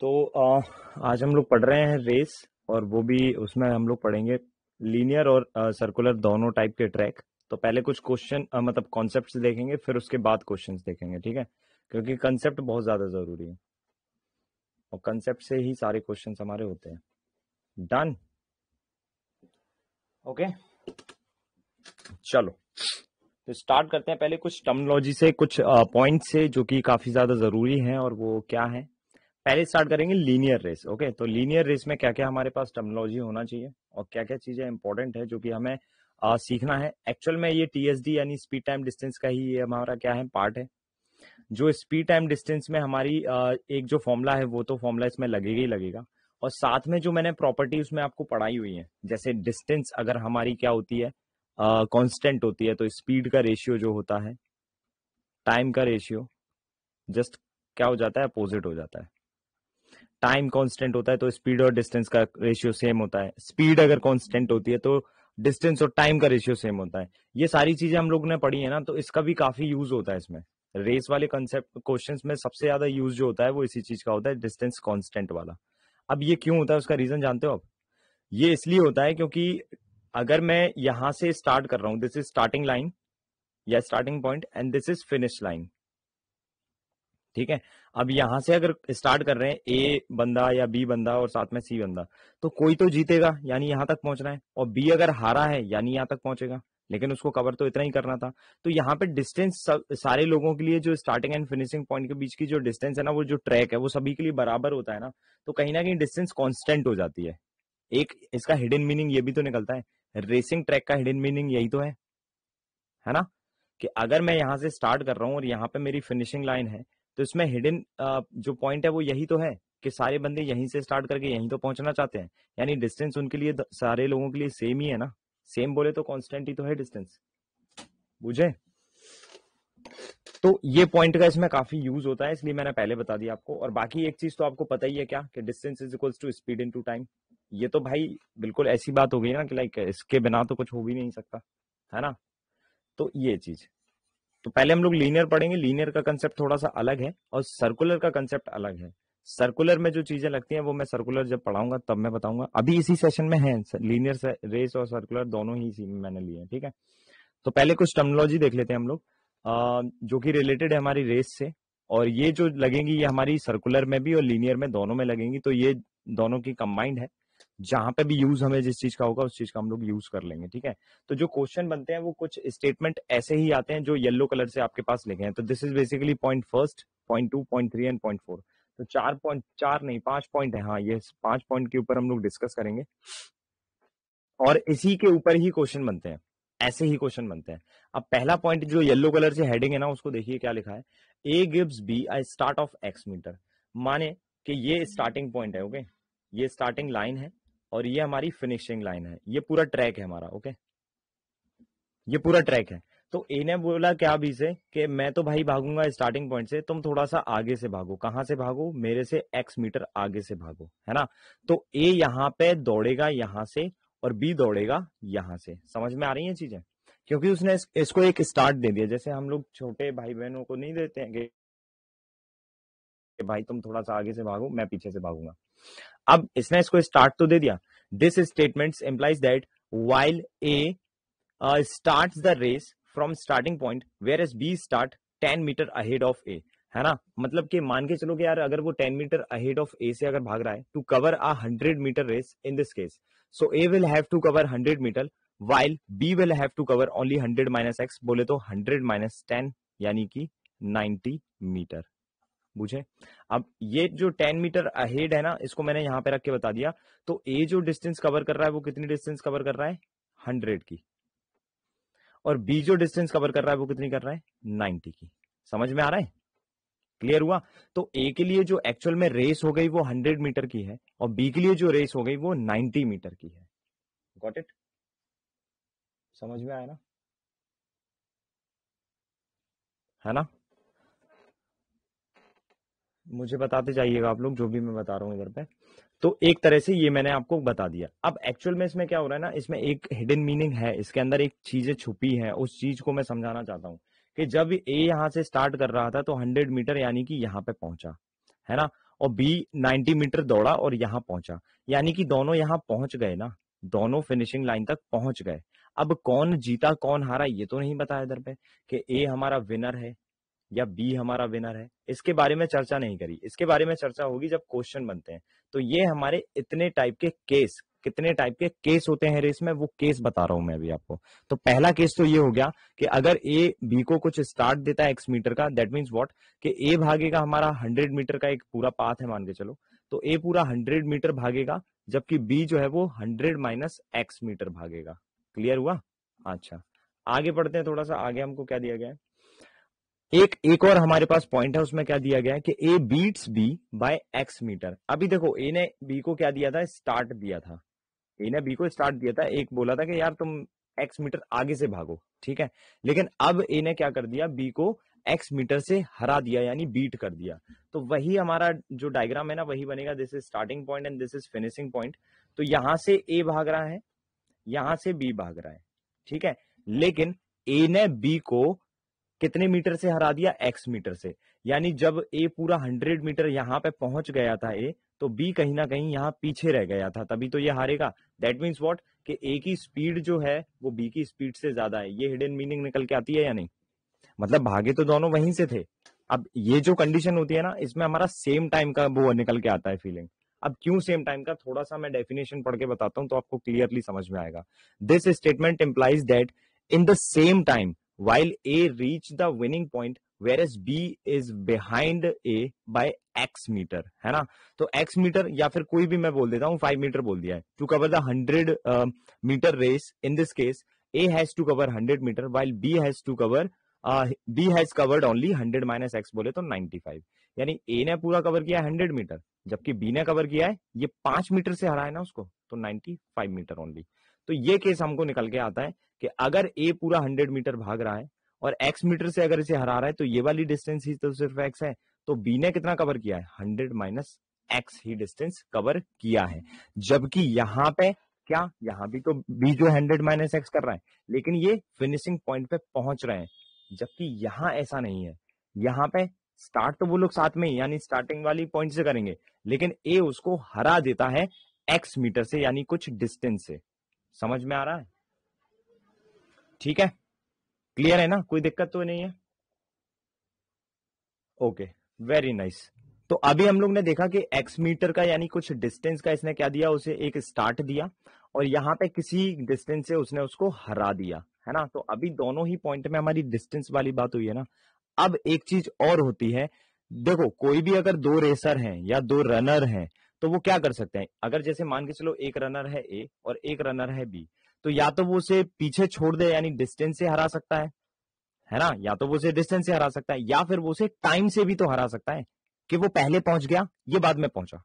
तो आ, आज हम लोग पढ़ रहे हैं रेस और वो भी उसमें हम लोग पढ़ेंगे लीनियर और आ, सर्कुलर दोनों टाइप के ट्रैक तो पहले कुछ क्वेश्चन मतलब कॉन्सेप्ट देखेंगे फिर उसके बाद क्वेश्चन देखेंगे ठीक है क्योंकि कंसेप्ट बहुत ज़्यादा ज़रूरी है और कंसेप्ट से ही सारे क्वेश्चन हमारे होते हैं डन ओके चलो तो स्टार्ट करते हैं पहले कुछ टर्मोलॉजी से कुछ पॉइंट से जो कि काफ़ी ज़्यादा ज़रूरी हैं और वो क्या है पहले स्टार्ट करेंगे लीनियर रेस ओके तो लीनियर रेस में क्या क्या हमारे पास टर्मोलॉजी होना चाहिए और क्या क्या चीजें इंपॉर्टेंट है जो कि हमें आ, सीखना है एक्चुअल में ये टीएसडी यानी स्पीड टाइम डिस्टेंस का ही ये हमारा क्या है पार्ट है जो स्पीड टाइम डिस्टेंस में हमारी आ, एक जो फॉर्मूला है वो तो फॉर्मूला इसमें लगेगा ही लगेगा और साथ में जो मैंने प्रॉपर्टी उसमें आपको पढ़ाई हुई है जैसे डिस्टेंस अगर हमारी क्या होती है कॉन्स्टेंट होती है तो स्पीड का रेशियो जो होता है टाइम का रेशियो जस्ट क्या हो जाता है अपोजिट हो जाता है टाइम कांस्टेंट होता है तो स्पीड और डिस्टेंस का रेशियो सेम होता है स्पीड अगर कांस्टेंट होती है तो डिस्टेंस और टाइम का रेशियो सेम होता है ये सारी चीजें हम लोग ने पढ़ी है ना तो इसका भी काफी यूज होता है इसमें रेस वाले कंसेप्ट क्वेश्चन में सबसे ज्यादा यूज जो होता है वो इसी चीज का होता है डिस्टेंस कॉन्स्टेंट वाला अब ये क्यों होता है उसका रीजन जानते हो आप ये इसलिए होता है क्योंकि अगर मैं यहां से स्टार्ट कर रहा हूं दिस इज स्टार्टिंग लाइन या starting point and this is finish line ठीक है अब यहां से अगर स्टार्ट कर रहे हैं ए बंदा या बी बंदा और साथ में सी बंदा तो कोई तो जीतेगा यानी यहां तक पहुंचना है और बी अगर हारा है यानी यहां तक पहुंचेगा लेकिन उसको कवर तो इतना ही करना था तो यहाँ पे डिस्टेंस सारे लोगों के लिए जो स्टार्टिंग एंड फिनिशिंग पॉइंट के बीच की जो डिस्टेंस है ना वो जो ट्रैक है वो सभी के लिए बराबर होता है ना तो कहीं ना कहीं डिस्टेंस कॉन्स्टेंट हो जाती है एक इसका हिडन मीनिंग ये भी तो निकलता है रेसिंग ट्रैक का हिडन मीनिंग यही तो है है ना कि अगर मैं यहां से स्टार्ट कर रहा हूं और यहाँ पे मेरी फिनिशिंग लाइन है तो इसमें हिडन जो पॉइंट है वो यही तो है कि सारे बंदे यहीं से स्टार्ट करके यहीं तो पहुंचना चाहते हैं यानी डिस्टेंस उनके लिए सारे लोगों के लिए सेम ही है ना सेम बोले तो कॉन्स्टेंट ही तो है डिस्टेंस बुझे तो ये पॉइंट का इसमें काफी यूज होता है इसलिए मैंने पहले बता दिया आपको और बाकी एक चीज तो आपको पता ही है क्या कि distance is equals to speed into time ये तो भाई बिल्कुल ऐसी बात हो गई ना कि लाइक इसके बिना तो कुछ हो भी नहीं सकता है ना तो ये चीज तो पहले हम लोग लीनियर पढ़ेंगे लीनियर का कंसेप्ट थोड़ा सा अलग है और सर्कुलर का कंसेप्ट अलग है सर्कुलर में जो चीजें लगती हैं वो मैं सर्कुलर जब पढ़ाऊंगा तब मैं बताऊंगा अभी इसी सेशन में है लीनियर रेस और सर्कुलर दोनों ही इसी में मैंने लिए हैं ठीक है तो पहले कुछ टर्मोलॉजी देख लेते हैं हम लोग जो कि रिलेटेड है हमारी रेस से और ये जो लगेंगी ये हमारी सर्कुलर में भी और लीनियर में दोनों में लगेंगी तो ये दोनों की कंबाइंड है जहां पे भी यूज हमें जिस चीज का होगा उस चीज का हम लोग यूज कर लेंगे ठीक है तो जो क्वेश्चन बनते हैं वो कुछ स्टेटमेंट ऐसे ही आते हैं जो येलो कलर से आपके पास लिखे हैं तो this is basically point first point two point three and point four तो चार पॉइंट चार नहीं पांच पॉइंट है हाँ ये पांच पॉइंट के ऊपर हम लोग डिस्कस करेंगे और इसी के ऊपर ही क्वेश्चन बनते हैं ऐसे ही क्वेश्चन बनते हैं अब पहला पॉइंट जो येलो कलर से हेडिंग है ना उसको देखिए क्या लिखा है A gives B a start of X metre माने कि ये स्टार्टिंग पॉइंट है ओके ये स्टार्टिंग लाइन है और ये हमारी फिनिशिंग लाइन है ये पूरा ट्रैक है हमारा ओके ये पूरा ट्रैक है तो ए ने बोला क्या भी से कि मैं तो भाई भागूंगा स्टार्टिंग पॉइंट से तुम थोड़ा सा आगे से भागो कहां से भागो मेरे से एक्स मीटर आगे से भागो है ना तो ए यहाँ पे दौड़ेगा यहां से और बी दौड़ेगा यहाँ से समझ में आ रही है चीजें क्योंकि उसने इस, इसको एक स्टार्ट दे दिया जैसे हम लोग छोटे भाई बहनों को नहीं देते हैं कि भाई तुम थोड़ा सा आगे से भागो मैं पीछे से भागूंगा अब इसने इसको स्टार्ट तो दे दिया this statement implies that while A start the race from starting point whereas B start ten metre ahead of A है ना मतलब कि मान के चलो कि यार अगर वो ten metre ahead of A से अगर भाग रहा है to cover a hundred metre race in this case so A will have to cover hundred metre while B will have to cover only hundred minus X बोले तो hundred minus ten यानी कि ninety metre बुझे अब ये जो ten metre ahead है ना इसको मैंने यहां पे रख के बता दिया तो ए जो डिस्टेंस कवर कर रहा है वो कितनी डिस्टेंस कवर कर रहा है हंड्रेड की और बी जो डिस्टेंस कवर कर रहा है वो कितनी कर रहा है नाइन्टी की समझ में आ रहा है क्लियर हुआ तो ए के लिए जो एक्चुअल में रेस हो गई वो हंड्रेड मीटर की है और बी के लिए जो रेस हो गई वो नाइन्टी मीटर की है गॉट इट समझ में आया ना है ना मुझे बताते जाइएगा आप लोग जो भी मैं बता रहा हूँ इधर पे तो एक तरह से ये मैंने आपको बता दिया अब एक्चुअल में इसमें क्या हो रहा है ना इसमें एक हिडन मीनिंग है इसके अंदर एक चीजें छुपी है उस चीज को मैं समझाना चाहता हूँ कि जब ए यहाँ से स्टार्ट कर रहा था तो हंड्रेड मीटर यानी कि यहाँ पे पहुंचा है ना और बी नाइनटी मीटर दौड़ा और यहाँ पहुंचा यानी कि दोनों यहाँ पहुंच गए ना दोनों फिनिशिंग लाइन तक पहुंच गए अब कौन जीता कौन हारा ये तो नहीं बताया इधर पे कि ए हमारा विनर है या बी हमारा विनर है इसके बारे में चर्चा नहीं करी इसके बारे में चर्चा होगी जब क्वेश्चन बनते हैं तो ये हमारे इतने टाइप के केस कितने टाइप के केस होते हैं रेस में वो केस बता रहा हूं मैं अभी आपको तो पहला केस तो ये हो गया कि अगर ए बी को कुछ स्टार्ट देता है एक्स मीटर का दैट मीन्स वॉट कि ए भागेगा हमारा हंड्रेड मीटर का एक पूरा पाथ है मान के चलो तो ए पूरा हंड्रेड मीटर भागेगा जबकि बी जो है वो हंड्रेड माइनस एक्स मीटर भागेगा क्लियर हुआ अच्छा आगे पढ़ते हैं थोड़ा सा आगे हमको क्या दिया गया है एक एक और हमारे पास पॉइंट है उसमें क्या दिया गया है कि A beats B by x metre अभी देखो ए ने बी को क्या दिया था स्टार्ट दिया था ए ने बी को स्टार्ट दिया था एक बोला था कि यार तुम एक्स मीटर आगे से भागो ठीक है लेकिन अब ए ने क्या कर दिया बी को एक्स मीटर से हरा दिया यानी बीट कर दिया तो वही हमारा जो डायग्राम है ना वही बनेगा this is starting point and this is finishing point तो यहां से ए भाग रहा है यहां से बी भाग रहा है ठीक है लेकिन ए ने बी को कितने मीटर से हरा दिया एक्स मीटर से यानी जब ए पूरा हंड्रेड मीटर यहाँ पे पहुंच गया था ए तो बी कहीं ना कहीं यहाँ पीछे रह गया था तभी तो ये हारेगा दैट मीन्स वॉट कि ए की स्पीड जो है वो बी की स्पीड से ज्यादा है ये हिडन मीनिंग निकल के आती है या नहीं मतलब भागे तो दोनों वहीं से थे अब ये जो कंडीशन होती है ना इसमें हमारा सेम टाइम का वो निकल के आता है फीलिंग अब क्यों सेम टाइम का थोड़ा सा मैं डेफिनेशन पढ़ के बताता हूँ तो आपको क्लियरली समझ में आएगा this statement implies that in the same time while A reached the winning point whereas B is behind A by X meter है ना तो X मीटर या फिर कोई भी मैं बोल देता हूँ फाइव मीटर बोल दिया है to cover the hundred metre race in this case A has to cover hundred metre while B has to cover B has covered only hundred minus X बोले तो नाइनटी फाइव यानी A ने पूरा cover किया है hundred metre जबकि B ने cover किया है ये पांच मीटर से हरा है ना उसको तो नाइनटी फाइव मीटर ओनली तो ये केस हमको निकल के आता है कि अगर ए पूरा हंड्रेड मीटर भाग रहा है और एक्स मीटर से अगर इसे हरा रहा है तो ये वाली डिस्टेंस ही तो सिर्फ एक्स है तो बी ने कितना कवर किया है हंड्रेड माइनस एक्स ही डिस्टेंस कवर किया है जबकि यहाँ पे क्या यहाँ भी तो बी जो हंड्रेड माइनस एक्स कर रहा है लेकिन ये फिनिशिंग पॉइंट पे पहुंच रहे हैं जबकि यहाँ ऐसा नहीं है यहाँ पे स्टार्ट तो वो लोग साथ में ही यानी स्टार्टिंग वाली पॉइंट से करेंगे लेकिन ए उसको हरा देता है एक्स मीटर से यानी कुछ डिस्टेंस से समझ में आ रहा है ठीक है क्लियर है ना कोई दिक्कत तो नहीं है ओके वेरी नाइस तो अभी हम लोग ने देखा कि एक्स मीटर का यानी कुछ डिस्टेंस का इसने क्या दिया उसे एक स्टार्ट दिया और यहां पे किसी डिस्टेंस से उसने उसको हरा दिया है ना तो अभी दोनों ही पॉइंट में हमारी डिस्टेंस वाली बात हुई है ना अब एक चीज और होती है देखो कोई भी अगर दो रेसर हैं या दो रनर हैं तो वो क्या कर सकते हैं अगर जैसे मान के चलो एक रनर है ए और एक रनर है बी तो या तो वो उसे पीछे छोड़ दे यानी डिस्टेंस से हरा सकता है है ना या तो वो उसे डिस्टेंस से हरा सकता है या फिर वो उसे टाइम से भी तो हरा सकता है कि वो पहले पहुंच गया ये बाद में पहुंचा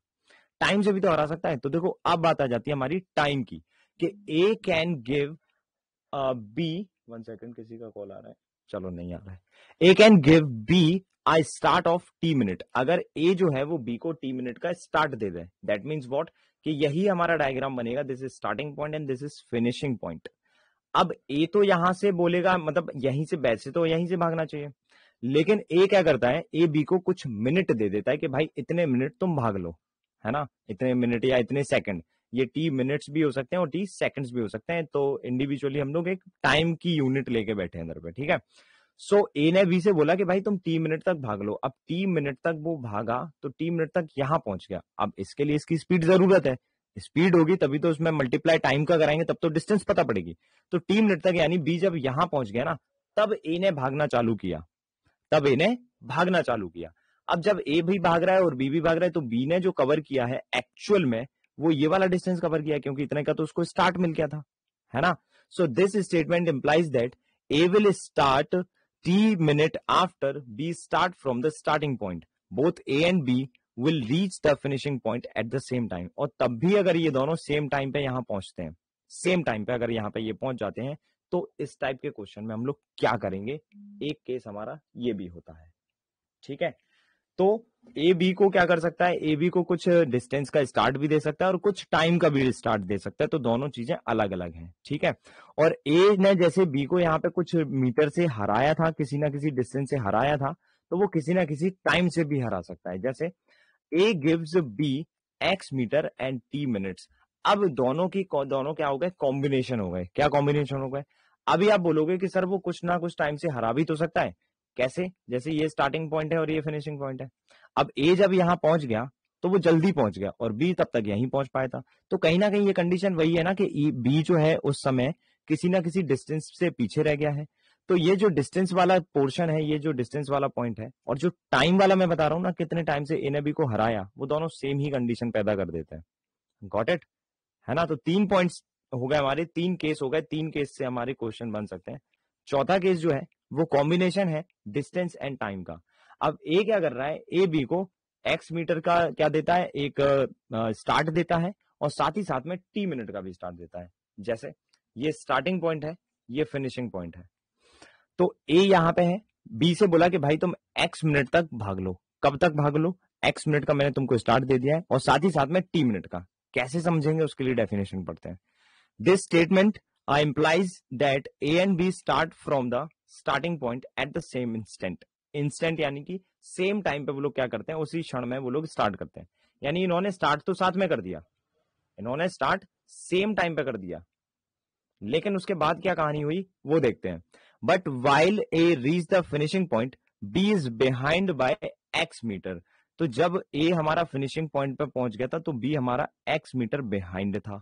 टाइम से भी तो हरा सकता है तो देखो अब बात आ जाती है हमारी टाइम की कि A can give B one second किसी का कॉल आ रहा है चलो नहीं आ रहा है A can give B a start of T minute अगर ए जो है वो बी को टी मिनट का स्टार्ट दे दे दैट मीन्स वॉट कि यही हमारा डायग्राम बनेगा this is starting point and this is finishing point अब ए तो यहां से बोलेगा मतलब यहीं से वैसे तो यहीं से भागना चाहिए लेकिन ए क्या करता है ए बी को कुछ मिनट दे देता है कि भाई इतने मिनट तुम भाग लो है ना इतने मिनट या इतने सेकंड ये टी मिनट्स भी हो सकते हैं और टी सेकंड्स भी हो सकते हैं तो इंडिविजुअली हम लोग एक टाइम की यूनिट लेके बैठे हैं अंदर पे ठीक है सो so, ए ने बी से बोला कि भाई तुम तीन मिनट तक भाग लो अब तीन मिनट तक वो भागा तो तीन मिनट तक यहां पहुंच गया अब इसके लिए इसकी स्पीड जरूरत है स्पीड होगी तभी तो उसमें मल्टीप्लाई टाइम का कराएंगे तब तो डिस्टेंस पता पड़ेगी तो टी मिनट तक यानी बी जब यहां पहुंच गया ना तब ए ने भागना चालू किया तब ए ने भागना चालू किया अब जब ए भी भाग रहा है और बी भी भाग रहा है तो बी ने जो कवर किया है एक्चुअल में वो ये वाला डिस्टेंस कवर किया क्योंकि इतने का तो उसको स्टार्ट मिल गया था है ना so this statement implies that A will start t minute after b start from the starting point both a and b will reach the finishing point at the same time और तब भी अगर ये दोनों सेम टाइम पे यहाँ पहुंचते हैं सेम टाइम पे अगर यहाँ पे ये पहुंच जाते हैं तो इस टाइप के क्वेश्चन में हम लोग क्या करेंगे एक केस हमारा ये भी होता है ठीक है तो ए बी को क्या कर सकता है ए बी को कुछ डिस्टेंस का स्टार्ट भी दे सकता है और कुछ टाइम का भी स्टार्ट दे सकता है तो दोनों चीजें अलग अलग हैं ठीक है और ए ने जैसे बी को यहाँ पे कुछ मीटर से हराया था किसी ना किसी डिस्टेंस से हराया था तो वो किसी ना किसी टाइम से भी हरा सकता है जैसे A gives B x metre and T minutes अब दोनों की दोनों क्या हो गए कॉम्बिनेशन हो गए क्या कॉम्बिनेशन हो गए अभी आप बोलोगे कि सर वो कुछ ना कुछ टाइम से हरा भी तो सकता है कैसे जैसे ये स्टार्टिंग पॉइंट है और ये फिनिशिंग पॉइंट है अब ए जब यहाँ पहुंच गया तो वो जल्दी पहुंच गया और बी तब तक यहीं पहुंच पाया था तो कहीं ना कहीं ये कंडीशन वही है ना कि बी e, जो है उस समय किसी ना किसी डिस्टेंस से पीछे रह गया है तो ये जो डिस्टेंस वाला पोर्शन है ये जो डिस्टेंस वाला पॉइंट है और जो टाइम वाला मैं बता रहा हूँ ना कितने टाइम से ए ने बी को हराया वो दोनों सेम ही कंडीशन पैदा कर देते हैं गॉट इट है ना तो तीन पॉइंट्स हो गए हमारे तीन केस हो गए तीन केस से हमारे क्वेश्चन बन सकते हैं चौथा केस जो है वो कॉम्बिनेशन है डिस्टेंस एंड टाइम का अब ए क्या कर रहा है ए बी को एक्स मीटर का क्या देता है एक स्टार्ट देता है और साथ ही साथ में टी मिनट का भी स्टार्ट देता है जैसे ये स्टार्टिंग पॉइंट है ये फिनिशिंग पॉइंट है तो ए यहां पे है बी से बोला कि भाई तुम एक्स मिनट तक भाग लो कब तक भाग लो एक्स मिनट का मैंने तुमको स्टार्ट दे दिया है और साथ ही साथ में टी मिनट का कैसे समझेंगे उसके लिए डेफिनेशन पढ़ते हैं this statement uh, implies that A and B start from the starting point at the same instant. Instant यानी कि सेम टाइम पे वो लोग क्या करते हैं उसी क्षण में वो लोग स्टार्ट करते हैं यानी इन्होंने स्टार्ट तो साथ में कर दिया इन्होंने स्टार्ट सेम टाइम पे कर दिया लेकिन उसके बाद क्या कहानी हुई वो देखते हैं but while A reach the finishing point B is behind by x metre तो जब ए हमारा फिनिशिंग पॉइंट पे पहुंच गया था तो बी हमारा एक्स मीटर बिहाइंड था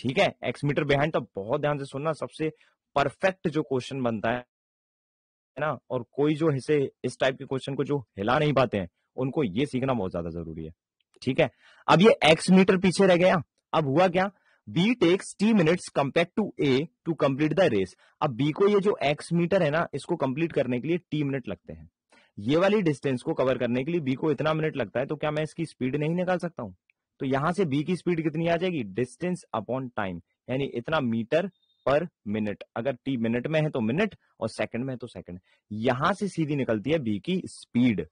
ठीक है एक्स मीटर बिहाइंड तो बहुत ध्यान से सुनना सबसे परफेक्ट जो क्वेश्चन बनता है ना और कोई जो हिस्से इस टाइप के क्वेश्चन को जो हिला नहीं पाते हैं उनको ये सीखना बहुत ज्यादा जरूरी है ठीक है अब ये एक्स मीटर पीछे रह गया अब हुआ क्या B takes T minutes compare to A to complete the race अब बी को ये जो एक्स मीटर है ना इसको कंप्लीट करने के लिए टी मिनट लगते हैं ये वाली डिस्टेंस को कवर करने के लिए बी को इतना मिनट लगता है तो क्या मैं इसकी स्पीड नहीं निकाल सकता हूं तो यहां से बी की स्पीड कितनी आ जाएगी डिस्टेंस अपॉन टाइम यानी इतना मीटर पर मिनट अगर टी मिनट में है तो मिनट और सेकंड में है तो सेकंड यहां से सीधी निकलती है बी की स्पीड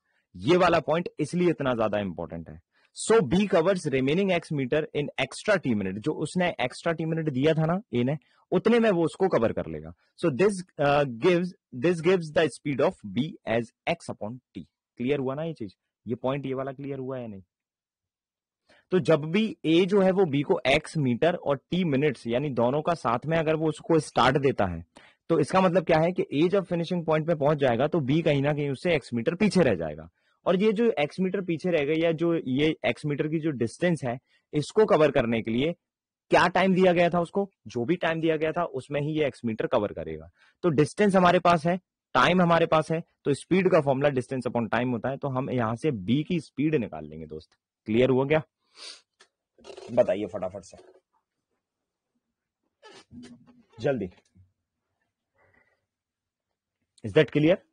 ये वाला पॉइंट इसलिए इतना ज्यादा इंपॉर्टेंट है so B covers remaining x metre in extra T minute जो उसने एक्स्ट्रा टी मिनट दिया था ना ए ने उतने में वो उसको कवर कर लेगा so this gives this gives the speed of B as x upon T clear हुआ ना ये चीज ये पॉइंट ये वाला क्लियर हुआ है नहीं तो जब भी ए जो है वो बी को एक्स मीटर और टी मिनट्स यानी दोनों का साथ में अगर वो उसको स्टार्ट देता है तो इसका मतलब क्या है कि ए जब फिनिशिंग पॉइंट पे पहुंच जाएगा तो बी कहीं ना कहीं उससे एक्स मीटर पीछे रह जाएगा और ये जो एक्स मीटर पीछे रह गई या जो ये एक्स मीटर की जो डिस्टेंस है इसको कवर करने के लिए क्या टाइम दिया गया था उसको जो भी टाइम दिया गया था उसमें ही ये एक्स मीटर कवर करेगा तो डिस्टेंस हमारे पास है टाइम हमारे पास है तो स्पीड का फॉर्मूला डिस्टेंस अपॉन टाइम होता है तो हम यहां से बी की स्पीड निकाल लेंगे दोस्त क्लियर हुआ क्या बताइए फटाफट से जल्दी इज दैट क्लियर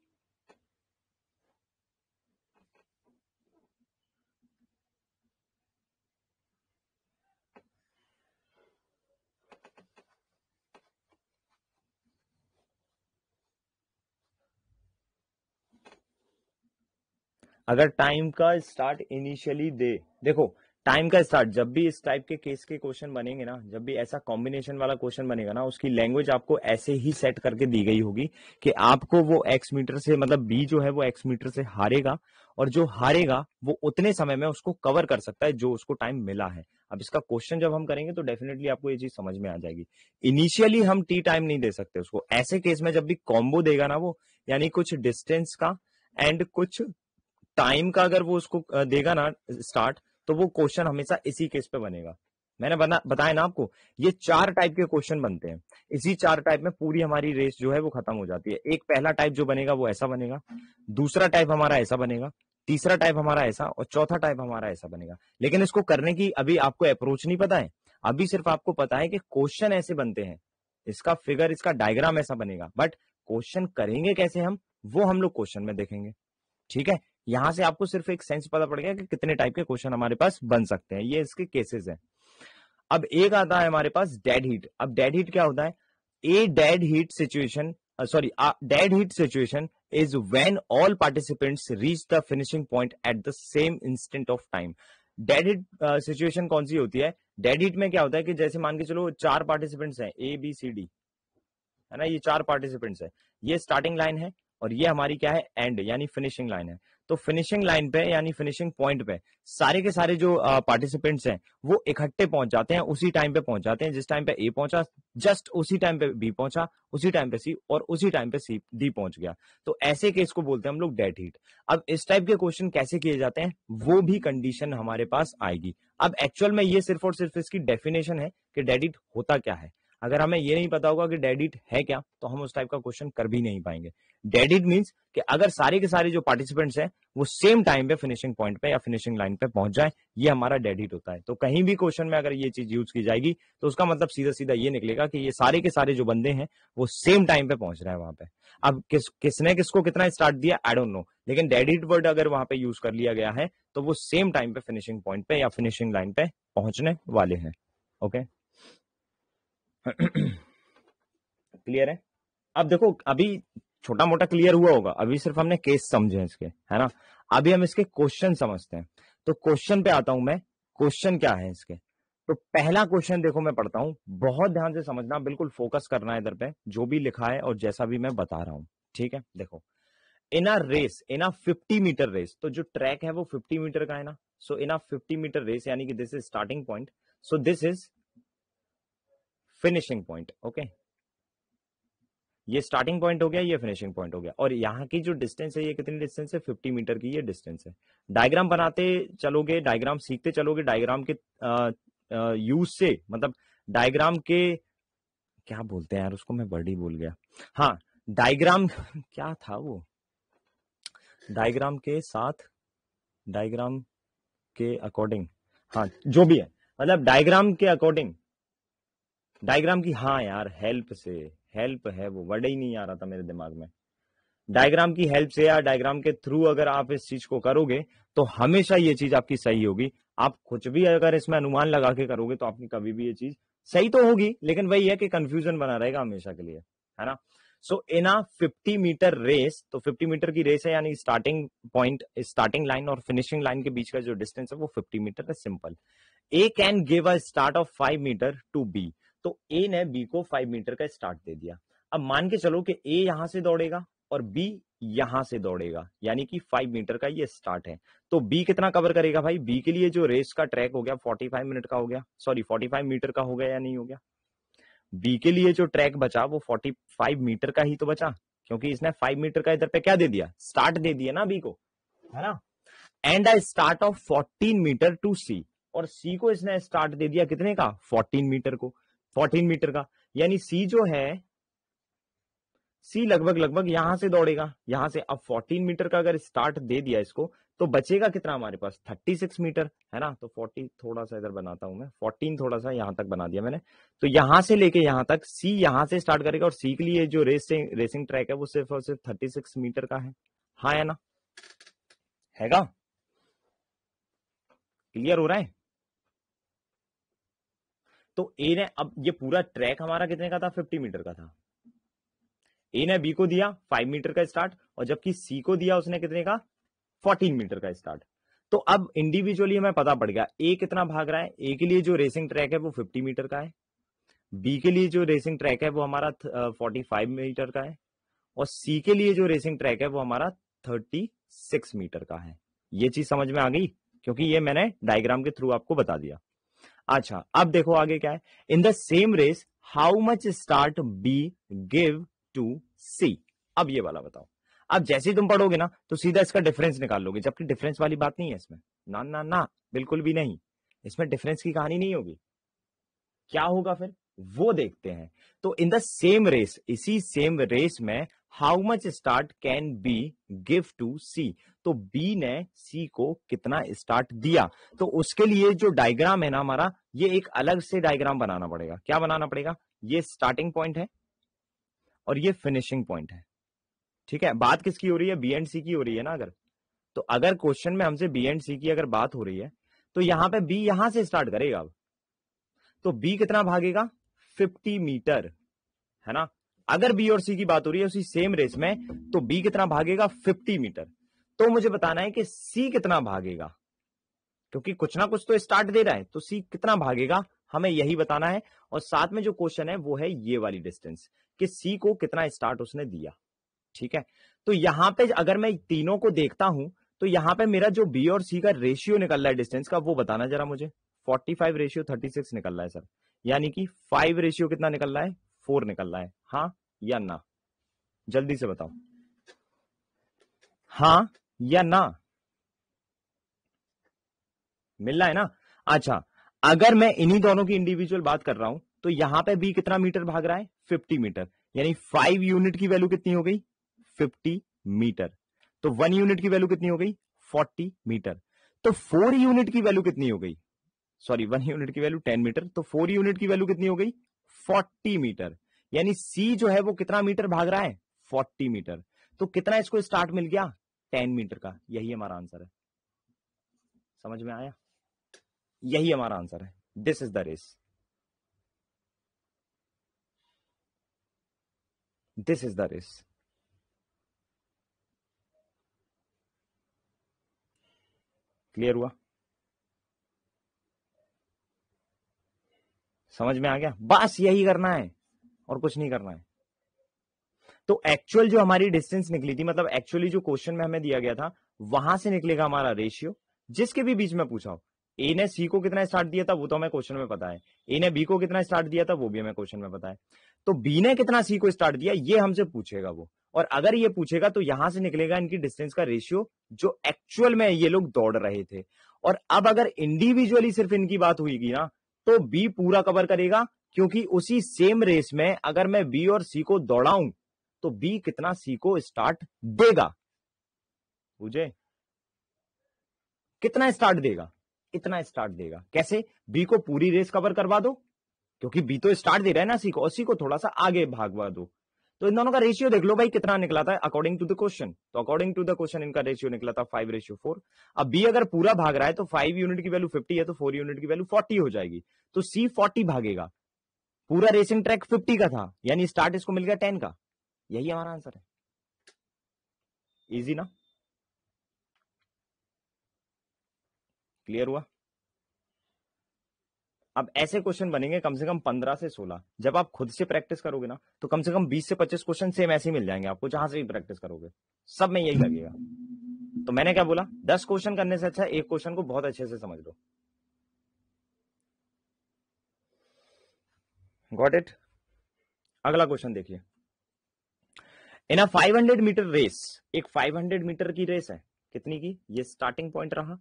अगर टाइम का स्टार्ट इनिशियली दे देखो टाइम का स्टार्ट जब भी इस टाइप के केस के क्वेश्चन बनेंगे ना जब भी ऐसा कॉम्बिनेशन वाला क्वेश्चन बनेगा ना उसकी लैंग्वेज आपको ऐसे ही सेट करके दी गई होगी कि आपको वो एक्स मीटर से मतलब बी जो है वो एक्स मीटर से हारेगा और जो हारेगा वो उतने समय में उसको कवर कर सकता है जो उसको टाइम मिला है अब इसका क्वेश्चन जब हम करेंगे तो डेफिनेटली आपको ये चीज समझ में आ जाएगी इनिशियली हम टी टाइम नहीं दे सकते उसको ऐसे केस में जब भी कॉम्बो देगा ना वो यानी कुछ डिस्टेंस का एंड कुछ टाइम का अगर वो उसको देगा ना स्टार्ट तो वो क्वेश्चन हमेशा इसी केस पे बनेगा मैंने बना बताया ना आपको ये चार टाइप के क्वेश्चन बनते हैं इसी चार टाइप में पूरी हमारी रेस जो है वो खत्म हो जाती है एक पहला टाइप जो बनेगा वो ऐसा बनेगा दूसरा टाइप हमारा ऐसा बनेगा तीसरा टाइप हमारा ऐसा और चौथा टाइप हमारा ऐसा बनेगा लेकिन इसको करने की अभी आपको अप्रोच नहीं पता है अभी सिर्फ आपको पता है कि क्वेश्चन ऐसे बनते हैं इसका फिगर इसका डायग्राम ऐसा बनेगा बट क्वेश्चन करेंगे कैसे हम वो हम लोग क्वेश्चन में देखेंगे ठीक है यहां से आपको सिर्फ एक सेंस पता पड़ गया कि कितने टाइप के क्वेश्चन हमारे पास बन सकते हैं ये इसके केसेस हैं अब एक आता है हमारे पास डेड हीट अब डेड हीट क्या होता है a dead heat situation sorry dead heat situation is when all participants reach the finishing point at the same instant of time dead heat situation कौन सी होती है डेड हिट में क्या होता है कि जैसे मान के चलो चार पार्टिसिपेंट्स हैं ए बी सी डी है ना ये चार पार्टिसिपेंट्स है ये स्टार्टिंग लाइन है और ये हमारी क्या है एंड यानी फिनिशिंग लाइन है तो फिनिशिंग लाइन पे यानी फिनिशिंग पॉइंट पे सारे के सारे जो पार्टिसिपेंट्स हैं वो इकट्ठे पहुंच जाते हैं उसी टाइम पे पहुंच जाते हैं जिस टाइम पे ए पहुंचा जस्ट उसी टाइम पे बी पहुंचा उसी टाइम पे सी और उसी टाइम पे सी डी पहुंच गया तो ऐसे केस को बोलते हैं हम लोग डेड हीट अब इस टाइप के क्वेश्चन कैसे किए जाते हैं वो भी कंडीशन हमारे पास आएगी अब एक्चुअल में ये सिर्फ और सिर्फ इसकी डेफिनेशन है कि डेड हीट होता क्या है अगर हमें ये नहीं पता होगा कि डेडिट है क्या तो हम उस टाइप का क्वेश्चन कर भी नहीं पाएंगे डेडिट मीन्स कि अगर सारे के सारे जो पार्टिसिपेंट्स हैं वो सेम टाइम पे फिनिशिंग पॉइंट पे या फिनिशिंग लाइन पे पहुंच जाए ये हमारा डेडिट होता है तो कहीं भी क्वेश्चन में अगर ये चीज यूज की जाएगी तो उसका मतलब सीधा सीधा ये निकलेगा कि ये सारे के सारे जो बंदे हैं वो सेम टाइम पे पहुंच रहे हैं वहां पे अब किस किसने किसको कितना स्टार्ट दिया आई डोंट नो लेकिन डेडिट वर्ड अगर वहां पे यूज कर लिया गया है तो वो सेम टाइम पे फिनिशिंग पॉइंट पे या फिनिशिंग लाइन पे पहुंचने वाले हैं ओके okay? क्लियर है अब देखो अभी छोटा मोटा क्लियर हुआ होगा अभी सिर्फ हमने केस समझे इसके है ना अभी हम इसके क्वेश्चन समझते हैं तो क्वेश्चन पे आता हूं मैं क्वेश्चन क्या है इसके तो पहला क्वेश्चन देखो मैं पढ़ता हूं बहुत ध्यान से समझना बिल्कुल फोकस करना है इधर पे जो भी लिखा है और जैसा भी मैं बता रहा हूं ठीक है देखो in a race in a fifty metre race तो जो ट्रैक है वो फिफ्टी मीटर का है ना so in a fifty metre race यानी कि this is starting point so this is finishing point okay ये स्टार्टिंग पॉइंट हो गया ये फिनिशिंग पॉइंट हो गया और यहाँ की जो डिस्टेंस है ये कितनी डिस्टेंस है फिफ्टी मीटर की ये डिस्टेंस है डायग्राम बनाते चलोगे डायग्राम सीखते चलोगे डायग्राम के यूज से मतलब डायग्राम के क्या बोलते हैं यार उसको मैं वर्ड ही बोल गया हाँ डायग्राम क्या था वो डायग्राम के साथ डायग्राम के अकॉर्डिंग हाँ जो भी है मतलब डायग्राम के अकॉर्डिंग डायग्राम की हाँ यार हेल्प से हेल्प है वो वर्ड ही नहीं आ रहा था मेरे दिमाग में डायग्राम की हेल्प से या डायग्राम के थ्रू अगर आप इस चीज को करोगे तो हमेशा ये चीज आपकी सही होगी आप कुछ भी अगर इसमें अनुमान लगा के करोगे तो आपकी कभी भी ये चीज सही तो होगी लेकिन वही है कि कंफ्यूजन बना रहेगा हमेशा के लिए है ना so in a fifty metre race तो फिफ्टी मीटर की रेस है यानी स्टार्टिंग पॉइंट स्टार्टिंग लाइन और फिनिशिंग लाइन के बीच का जो डिस्टेंस है वो फिफ्टी मीटर है simple A can give a start of five metre to B तो ए ने बी को फाइव मीटर का स्टार्ट दे दिया अब मान के चलो कि ए यहां से दौड़ेगा और बी यहां से दौड़ेगा यानी कि फाइव मीटर का ये स्टार्ट है तो बी कितना कवर करेगा भाई बी के लिए जो रेस का ट्रैक हो गया फोर्टी फाइव मिनट का हो गया सॉरी फोर्टी फाइव मीटर का हो गया या नहीं हो गया बी के लिए जो ट्रैक बचा वो फोर्टी फाइव मीटर का ही तो बचा क्योंकि इसने फाइव मीटर का इधर पे क्या दे दिया स्टार्ट दे दिया ना बी को है ना and a start of fourteen metre to C और सी को इसने स्टार्ट दे दिया कितने का फोर्टीन मीटर को फोर्टीन मीटर का यानी सी जो है सी लगभग लगभग यहां से दौड़ेगा यहां से अब 14 मीटर का अगर स्टार्ट दे दिया इसको तो बचेगा कितना हमारे पास 36 मीटर है ना तो 40 थोड़ा सा इधर बनाता हूं मैं 14 थोड़ा सा यहां तक बना दिया मैंने तो यहां से लेके यहां तक सी यहां से स्टार्ट करेगा और सी के लिए जो रेसिंग रेसिंग ट्रैक है वो सिर्फ और सिर्फ थर्टी सिक्स मीटर का है हाँ है ना हैगा क्लियर हो रहा है तो ए ने अब ये पूरा ट्रैक हमारा कितने का था फिफ्टी मीटर का था ए ने बी को दिया फाइव मीटर का स्टार्ट और जबकि सी को दिया उसने कितने का फोर्टीन मीटर का स्टार्ट तो अब इंडिविजुअली हमें पता पड़ गया ए कितना भाग रहा है ए के लिए जो रेसिंग ट्रैक है वो फिफ्टी मीटर का है बी के लिए जो रेसिंग ट्रैक है वो हमारा फोर्टी फाइव मीटर का है और सी के लिए जो रेसिंग ट्रैक है वो हमारा थर्टी सिक्स मीटर का है ये चीज समझ में आ गई क्योंकि ये मैंने डायग्राम के थ्रू आपको बता दिया अच्छा अब देखो आगे क्या है in the same race how much start B give to C अब ये वाला बताओ अब जैसे ही तुम पढ़ोगे ना तो सीधा इसका डिफरेंस निकाल लोगे जबकि डिफरेंस वाली बात नहीं है इसमें ना ना ना बिल्कुल भी नहीं इसमें डिफरेंस की कहानी नहीं होगी क्या होगा फिर वो देखते हैं तो इन द सेम रेस इसी सेम रेस में how much start can B give to C तो बी ने सी को कितना स्टार्ट दिया तो उसके लिए जो डायग्राम है ना हमारा ये एक अलग से डायग्राम बनाना पड़ेगा क्या बनाना पड़ेगा ये स्टार्टिंग पॉइंट है और ये फिनिशिंग पॉइंट है ठीक है बात किसकी हो रही है बी एंड सी की हो रही है ना अगर तो अगर क्वेश्चन में हमसे बी एंड सी की अगर बात हो रही है तो यहां पे बी यहां से स्टार्ट करेगा अब तो बी कितना भागेगा 50 मीटर है ना अगर बी और सी की बात हो रही है उसी सेम रेस में तो बी कितना भागेगा फिफ्टी मीटर तो मुझे बताना है कि सी कितना भागेगा क्योंकि कुछ ना कुछ तो स्टार्ट दे रहा है तो सी कितना भागेगा हमें यही बताना है और साथ में जो क्वेश्चन है वो है ये वाली डिस्टेंस कि सी को कितना स्टार्ट उसने दिया ठीक है तो यहां पे अगर मैं तीनों को देखता हूं तो यहां पे मेरा जो बी और सी का रेशियो निकल रहा है डिस्टेंस का वो बताना जरा मुझे 45 रेशियो 36 निकल रहा है सर यानी कि 5 रेशियो कितना निकल रहा है फोर निकल रहा है हाँ या ना जल्दी से बताओ हाँ या ना मिल रहा है ना अच्छा अगर मैं इन्हीं दोनों की इंडिविजुअल बात कर रहा हूं तो यहां पे बी कितना मीटर भाग रहा है फिफ्टी मीटर यानी फाइव यूनिट की वैल्यू कितनी हो गई फिफ्टी मीटर तो वन यूनिट की वैल्यू कितनी हो गई फोर्टी मीटर तो फोर यूनिट की वैल्यू कितनी हो गई सॉरी वन यूनिट की वैल्यू टेन मीटर तो फोर यूनिट की वैल्यू कितनी हो गई फोर्टी मीटर यानी सी जो है वो कितना मीटर भाग रहा है फोर्टी मीटर तो कितना इसको स्टार्ट मिल गया टेन मीटर का यही हमारा आंसर है समझ में आया यही हमारा आंसर है this is the race this is the race clear हुआ समझ में आ गया बस यही करना है और कुछ नहीं करना है तो एक्चुअल जो हमारी डिस्टेंस निकली थी मतलब एक्चुअली जो क्वेश्चन में हमें दिया गया था वहां से निकलेगा हमारा रेशियो जिसके भी बीच में पूछा हो ए ने सी को कितना स्टार्ट दिया था वो तो हमें क्वेश्चन में पता है ए ने बी को कितना स्टार्ट दिया था वो भी हमें क्वेश्चन में पता है तो बी ने कितना सी को स्टार्ट दिया ये हमसे पूछेगा वो और अगर ये पूछेगा तो यहां से निकलेगा इनकी डिस्टेंस का रेशियो जो एक्चुअल में ये लोग दौड़ रहे थे और अब अगर इंडिविजुअली सिर्फ इनकी बात हुईगी ना तो बी पूरा कवर करेगा क्योंकि उसी सेम रेस में अगर मैं बी और सी को दौड़ाऊं तो बी कितना सी को स्टार्ट देगा बुझे कितना स्टार्ट देगा इतना स्टार्ट देगा कैसे बी को पूरी रेस कवर करवा दो क्योंकि बी तो स्टार्ट दे रहा है ना सी को और सी को थोड़ा सा आगे भागवा दो तो इन दोनों का रेशियो देख लो भाई कितना निकला था अकॉर्डिंग टू द क्वेश्चन तो अकॉर्डिंग टू द क्वेश्चन इनका रेशियो निकला था फाइव रेशियो फोर अब बी अगर पूरा भाग रहा है तो फाइव यूनिट की वैल्यू फिफ्टी है तो फोर यूनिट की वैल्यू फोर्टी हो जाएगी तो सी फोर्टी भागेगा पूरा रेसिंग ट्रैक फिफ्टी का था यानी स्टार्ट इसको मिल गया टेन का यही हमारा आंसर है इजी ना क्लियर हुआ अब ऐसे क्वेश्चन बनेंगे कम से कम पंद्रह से सोलह जब आप खुद से प्रैक्टिस करोगे ना तो कम से कम बीस से पच्चीस क्वेश्चन सेम ऐसे मिल जाएंगे आपको जहां से भी प्रैक्टिस करोगे सब में यही लगेगा तो मैंने क्या बोला दस क्वेश्चन करने से अच्छा एक क्वेश्चन को बहुत अच्छे से समझ लो गॉट इट अगला क्वेश्चन देखिए इन अ 500 मीटर रेस एक 500 मीटर की रेस है कितनी की ये स्टार्टिंग पॉइंट रहा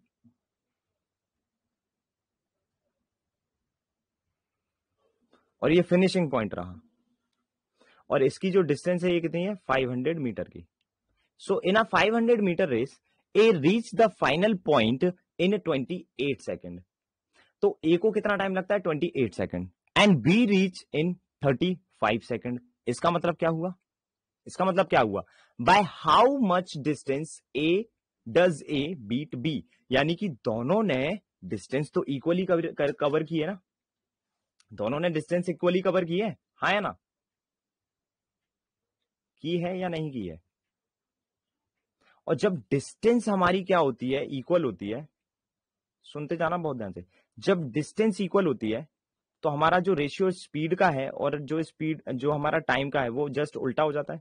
और ये फिनिशिंग पॉइंट रहा और इसकी जो डिस्टेंस है ये कितनी है 500 मीटर की so in a 500 metre race A reach the final point in 28 second तो ए को कितना टाइम लगता है 28 second and B reach in 35 second इसका मतलब क्या हुआ इसका मतलब क्या हुआ by how much distance A does A beat B यानी कि दोनों ने डिस्टेंस तो इक्वली कवर, कवर की है ना दोनों ने डिस्टेंस इक्वली कवर की है हा या ना की है या नहीं की है और जब डिस्टेंस हमारी क्या होती है इक्वल होती है सुनते जाना बहुत ध्यान से जब डिस्टेंस इक्वल होती है तो हमारा जो रेशियो स्पीड का है और जो स्पीड जो हमारा टाइम का है वो जस्ट उल्टा हो जाता है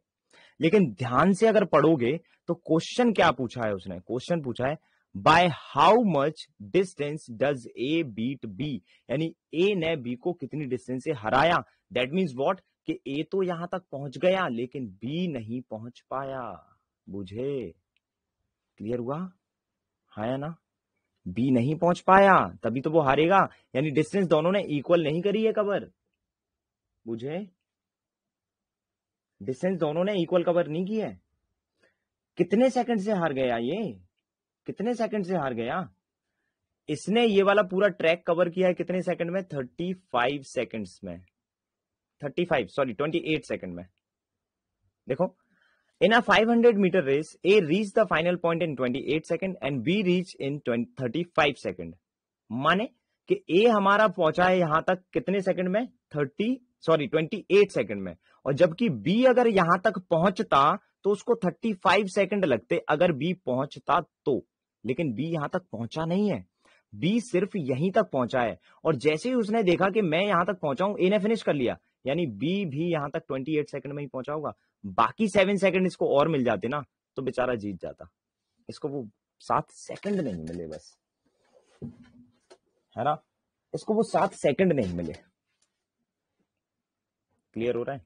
लेकिन ध्यान से अगर पढ़ोगे तो क्वेश्चन क्या पूछा है उसने क्वेश्चन पूछा है by how much distance does A beat B यानी ए ने बी को कितनी डिस्टेंस से हराया दैट मीन्स वॉट कि ए तो यहां तक पहुंच गया लेकिन बी नहीं पहुंच पाया बुझे क्लियर हुआ हाँ या ना बी नहीं पहुंच पाया तभी तो वो हारेगा यानी डिस्टेंस दोनों ने इक्वल नहीं करी है कवर बुझे डिस्टेंस दोनों ने इक्वल कवर नहीं किया है कितने सेकंड से हार गया ये कितने सेकंड से हार गया हाँ? इसने ये वाला पूरा ट्रैक कवर किया है कितने सेकंड में थर्टी फाइव सेकेंड में thirty five sorry twenty eight second में देखो in a five hundred metre race A reach the final point in twenty eight second and B reach in thirty five second माने कि ए हमारा पहुंचा है यहां तक कितने सेकंड में thirty sorry twenty eight second में और जबकि बी अगर यहां तक पहुंचता तो उसको थर्टी फाइव सेकेंड लगते अगर बी पहुंचता तो लेकिन बी यहां तक पहुंचा नहीं है बी सिर्फ यहीं तक पहुंचा है और जैसे ही उसने देखा कि मैं यहां तक पहुंचाऊं ए ने फिनिश कर लिया यानी बी भी यहां तक 28 सेकंड में ही पहुंचा होगा बाकी सेवन सेकंड इसको और मिल जाते ना तो बेचारा जीत जाता इसको वो सात सेकंड नहीं मिले बस है ना इसको वो सात सेकंड नहीं मिले क्लियर हो रहा है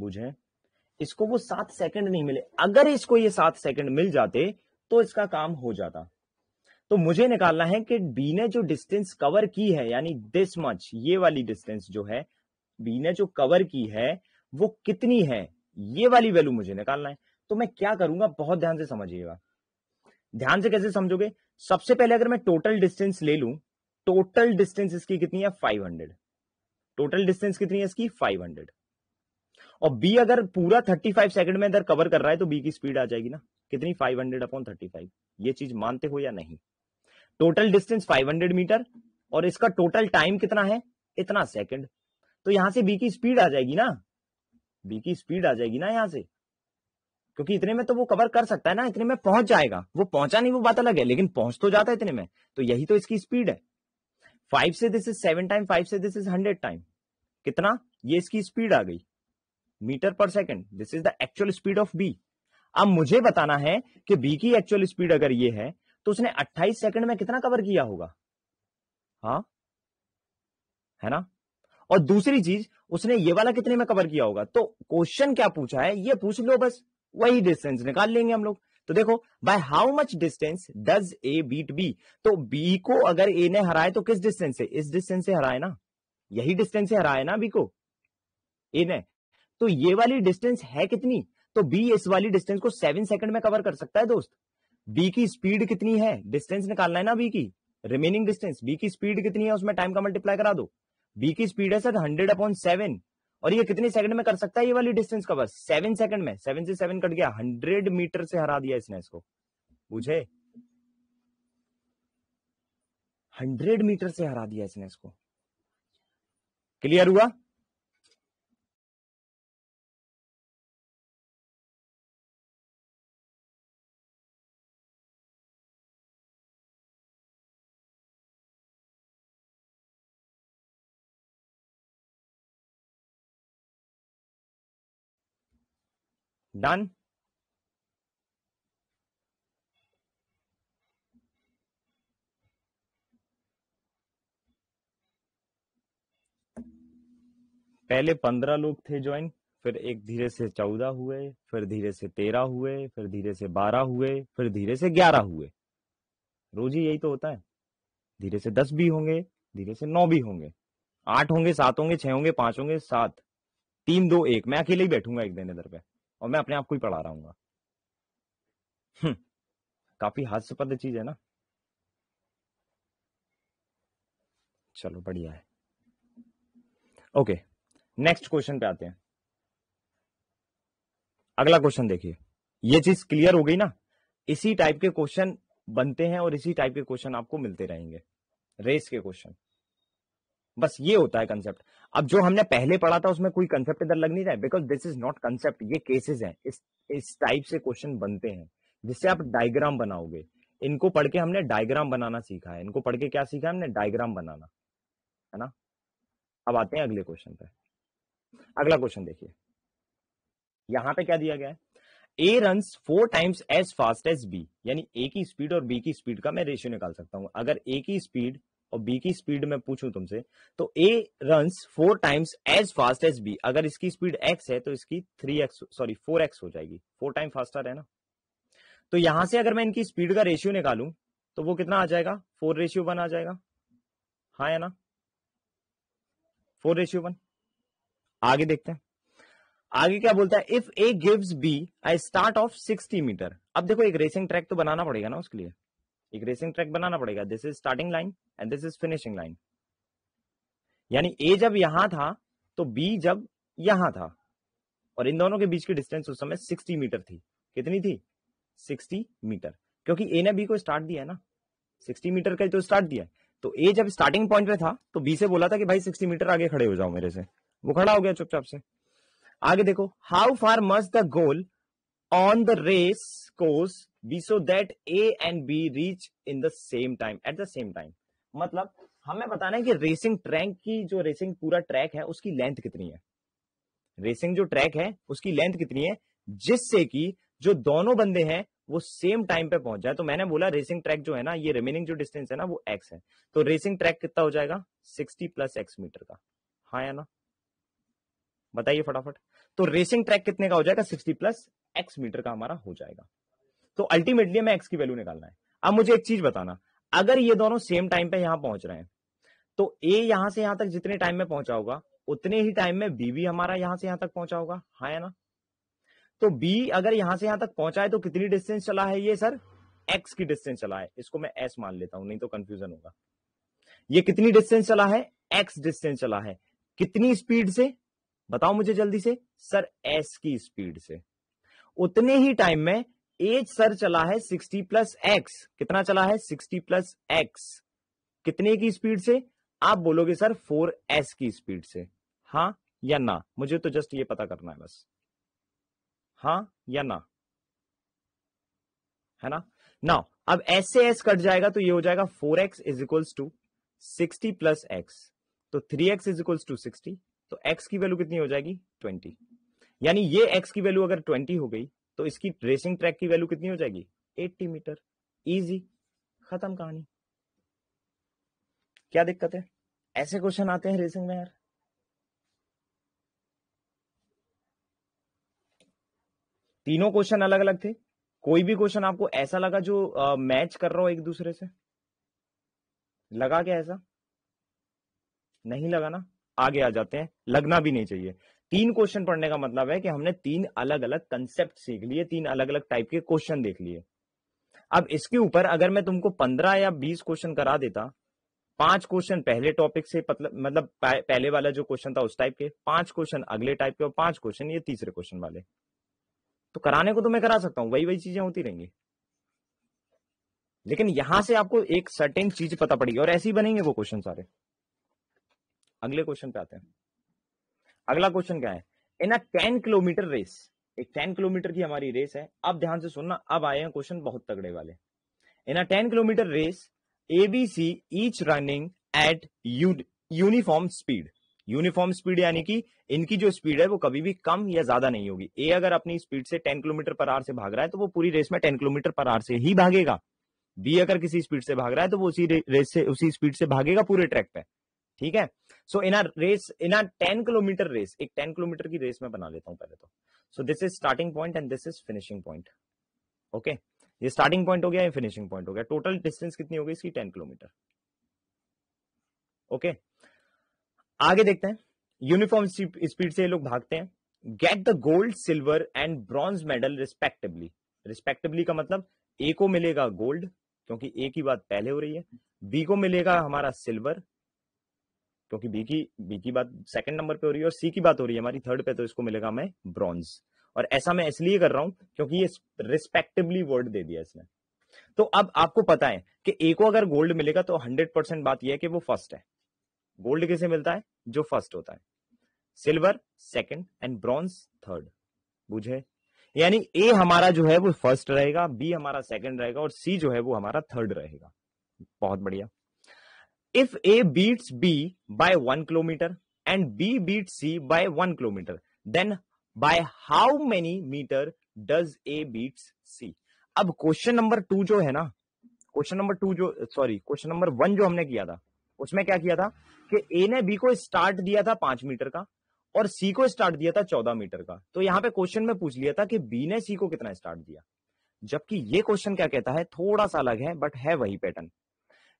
बुझे इसको वो सात सेकंड नहीं मिले अगर इसको ये सात सेकंड मिल जाते तो इसका काम हो जाता तो मुझे निकालना है कि बी ने जो डिस्टेंस कवर की है यानी दिस मच ये वाली डिस्टेंस जो है बी ने जो कवर की है वो कितनी है ये वाली वैल्यू मुझे निकालना है तो मैं क्या करूंगा बहुत ध्यान से समझिएगा ध्यान से कैसे समझोगे सबसे पहले अगर मैं टोटल डिस्टेंस ले लू टोटल डिस्टेंस इसकी कितनी है 500 टोटल डिस्टेंस कितनी है इसकी 500 और बी अगर पूरा थर्टी फाइव सेकंड में अगर कवर कर रहा है तो बी की स्पीड आ जाएगी ना कितनी फाइव हंड्रेड अपॉन थर्टी ये चीज मानते हो या नहीं total distance five hundred metre और इसका टोटल टाइम कितना है इतना सेकंड तो यहां से बी की स्पीड आ जाएगी ना बी की स्पीड आ जाएगी ना यहां से क्योंकि इतने में तो वो कवर कर सकता है ना इतने में पहुंच जाएगा वो पहुंचा नहीं वो बात अलग है लेकिन पहुंच तो जाता है इतने में तो यही तो इसकी स्पीड है फाइव से this is seven time five से दिस इज हंड्रेड टाइम कितना ये इसकी स्पीड आ गई मीटर पर second this is the actual speed of B अब मुझे बताना है कि बी की एक्चुअल स्पीड अगर ये है तो उसने 28 सेकंड में कितना कवर किया होगा हा है ना और दूसरी चीज उसने ये वाला कितने में कवर किया होगा तो क्वेश्चन क्या पूछा है ये पूछ लो बस वही डिस्टेंस निकाल लेंगे हम लोग तो देखो by how much distance does A beat B तो बी को अगर ए ने हराए तो किस डिस्टेंस से इस डिस्टेंस से हराए ना यही डिस्टेंस से हराए ना बी को ए ने तो ये वाली डिस्टेंस है कितनी तो बी इस वाली डिस्टेंस को सेवन सेकंड में कवर कर सकता है दोस्त बी की स्पीड कितनी है डिस्टेंस निकालना है ना बी की रिमेनिंग डिस्टेंस बी की स्पीड कितनी है उसमें टाइम का मल्टीप्लाई करा दो बी की स्पीड है सर हंड्रेड अपॉन सेवन और ये कितने सेकंड में कर सकता है ये वाली डिस्टेंस कवर सेवन सेकंड में सेवन से सेवन कट गया हंड्रेड मीटर से हरा दिया इसने इसको बुझे हंड्रेड मीटर से हरा दिया इसने इसको क्लियर हुआ Done. पहले पंद्रह लोग थे ज्वाइन फिर एक धीरे से चौदह हुए फिर धीरे से तेरह हुए फिर धीरे से बारह हुए फिर धीरे से ग्यारह हुए रोज ही यही तो होता है धीरे से दस भी होंगे धीरे से नौ भी होंगे आठ होंगे सात होंगे छह होंगे पांच होंगे सात तीन दो एक मैं अकेले ही बैठूंगा एक दिन इधर पे और मैं अपने आप को ही पढ़ा रहा हूँ हम्म, काफी हास्यपद चीज है ना चलो बढ़िया है ओके नेक्स्ट क्वेश्चन पे आते हैं अगला क्वेश्चन देखिए ये चीज क्लियर हो गई ना इसी टाइप के क्वेश्चन बनते हैं और इसी टाइप के क्वेश्चन आपको मिलते रहेंगे रेस के क्वेश्चन बस ये होता है कंसेप्ट अब जो हमने पहले पढ़ा था उसमें कोई कंसेप्ट इधर लग नहीं रहा है because this is not concept ये केसेस हैं इस इस टाइप से क्वेश्चन बनते हैं जिससे आप डायग्राम बनाओगे इनको पढ़ के हमने डायग्राम बनाना सीखा है इनको पढ़ के क्या सीखा है हमने डायग्राम बनाना है ना अब आते हैं अगले क्वेश्चन पे अगला क्वेश्चन देखिए यहां पे क्या दिया गया है A run four times as fast as B यानी ए की स्पीड और बी की स्पीड का मैं रेशियो निकाल सकता हूं अगर ए की स्पीड और बी की स्पीड में पूछूं तुमसे तो A run four times as fast as B अगर इसकी स्पीड एक्स है तो इसकी three x sorry four x हो जाएगी फोर टाइम फास्टर है ना तो यहां से अगर मैं इनकी स्पीड का रेशियो निकालू तो वो कितना आ जाएगा फोर रेशियो वन आ जाएगा हाँ है ना फोर रेशियो वन आगे देखते हैं आगे क्या बोलता है if A gives B a start of sixty metre अब देखो एक रेसिंग ट्रैक तो बनाना पड़ेगा ना उसके लिए एक रेसिंग ट्रैक बनाना पड़ेगा this is starting line and this is finishing line यानी ए जब यहां था तो बी जब यहां था और इन दोनों के बीच की डिस्टेंस उस समय 60 मीटर थी कितनी थी 60 मीटर क्योंकि ए ने बी को स्टार्ट दिया है ना 60 मीटर का तो स्टार्ट दिया तो ए जब स्टार्टिंग पॉइंट पे था तो बी से बोला था कि भाई 60 मीटर आगे खड़े हो जाओ मेरे से वो खड़ा हो गया चुपचाप से आगे देखो how far must the goal on the race scores B so that A and B reach in the same time at the same time मतलब हमें बताना है कि रेसिंग ट्रैक की जो रेसिंग पूरा ट्रैक है उसकी लेंथ कितनी है रेसिंग जो ट्रैक है उसकी लेंथ कितनी है जिससे कि जो दोनों बंदे हैं वो सेम टाइम पे पहुंच जाए तो मैंने बोला रेसिंग ट्रैक जो है ना ये रिमेनिंग जो डिस्टेंस है ना वो एक्स है तो रेसिंग ट्रैक कितना हो जाएगा सिक्सटी प्लस एक्स मीटर का हाँ या ना बताइए फटाफट तो रेसिंग ट्रैक कितने का हो जाएगा सिक्सटी प्लस एक्स मीटर का हमारा हो जाएगा तो अल्टीमेटली हमें एक्स की वैल्यू निकालना है अब मुझे एक चीज बताना अगर ये दोनों सेम टाइम पे यहां पहुंच रहे हैं तो ए यहां से यहां तक जितने टाइम में पहुंचा होगा उतने ही टाइम में बी भी हमारा यहां से यहां तक पहुंचा होगा हाँ है ना तो बी अगर यहां से यहां तक पहुंचा है तो कितनी डिस्टेंस चला है ये सर एक्स की डिस्टेंस चला है इसको मैं एस मान लेता हूं नहीं तो कंफ्यूजन होगा ये कितनी डिस्टेंस चला है एक्स डिस्टेंस चला है कितनी स्पीड से बताओ मुझे जल्दी से सर एस की स्पीड से उतने ही टाइम में एज सर चला है सिक्सटी प्लस एक्स कितना चला है सिक्सटी प्लस एक्स कितने की स्पीड से आप बोलोगे सर फोर एस की स्पीड से हाँ या ना मुझे तो जस्ट ये पता करना है बस हाँ या ना है ना ना अब एस से एस कट जाएगा तो ये हो जाएगा four x is equals to sixty plus x तो three x is equals to sixty तो एक्स की वैल्यू कितनी हो जाएगी ट्वेंटी यानी ये एक्स की वैल्यू अगर ट्वेंटी हो गई तो इसकी रेसिंग ट्रैक की वैल्यू कितनी हो जाएगी 80 मीटर इजी खत्म कहानी क्या दिक्कत है ऐसे क्वेश्चन आते हैं रेसिंग में यार तीनों क्वेश्चन अलग अलग थे कोई भी क्वेश्चन आपको ऐसा लगा जो आ, मैच कर रहा हो एक दूसरे से लगा क्या ऐसा नहीं लगा ना आगे आ जाते हैं लगना भी नहीं चाहिए तीन क्वेश्चन पढ़ने का मतलब है कि हमने तीन अलग अलग कंसेप्ट सीख लिए तीन अलग अलग टाइप के क्वेश्चन देख लिए अब इसके ऊपर अगर मैं तुमको पंद्रह या बीस क्वेश्चन करा देता पांच क्वेश्चन पहले टॉपिक से मतलब पहले वाला जो क्वेश्चन था उस टाइप के पांच क्वेश्चन अगले टाइप के और पांच क्वेश्चन ये तीसरे क्वेश्चन वाले तो कराने को तो मैं करा सकता हूं वही वही चीजें होती रहेंगी लेकिन यहां से आपको एक सर्टेन चीज पता पड़ेगी और ऐसे ही बनेंगे वो क्वेश्चन सारे अगले क्वेश्चन पे आते हैं अगला क्वेश्चन क्या है in a ten kilometre race एक टेन किलोमीटर की हमारी रेस है अब ध्यान से सुनना अब आए हैं क्वेश्चन बहुत तगड़े वाले in a ten kilometre race ABC each running at uniform speed uniform speed यानी कि इनकी जो स्पीड है वो कभी भी कम या ज्यादा नहीं होगी ए अगर अपनी स्पीड से 10 किलोमीटर पर आर से भाग रहा है तो वो पूरी रेस में 10 किलोमीटर पर आर से ही भागेगा बी अगर किसी स्पीड से भाग रहा है तो वो उसी रेस से उसी स्पीड से भागेगा पूरे ट्रैक पे ठीक है so in race in a ten kilometre race एक टेन किलोमीटर की रेस में बना लेता हूं पहले तो so this is starting point and this is finishing point okay ये स्टार्टिंग पॉइंट हो गया ये फिनिशिंग पॉइंट हो गया टोटल डिस्टेंस कितनी हो गई इसकी टेन किलोमीटर ओके आगे देखते हैं यूनिफॉर्म स्पीड से ये लोग भागते हैं get the gold silver and bronze medal respectively respectively का मतलब ए को मिलेगा गोल्ड क्योंकि ए की बात पहले हो रही है बी को मिलेगा हमारा सिल्वर क्योंकि बी की बी की बात सेकंड नंबर पे हो रही है और सी की बात हो रही है हमारी थर्ड पे तो इसको मिलेगा हमें ब्रॉन्ज और ऐसा मैं इसलिए कर रहा हूं क्योंकि ये रिस्पेक्टिवली वर्ड दे दिया इसने तो अब आपको पता है कि ए को अगर गोल्ड मिलेगा तो हंड्रेड परसेंट बात यह है कि वो फर्स्ट है गोल्ड किसे मिलता है जो फर्स्ट होता है silver second and bronze third बुझे यानी ए हमारा जो है वो फर्स्ट रहेगा बी हमारा सेकंड रहेगा और सी जो है वो हमारा थर्ड रहेगा बहुत बढ़िया if A beats B by one kilometre and B beat C by one kilometre then by how many metre does A beats C अब क्वेश्चन नंबर टू जो है ना क्वेश्चन नंबर टू जो सॉरी क्वेश्चन नंबर वन जो हमने किया था उसमें क्या किया था कि ए ने बी को स्टार्ट दिया था पांच मीटर का और सी को स्टार्ट दिया था चौदह मीटर का तो यहां पे क्वेश्चन में पूछ लिया था कि बी ने सी को कितना स्टार्ट दिया जबकि ये क्वेश्चन क्या कहता है थोड़ा सा अलग है बट है वही पैटर्न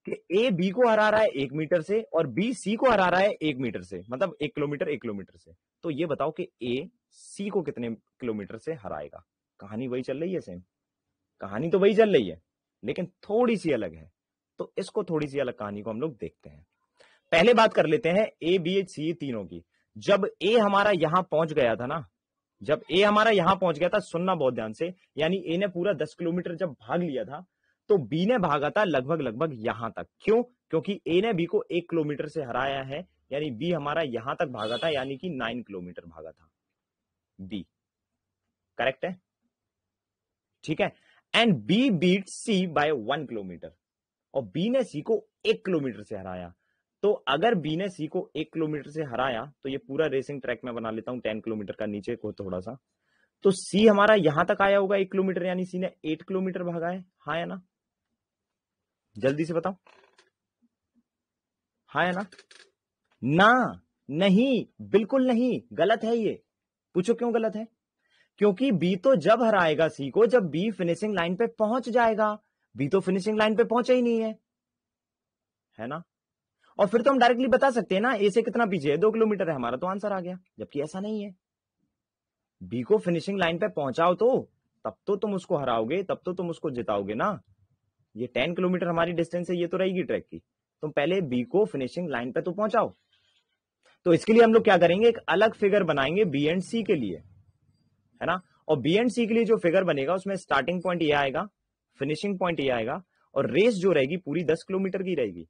कि ए बी को हरा रहा है एक मीटर से और बी सी को हरा रहा है एक मीटर से मतलब एक किलोमीटर एक किलोमीटर से तो ये बताओ कि ए सी को कितने किलोमीटर से हराएगा कहानी वही चल रही है सेम कहानी तो वही चल रही है लेकिन थोड़ी सी अलग है तो इसको थोड़ी सी अलग कहानी को हम लोग देखते हैं पहले बात कर लेते हैं ए बी एच सी तीनों की जब ए हमारा यहां पहुंच गया था ना जब ए हमारा यहां पहुंच गया था सुनना बहुत ध्यान से यानी ए ने पूरा दस किलोमीटर जब भाग लिया था तो बी ने भागा था लगभग लगभग यहां तक क्यों क्योंकि ए ने बी को एक किलोमीटर से हराया है यानी बी हमारा यहां तक भागा था यानी कि नाइन किलोमीटर भागा था बी करेक्ट है ठीक है and B beat C by one kilometre और बी ने सी को एक किलोमीटर से हराया तो अगर बी ने सी को एक किलोमीटर से हराया तो ये पूरा रेसिंग ट्रैक में बना लेता हूं टेन किलोमीटर का नीचे को थोड़ा सा तो सी हमारा यहां तक आया होगा एक किलोमीटर यानी सी ने एट किलोमीटर भागा है हाँ या ना जल्दी से बताओ हा है ना ना नहीं बिल्कुल नहीं गलत है ये पूछो क्यों गलत है क्योंकि बी तो जब हराएगा सी को जब बी फिनिशिंग लाइन पे पहुंच जाएगा बी तो फिनिशिंग लाइन पे पहुंचा ही नहीं है है ना और फिर तो हम डायरेक्टली बता सकते हैं ना ए से कितना पीछे है दो किलोमीटर है हमारा तो आंसर आ गया जबकि ऐसा नहीं है बी को फिनिशिंग लाइन पे पहुंचाओ तो तब तो तुम उसको हराओगे तब तो तुम उसको जिताओगे ना ये टेन किलोमीटर हमारी डिस्टेंस है ये तो रहेगी ट्रैक की तुम पहले बी को फिनिशिंग लाइन पे तो पहुंचाओ तो इसके लिए हम लोग क्या करेंगे एक अलग फिगर बनाएंगे बी एंड सी के लिए है ना और बी एंड सी के लिए जो फिगर बनेगा उसमें स्टार्टिंग पॉइंट ये आएगा फिनिशिंग पॉइंट ये आएगा और रेस जो रहेगी पूरी दस किलोमीटर की रहेगी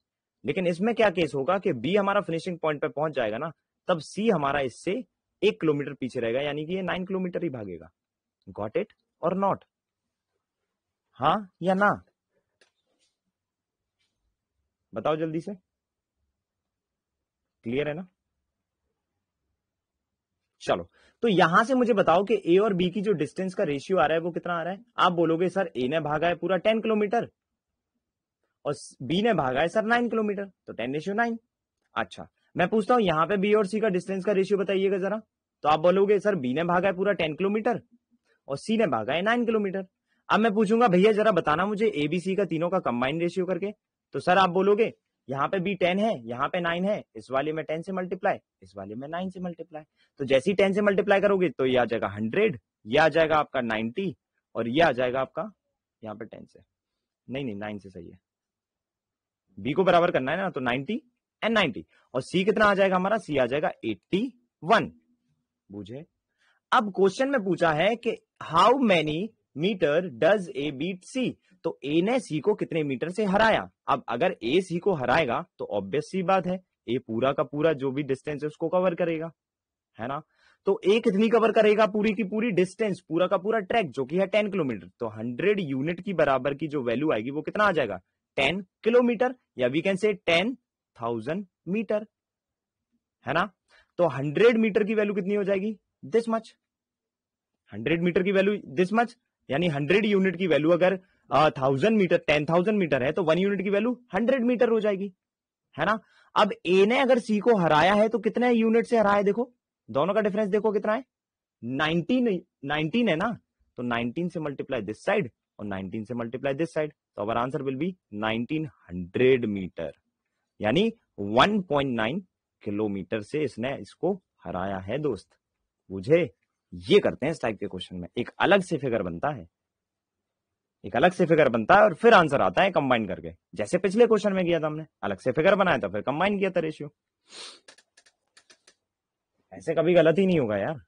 लेकिन इसमें क्या केस होगा कि बी हमारा फिनिशिंग पॉइंट पे पहुंच जाएगा ना तब सी हमारा इससे एक किलोमीटर पीछे रहेगा यानी कि ये नाइन किलोमीटर ही भागेगा गॉट इट और नॉट हाँ या ना बताओ जल्दी से क्लियर है ना चलो तो यहां से मुझे बताओ कि ए और बी की जो डिस्टेंस का रेशियो आ रहा है वो कितना आ रहा है आप बोलोगे सर ए ने भागा है पूरा टेन किलोमीटर और बी ने भागा है सर नाइन किलोमीटर तो टेन रेशियो नाइन अच्छा मैं पूछता हूं यहां पे बी और सी का डिस्टेंस का रेशियो बताइएगा जरा तो आप बोलोगे सर बी ने भागा है पूरा टेन किलोमीटर और सी ने भागा है नाइन किलोमीटर अब मैं पूछूंगा भैया जरा बताना मुझे एबीसी का तीनों का कंबाइन रेशियो करके तो सर आप बोलोगे यहाँ पे बी टेन है यहाँ पे नाइन है इस वाले में टेन से मल्टीप्लाई इस वाले में नाइन से मल्टीप्लाई तो जैसे ही टेन से मल्टीप्लाई करोगे तो ये आ जाएगा हंड्रेड ये आ जाएगा आपका नाइनटी और ये आ जाएगा आपका यहाँ पे टेन से नहीं नहीं नाइन से सही है बी को बराबर करना है ना तो नाइनटी एंड नाइनटी और सी कितना आ जाएगा हमारा सी आ जाएगा एट्टी वन बुझे अब क्वेश्चन में पूछा है कि how many metre does A beat C तो ए ने सी को कितने मीटर से हराया अब अगर ए सी को हराएगा तो ऑब्वियस सी बात है ए पूरा का पूरा जो भी डिस्टेंस है उसको कवर करेगा है ना तो ए कितनी कवर करेगा पूरी की पूरी डिस्टेंस पूरा का पूरा ट्रैक जो कि है टेन किलोमीटर तो हंड्रेड यूनिट की बराबर की जो वैल्यू आएगी वो कितना आ जाएगा टेन किलोमीटर या we can say ten thousand metre है ना तो हंड्रेड मीटर की वैल्यू कितनी हो जाएगी दिस मच हंड्रेड मीटर की वैल्यू दिस मच यानी हंड्रेड यूनिट की वैल्यू अगर thousand metre ten thousand metre है तो वन यूनिट की वैल्यू हंड्रेड मीटर हो जाएगी है ना अब ए ने अगर सी को हराया है तो कितने यूनिट से हराया देखो दोनों का डिफरेंस देखो कितना है नाइनटीन नाइनटीन है ना तो नाइनटीन से मल्टीप्लाई दिस साइड और नाइनटीन से मल्टीप्लाई दिस साइड तो our answer will be nineteen hundred metre यानी वन पॉइंट नाइन किलोमीटर से इसने इसको हराया है दोस्त मुझे ये करते हैं इस टाइप के क्वेश्चन में एक अलग से फिगर बनता है एक अलग से फिगर बनता है और फिर आंसर आता है कंबाइन करके जैसे पिछले क्वेश्चन में किया था हमने अलग से फिगर बनाया था तो फिर कंबाइन किया था रेशियो ऐसे कभी गलत ही नहीं होगा यार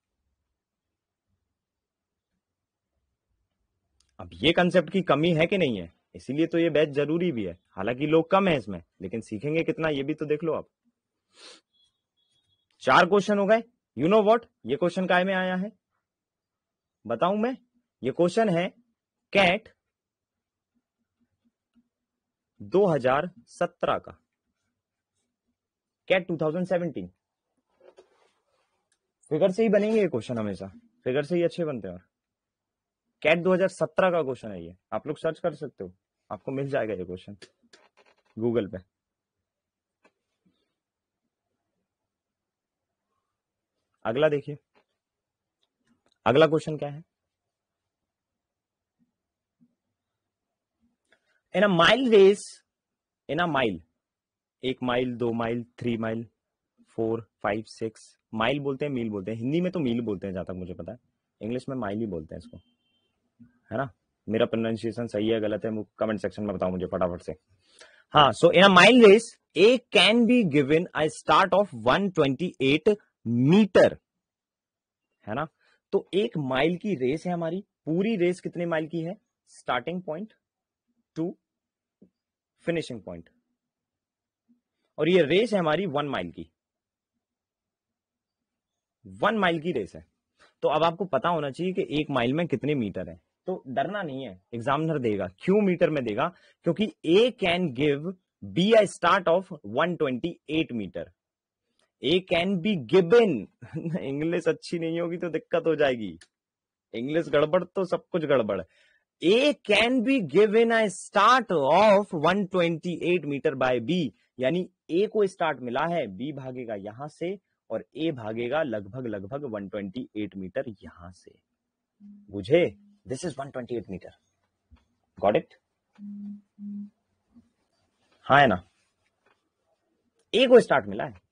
अब ये कंसेप्ट की कमी है कि नहीं है इसीलिए तो ये बैच जरूरी भी है हालांकि लोग कम है इसमें लेकिन सीखेंगे कितना ये भी तो देख लो आप चार क्वेश्चन हो गए यू नो वॉट ये क्वेश्चन काय में आया है बताऊं मैं ये क्वेश्चन है कैट 2017 का कैट 2017 फिगर से ही बनेंगे ये क्वेश्चन हमेशा फिगर से ही अच्छे बनते हैं और कैट 2017 का क्वेश्चन है ये आप लोग सर्च कर सकते हो आपको मिल जाएगा ये क्वेश्चन गूगल पे अगला देखिए अगला क्वेश्चन क्या है in a mile race in a mile एक माइल दो mile three mile four five six mile बोलते हैं मील बोलते हैं हिंदी में तो मील बोलते हैं जहां तक मुझे पता है इंग्लिश में माइल ही बोलते हैं इसको है ना मेरा प्रोनाउंसिएशन सही है गलत है कमेंट सेक्शन में बताओ मुझे फटाफट से हाँ so in a mile race A can be given a start of one twenty eight metre है ना तो एक माइल की रेस है हमारी पूरी रेस कितने माइल की है starting point to finishing point और ये रेस है हमारी वन माइल की वन माइल की रेस है तो अब आपको पता होना चाहिए कि एक माइल में कितने मीटर है तो डरना नहीं है एग्जामिनर देगा क्यों मीटर में देगा क्योंकि A can give B a start of 128 metre A can be given English अच्छी नहीं होगी तो दिक्कत हो जाएगी इंग्लिश गड़बड़ तो सब कुछ गड़बड़ A can be given a start of 128 metre by B यानी ए को स्टार्ट मिला है बी भागेगा यहां से और ए भागेगा लगभग लगभग 128 मीटर यहां से बुझे this is 128 metre got it हा है ना ए को स्टार्ट मिला है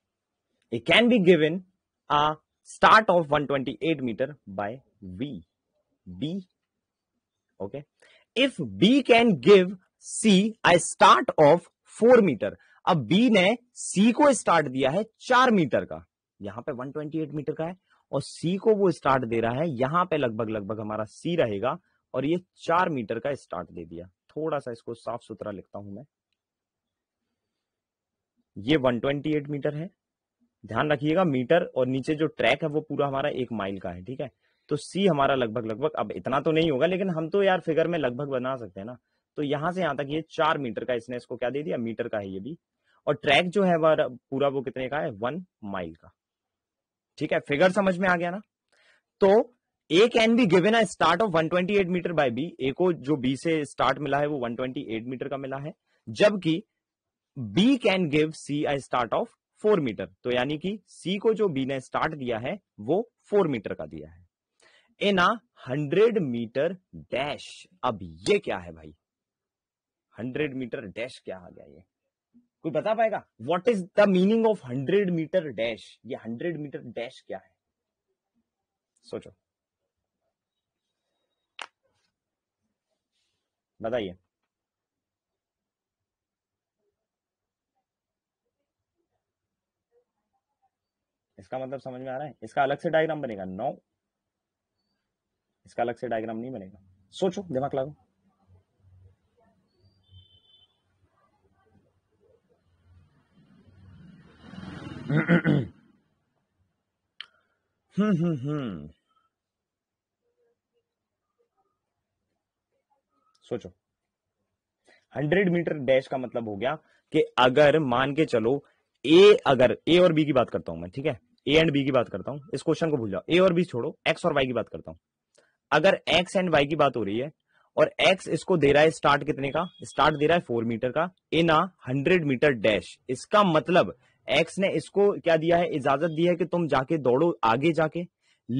It can be given a start of 128 meter by V. B. Okay. If B can give C a start of 4 metre अब बी ने सी को स्टार्ट दिया है चार मीटर का यहाँ पे 128 मीटर का है और सी को वो स्टार्ट दे रहा है यहाँ पे लगभग लगभग हमारा सी रहेगा और ये चार मीटर का स्टार्ट दे दिया थोड़ा सा इसको साफ सुथरा लिखता हूं मैं ये 128 मीटर है ध्यान रखिएगा मीटर और नीचे जो ट्रैक है वो पूरा हमारा एक माइल का है ठीक है तो सी हमारा लगभग लगभग अब इतना तो नहीं होगा लेकिन हम तो यार फिगर में लगभग बना सकते हैं ना तो यहां से यहां तक ये चार मीटर का इसने इसको क्या दे दिया मीटर का है ये भी और ट्रैक जो है पूरा वो कितने का है वन माइल का ठीक है फिगर समझ में आ गया ना तो A can be given a start of 128 metre by B A को जो बी से स्टार्ट मिला है वो 128 मीटर का मिला है जबकि B can give C a start of four metre तो यानी कि सी को जो बी ने स्टार्ट दिया है वो फोर मीटर का दिया है in a hundred metre dash अब ये क्या है भाई हंड्रेड मीटर डैश क्या आ गया ये कोई बता पाएगा what is the meaning of hundred metre dash ये हंड्रेड मीटर डैश क्या है सोचो बताइए इसका मतलब समझ में आ रहा है इसका अलग से डायग्राम बनेगा नौ इसका अलग से डायग्राम नहीं बनेगा सोचो दिमाग लगाओ हम्म, हम्म, हम्म सोचो हंड्रेड मीटर डैश का मतलब हो गया कि अगर मान के चलो ए अगर ए और बी की बात करता हूं मैं ठीक है ए एंड बी की बात करता हूं इस क्वेश्चन को भूल जाओ ए और बी छोड़ो एक्स और वाई की बात करता हूं अगर एक्स एंड वाई की बात हो रही है और एक्स इसको दे रहा है स्टार्ट कितने का स्टार्ट दे रहा है फोर मीटर का in a hundred metre dash इसका मतलब एक्स ने इसको क्या दिया है इजाजत दी है कि तुम जाके दौड़ो आगे जाके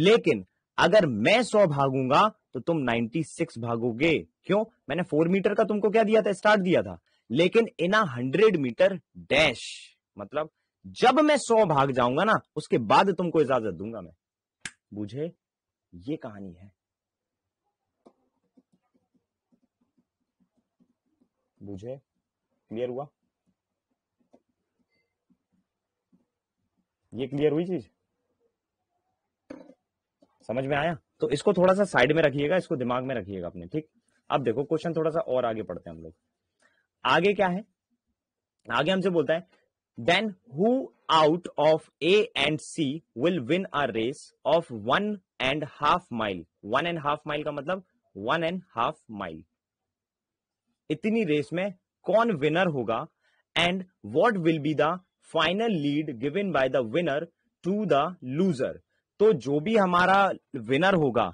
लेकिन अगर मैं सौ भागूंगा तो तुम 96 भागोगे क्यों मैंने फोर मीटर का तुमको क्या दिया था स्टार्ट दिया था लेकिन इना हंड्रेड मीटर डैश मतलब जब मैं सौ भाग जाऊंगा ना उसके बाद तुमको इजाजत दूंगा मैं बुझे ये कहानी है बुझे क्लियर हुआ ये क्लियर हुई चीज समझ में आया तो इसको थोड़ा सा साइड में रखिएगा इसको दिमाग में रखिएगा अपने ठीक अब देखो क्वेश्चन थोड़ा सा और आगे पढ़ते हैं हम लोग आगे क्या है आगे हमसे बोलता है then who out of A and C will win a race of one and half mile? One and half mile का मतलब वन एंड हाफ माइल इतनी रेस में कौन विनर होगा and what will be the final lead given by the winner to the loser तो जो भी हमारा विनर होगा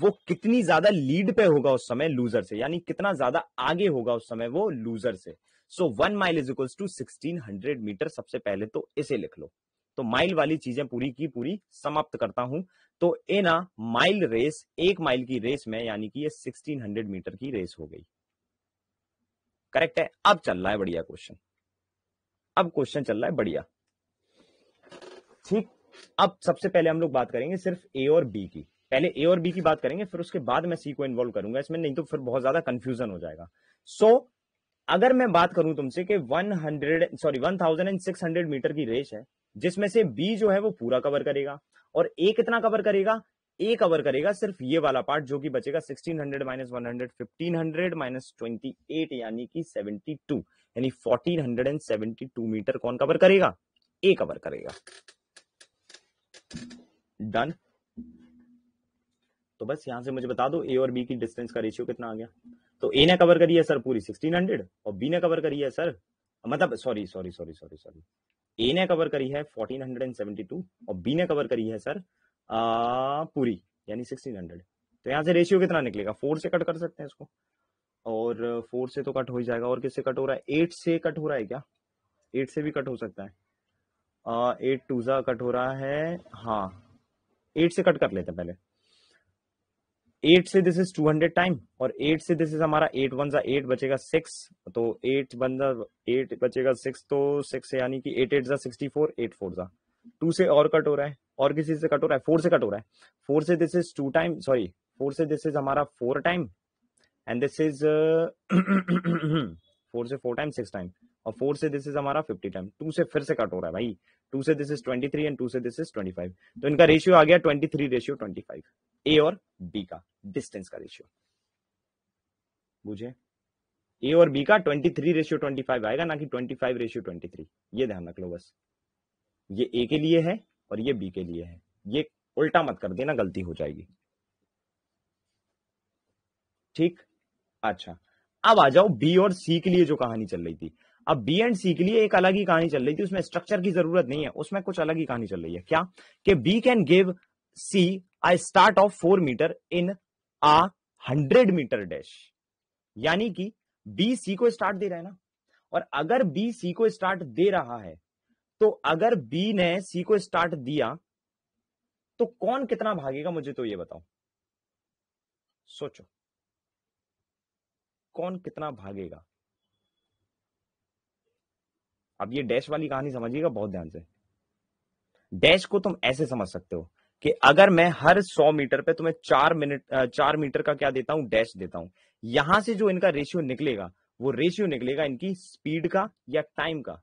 वो कितनी ज्यादा लीड पे होगा उस समय लूजर से यानी कितना ज्यादा आगे होगा उस समय वो लूजर से so one mile is equal to sixteen hundred metre सबसे पहले तो इसे लिख लो तो माइल वाली चीजें पूरी की पूरी समाप्त करता हूं तो ए ना माइल रेस एक माइल की रेस में यानी कि ये 1600 मीटर की रेस हो गई करेक्ट है अब चल रहा है बढ़िया क्वेश्चन अब क्वेश्चन चल रहा है बढ़िया ठीक अब सबसे पहले हम लोग बात करेंगे सिर्फ ए और बी की पहले ए और बी की बात करेंगे फिर उसके बाद मैं सी को इन्वॉल्व करूंगा इसमें नहीं तो फिर बहुत ज्यादा कंफ्यूजन हो जाएगा सो so, अगर मैं बात करूं तुमसे कि 100 सॉरी 1600 मीटर की रेस है जिसमें से बी जो है वो पूरा कवर करेगा और ए कितना कवर करेगा ए कवर करेगा सिर्फ ये वाला पार्ट जो कि बचेगा 1600 minus fifteen hundred minus eight यानी कि 72 यानी 1472 मीटर कौन कवर करेगा ए कवर करेगा डन तो बस यहां से मुझे बता दो ए और बी की डिस्टेंस का रेशियो कितना आ गया तो ए ने कवर करी है सर पूरी हंड्रेड और बी ने कवर करी है सर मतलब sorry sorry sorry sorry sorry A ने कवर करी है टू और बी ने कवर करी है सर आ, पूरी यानी हंड्रेड तो यहाँ से रेशियो कितना निकलेगा फोर से कट कर सकते हैं इसको और फोर से तो कट हो ही जाएगा और किससे कट हो रहा है एट से कट हो रहा है क्या एट से भी कट हो सकता है एट टू जा कट हो रहा है हाँ एट से कट कर लेते हैं पहले एट से this is two hundred time और एट से दिस इज हमारा एट वन जा एट बचेगा सिक्स तो एट वन जा एट बचेगा सिक्स तो सिक्स यानी कि एट एट जा सिक्सटी फोर एट फोर जा टू से और कट हो रहा है और किसी से कट हो रहा है फोर से कट हो रहा है फोर से this is two time sorry four से दिस इज हमारा four time and this is four से फोर टाइम सिक्स टाइम और फोर से दिस इज हमारा फिफ्टी टाइम टू से फिर से कट हो रहा है भाई टू से this is twenty three and two से दिस इज ट्वेंटी फाइव तो इनका रेशियो आ गया twenty three ratio twenty five A और बी का डिस्टेंस का रेशियो बुझे ए और बी का 23 रेशियो फाइव आएगा ना कि 25 रेशियो थ्री ये ध्यान रख लो बस ये ए के लिए है और ये बी के लिए है ये उल्टा मत कर देना गलती हो जाएगी ठीक अच्छा अब आ जाओ बी और सी के लिए जो कहानी चल रही थी अब बी एंड सी के लिए एक अलग ही कहानी चल रही थी उसमें स्ट्रक्चर की जरूरत नहीं है उसमें कुछ अलग ही कहानी चल रही है क्या कि B can give C a start of four metre in a hundred metre dash यानी कि बी सी को स्टार्ट दे रहा है ना और अगर बी सी को स्टार्ट दे रहा है तो अगर बी ने सी को स्टार्ट दिया तो कौन कितना भागेगा मुझे तो ये बताओ सोचो कौन कितना भागेगा अब ये डैश वाली कहानी समझिएगा बहुत ध्यान से डैश को तुम ऐसे समझ सकते हो कि अगर मैं हर 100 मीटर पे तुम्हें चार मिनट चार मीटर का क्या देता हूं डैश देता हूं यहां से जो इनका रेशियो निकलेगा वो रेशियो निकलेगा इनकी स्पीड का या टाइम का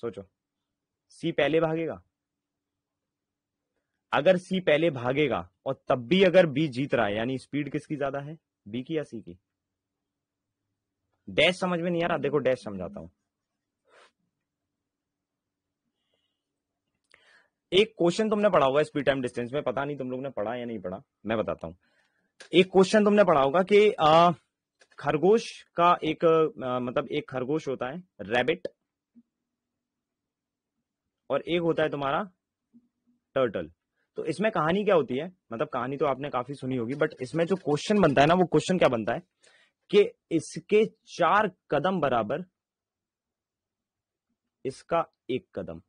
सोचो सी पहले भागेगा अगर सी पहले भागेगा और तब भी अगर बी जीत रहा है यानी स्पीड किसकी ज्यादा है बी की या सी की डैश समझ में नहीं आ रहा देखो डैश समझाता हूं एक क्वेश्चन तुमने पढ़ा होगा स्पीड टाइम डिस्टेंस में पता नहीं तुम लोग ने पढ़ा या नहीं पढ़ा मैं बताता हूँ एक क्वेश्चन तुमने पढ़ा होगा कि खरगोश का एक आ, मतलब एक खरगोश होता है रैबिट और एक होता है तुम्हारा टर्टल तो इसमें कहानी क्या होती है मतलब कहानी तो आपने काफी सुनी होगी बट इसमें जो क्वेश्चन बनता है ना वो क्वेश्चन क्या बनता है कि इसके चार कदम बराबर इसका एक कदम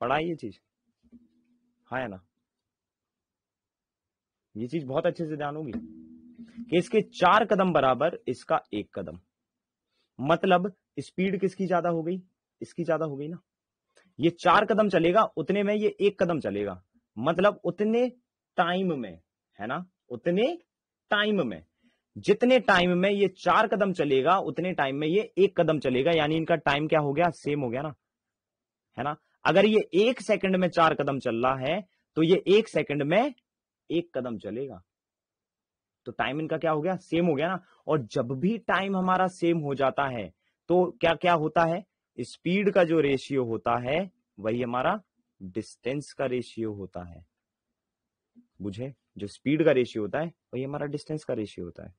पढ़ा ये चीज हाँ है ना ये चीज बहुत अच्छे से ध्यान होगी कि इसके चार कदम बराबर इसका एक कदम मतलब स्पीड किसकी ज्यादा हो गई इसकी ज्यादा हो गई ना ये चार कदम चलेगा उतने में ये एक कदम चलेगा मतलब उतने टाइम में है ना उतने टाइम में जितने टाइम में ये चार कदम चलेगा उतने टाइम में ये एक कदम चलेगा यानी इनका टाइम क्या हो गया सेम हो गया ना है ना अगर ये एक सेकंड में चार कदम चल रहा है तो ये एक सेकंड में एक कदम चलेगा तो टाइम इनका क्या हो गया सेम हो गया ना और जब भी टाइम हमारा सेम हो जाता है तो क्या क्या होता है स्पीड का जो रेशियो होता है वही हमारा डिस्टेंस का रेशियो होता है बुझे जो स्पीड का रेशियो होता है वही हमारा डिस्टेंस का रेशियो होता है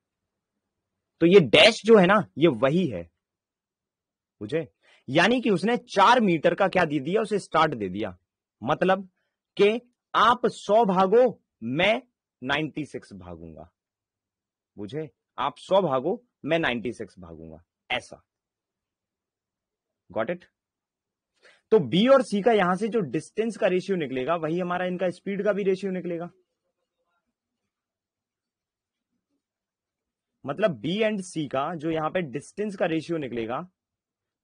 तो ये डैश जो है ना ये वही है बुझे यानी कि उसने चार मीटर का क्या दे दिया उसे स्टार्ट दे दिया मतलब कि आप सौ भागो मैं नाइन्टी सिक्स भागूंगा बुझे आप सौ भागो मैं नाइन्टी सिक्स भागूंगा ऐसा गॉट इट तो बी और सी का यहां से जो डिस्टेंस का रेशियो निकलेगा वही हमारा इनका स्पीड का भी रेशियो निकलेगा मतलब बी एंड सी का जो यहां पे डिस्टेंस का रेशियो निकलेगा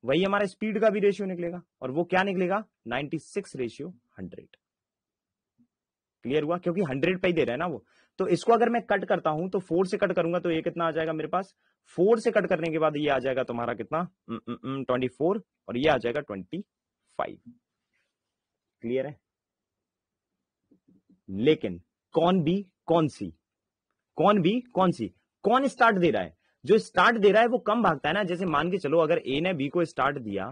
वही हमारा स्पीड का भी रेशियो निकलेगा और वो क्या निकलेगा 96 रेशियो हंड्रेड क्लियर हुआ क्योंकि 100 पे ही दे रहा है ना वो तो इसको अगर मैं कट करता हूं तो फोर से कट करूंगा तो ये कितना आ जाएगा मेरे पास फोर से कट करने के बाद ये आ जाएगा तुम्हारा कितना ट्वेंटी हम्म, फोर हम्म, हम्म, और ये आ जाएगा ट्वेंटी फाइव क्लियर है लेकिन कौन भी कौन सी कौन भी कौन सी कौन स्टार्ट दे रहा है जो स्टार्ट दे रहा है वो कम भागता है ना जैसे मान के चलो अगर ए ने बी को स्टार्ट दिया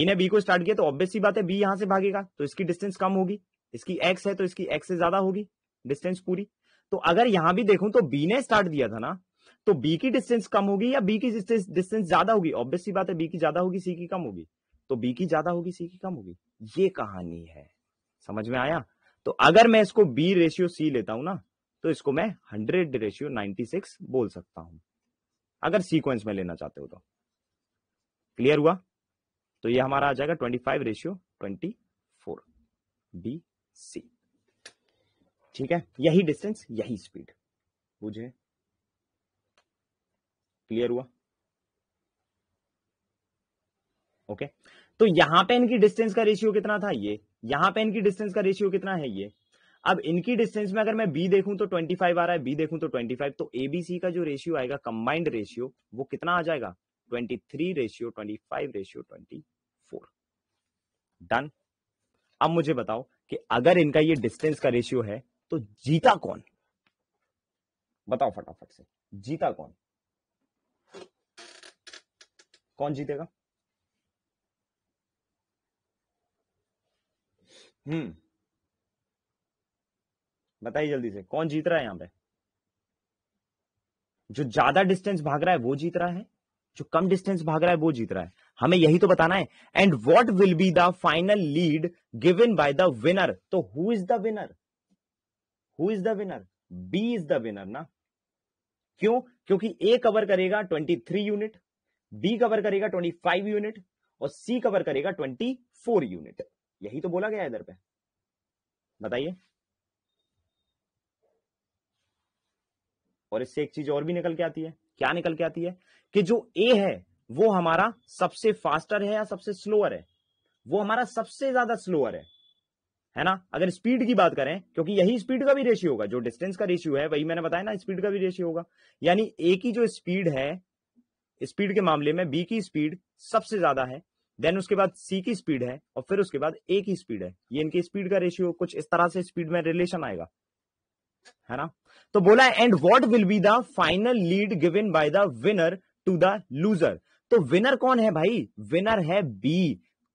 ए ने बी को स्टार्ट किया तो ऑब्वियसली बात है बी यहां से भागेगा तो इसकी डिस्टेंस कम होगी इसकी एक्स है तो इसकी एक्स से ज्यादा होगी डिस्टेंस पूरी तो अगर यहां भी देखूं तो बी ने स्टार्ट दिया था ना तो बी की डिस्टेंस कम होगी या बी की डिस्टेंस ज्यादा होगी ऑब्वियसली बात है बी की ज्यादा होगी सी की कम होगी तो बी की ज्यादा होगी सी की कम होगी ये कहानी है समझ में आया तो अगर मैं इसको बी रेशियो सी लेता हूं ना तो इसको मैं हंड्रेड रेशियो नाइनटी सिक्स बोल सकता हूं अगर सीक्वेंस में लेना चाहते हो तो क्लियर हुआ तो ये हमारा आ जाएगा twenty five ratio twenty four B C ठीक है यही डिस्टेंस यही स्पीड बुझे क्लियर हुआ ओके तो यहां पे इनकी डिस्टेंस का रेशियो कितना था ये यहां पे इनकी डिस्टेंस का रेशियो कितना है ये अब इनकी डिस्टेंस में अगर मैं बी देखूं तो 25 आ रहा है बी देखूं तो 25 तो एबीसी का जो रेशियो आएगा कंबाइंड रेशियो वो कितना आ जाएगा 23 रेशियो 25 रेशियो 24 डन अब मुझे बताओ कि अगर इनका ये डिस्टेंस का रेशियो है तो जीता कौन बताओ फटाफट से जीता कौन कौन जीतेगा हम्म बताइए जल्दी से कौन जीत रहा है यहां पे जो ज्यादा डिस्टेंस भाग रहा है वो जीत रहा है जो कम डिस्टेंस भाग रहा है वो जीत रहा है हमें यही तो बताना है and what will be the final lead given by the winner तो who is the winner who is the winner B is the winner ना क्यों क्योंकि ए कवर करेगा 23 यूनिट बी कवर करेगा 25 यूनिट और सी कवर करेगा 24 यूनिट यही तो बोला गया इधर पे बताइए और इससे एक चीज और भी निकल के आती है क्या निकल के आती है कि जो ए है वो हमारा सबसे फास्टर है या सबसे स्लोअर है वो हमारा सबसे ज्यादा स्लोअर है है ना अगर स्पीड की बात करें क्योंकि यही स्पीड का भी रेशियो होगा जो डिस्टेंस का रेशियो है वही मैंने बताया ना स्पीड का भी रेशियो होगा यानी ए की जो स्पीड है स्पीड के मामले में बी की स्पीड सबसे ज्यादा है देन उसके बाद सी की स्पीड है और फिर उसके बाद ए की स्पीड है ये इनकी स्पीड का रेशियो कुछ इस तरह से स्पीड में रिलेशन आएगा है ना तो बोला and what will be the final lead given by the winner to the loser तो विनर कौन है भाई विनर है बी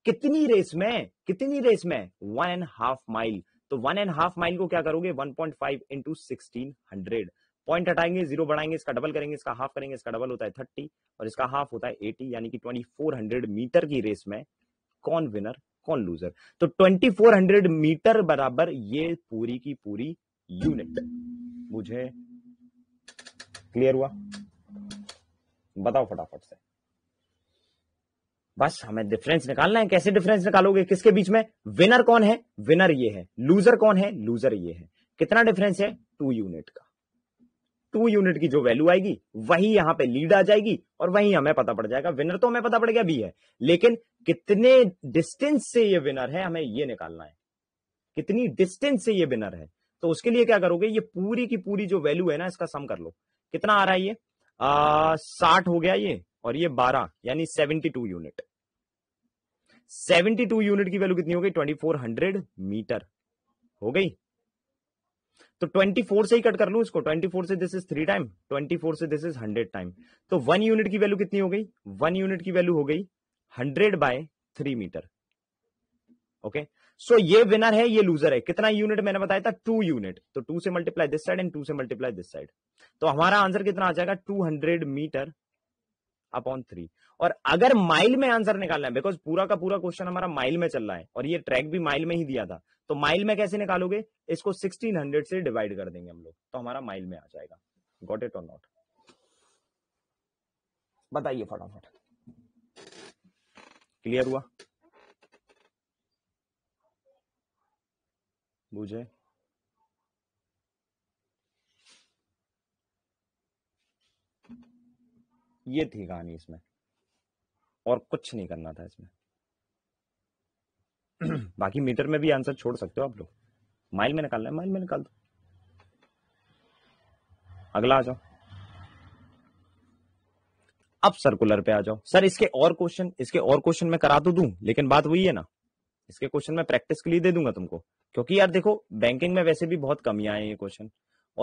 कितनी रेस में कितनी रेस में वन एंड हाफ माइल तो वन एंड हाफ माइल को क्या करोगे one point five into sixteen hundred point हटाएंगे जीरो बढ़ाएंगे इसका डबल करेंगे इसका हाफ करेंगे इसका डबल होता है थर्टी और इसका हाफ होता है एटी यानी कि ट्वेंटी फोर हंड्रेड मीटर की रेस में कौन विनर कौन लूजर तो ट्वेंटी फोर हंड्रेड मीटर बराबर ये पूरी की पूरी यूनिट मुझे क्लियर हुआ बताओ फटाफट से बस हमें डिफरेंस निकालना है कैसे डिफरेंस निकालोगे किसके बीच में विनर कौन है विनर ये है लूजर कौन है लूजर ये है कितना डिफरेंस है टू यूनिट का टू यूनिट की जो वैल्यू आएगी वही यहां पे लीड आ जाएगी और वही हमें पता पड़ जाएगा विनर तो हमें पता पड़ गया भी है लेकिन कितने डिस्टेंस से ये विनर है हमें ये निकालना है कितनी डिस्टेंस से ये विनर है तो उसके लिए क्या करोगे ये पूरी की पूरी जो वैल्यू है ना इसका सम कर लो कितना आ रहा है ये साठ हो गया ये और ये बारह यानी seventy two unit seventy two unit की वैल्यू कितनी हो गई ट्वेंटी फोर हंड्रेड मीटर हो गई तो ट्वेंटी फोर से ही कट कर लू इसको ट्वेंटी फोर से this is three time twenty four से दिस इज हंड्रेड टाइम तो वन यूनिट की वैल्यू कितनी हो गई वन यूनिट की वैल्यू हो गई hundred by three metre okay okay? So so, ये विनर है ये लूजर है कितना यूनिट मैंने बताया था टू यूनिट तो टू से multiply this side and two से मल्टीप्लाई दिस साइड तो हमारा आंसर कितना आ जाएगा two hundred metre upon three और अगर माइल में आंसर निकालना है बिकॉज पूरा का पूरा क्वेश्चन हमारा माइल में चल रहा है और ये ट्रैक भी माइल में ही दिया था तो माइल में कैसे निकालोगे इसको सिक्सटीन हंड्रेड से डिवाइड कर देंगे हम लोग तो हमारा माइल में आ जाएगा गॉट इट और नॉट बताइए फटाफट क्लियर हुआ बुझे ये थी कहानी इसमें और कुछ नहीं करना था इसमें बाकी मीटर में भी आंसर छोड़ सकते हो आप लोग माइल में निकालना है माइल में निकाल दो अगला आ जाओ अब सर्कुलर पे आ जाओ सर इसके और क्वेश्चन इसके और क्वेश्चन में करा तो दूं लेकिन बात वही है ना इसके क्वेश्चन में प्रैक्टिस के लिए दे दूंगा तुमको क्योंकि यार देखो बैंकिंग में वैसे भी बहुत कमियां हैं ये क्वेश्चन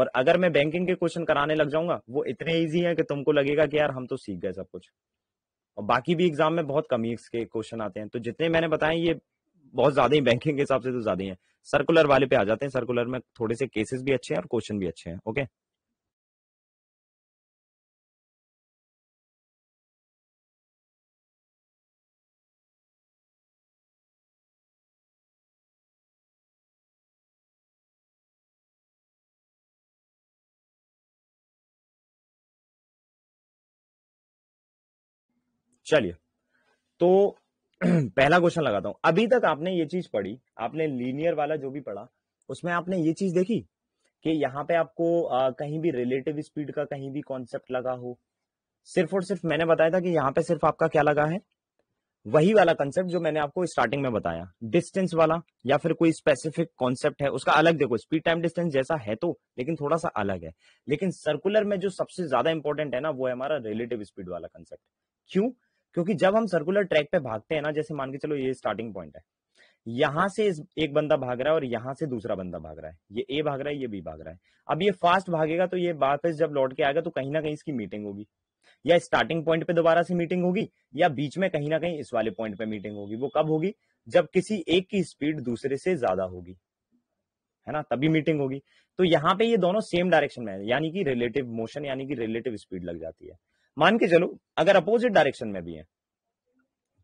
और अगर मैं बैंकिंग के क्वेश्चन कराने लग जाऊंगा वो इतने ईजी है कि तुमको लगेगा कि यार हम तो सीख गए सब कुछ और बाकी भी एग्जाम में बहुत कमी के क्वेश्चन आते हैं तो जितने मैंने बताए ये बहुत ज्यादा ही बैंकिंग के हिसाब से तो ज्यादा ही है सर्कुलर वाले पे आ जाते हैं सर्कुलर में थोड़े से केसेस भी अच्छे हैं और क्वेश्चन भी अच्छे हैं ओके चलिए तो पहला क्वेश्चन लगाता हूं अभी तक आपने ये चीज पढ़ी आपने लीनियर वाला जो भी पढ़ा उसमें आपने ये चीज देखी कि यहाँ पे आपको आ, कहीं भी रिलेटिव स्पीड का कहीं भी कॉन्सेप्ट लगा हो सिर्फ और सिर्फ मैंने बताया था कि यहाँ पे सिर्फ आपका क्या लगा है वही वाला कंसेप्ट जो मैंने आपको स्टार्टिंग में बताया डिस्टेंस वाला या फिर कोई स्पेसिफिक कॉन्सेप्ट है उसका अलग देखो स्पीड टाइम डिस्टेंस जैसा है तो लेकिन थोड़ा सा अलग है लेकिन सर्कुलर में जो सबसे ज्यादा इंपॉर्टेंट है ना वो है हमारा रिलेटिव स्पीड वाला कंसेप्ट क्यों क्योंकि जब हम सर्कुलर ट्रैक पे भागते हैं ना जैसे मान के चलो ये स्टार्टिंग पॉइंट है यहां से एक बंदा भाग रहा है और यहां से दूसरा बंदा भाग रहा है ये ए भाग रहा है ये बी भाग रहा है अब ये फास्ट भागेगा तो ये वापस जब लौट के आएगा तो कहीं ना कहीं इसकी मीटिंग होगी या स्टार्टिंग पॉइंट पे दोबारा से मीटिंग होगी या बीच में कहीं ना कहीं इस वाले पॉइंट पे मीटिंग होगी वो कब होगी जब किसी एक की स्पीड दूसरे से ज्यादा होगी है ना तभी मीटिंग होगी तो यहाँ पे ये दोनों सेम डायरेक्शन में है यानी कि रिलेटिव मोशन यानी कि रिलेटिव स्पीड लग जाती है मान के चलो अगर अपोजिट डायरेक्शन में भी है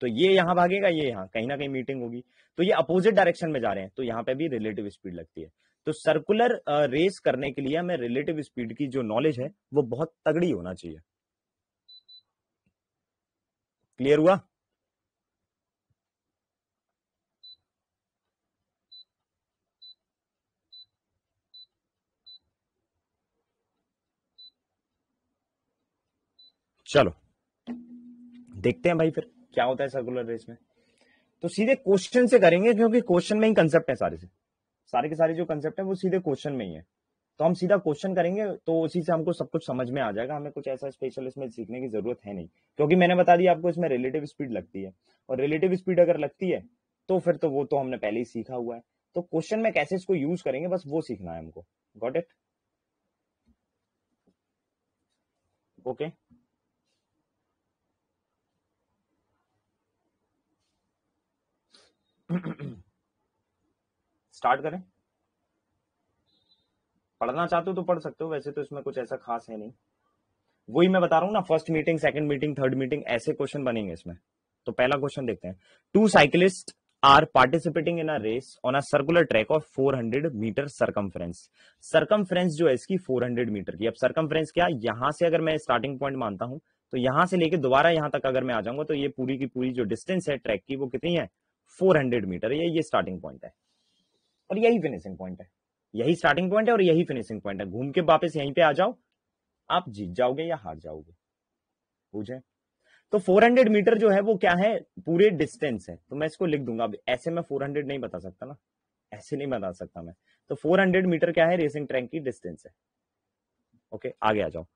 तो ये यहां भागेगा ये यहां कहीं ना कहीं मीटिंग होगी तो ये अपोजिट डायरेक्शन में जा रहे हैं तो यहां पे भी रिलेटिव स्पीड लगती है तो सर्कुलर रेस करने के लिए हमें रिलेटिव स्पीड की जो नॉलेज है वो बहुत तगड़ी होना चाहिए क्लियर हुआ चलो देखते हैं भाई फिर क्या होता है सर्कुलर रेस में तो सीधे क्वेश्चन से करेंगे क्योंकि क्वेश्चन में ही कंसेप्ट है सारे से सारे के सारे जो कंसेप्ट है वो सीधे क्वेश्चन में ही है तो हम सीधा क्वेश्चन करेंगे तो उसी से हमको सब कुछ समझ में आ जाएगा हमें कुछ ऐसा स्पेशल इसमें सीखने की जरूरत है नहीं क्योंकि मैंने बता दिया आपको इसमें रिलेटिव स्पीड लगती है और रिलेटिव स्पीड अगर लगती है तो फिर तो वो तो हमने पहले ही सीखा हुआ है तो क्वेश्चन में कैसे इसको यूज करेंगे बस वो सीखना है हमको got it okay okay. Start करें पढ़ना चाहते हो तो पढ़ सकते हो वैसे तो इसमें कुछ ऐसा खास है नहीं वही मैं बता रहा हूं ना first meeting second meeting third meeting ऐसे क्वेश्चन बनेंगे इसमें तो पहला क्वेश्चन देखते हैं two cyclists are participating in a race on a circular track of 400 metre circumference circumference जो है इसकी 400 मीटर की अब सरकमफ्रेंस क्या यहां से अगर मैं स्टार्टिंग पॉइंट मानता हूं तो यहां से लेके दोबारा यहां तक अगर मैं आ जाऊंगा तो ये पूरी की पूरी जो डिस्टेंस है ट्रैक की वो कितनी है 400 मीटर ये ये स्टार्टिंग पॉइंट है और यही फिनिशिंग पॉइंट है यही स्टार्टिंग पॉइंट है और यही फिनिशिंग पॉइंट है घूम के वापस यहीं पे आ जाओ आप जीत जाओगे या हार जाओगे पूछे तो 400 मीटर जो है वो क्या है पूरे डिस्टेंस है तो मैं इसको लिख दूंगा अब ऐसे मैं 400 नहीं बता सकता ना ऐसे नहीं बता सकता मैं तो 400 मीटर क्या है रेसिंग ट्रैक की डिस्टेंस है ओके आगे आ जाओ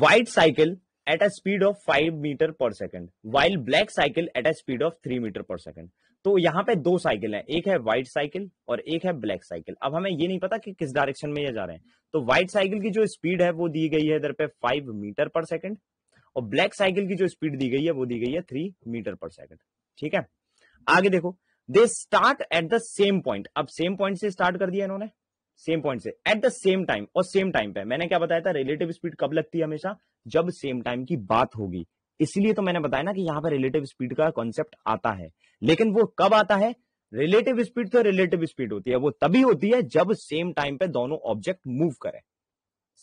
white cycle at a speed of five metre पर second while black cycle at a speed of three metre पर सेकेंड तो यहाँ पे दो साइकिल है एक है व्हाइट साइकिल और एक है ब्लैक साइकिल अब हमें ये नहीं पता कि किस डायरेक्शन में ये जा रहे हैं तो व्हाइट साइकिल की जो स्पीड है वो दी गई है इधर पे फाइव मीटर पर सेकेंड और ब्लैक साइकिल की जो स्पीड दी गई है वो दी गई है थ्री मीटर पर सेकेंड ठीक है आगे देखो they start at the same point अब सेम पॉइंट से स्टार्ट कर दिया इन्होंने सेम पॉइंट से एट द सेम टाइम और सेम टाइम पे मैंने क्या बताया था रिलेटिव स्पीड कब लगती है हमेशा जब सेम टाइम की बात होगी इसलिए तो मैंने बताया ना कि यहाँ पर रिलेटिव स्पीड का कॉन्सेप्ट आता है लेकिन वो कब आता है रिलेटिव स्पीड तो रिलेटिव स्पीड होती है वो तभी होती है जब सेम टाइम पे दोनों ऑब्जेक्ट मूव करें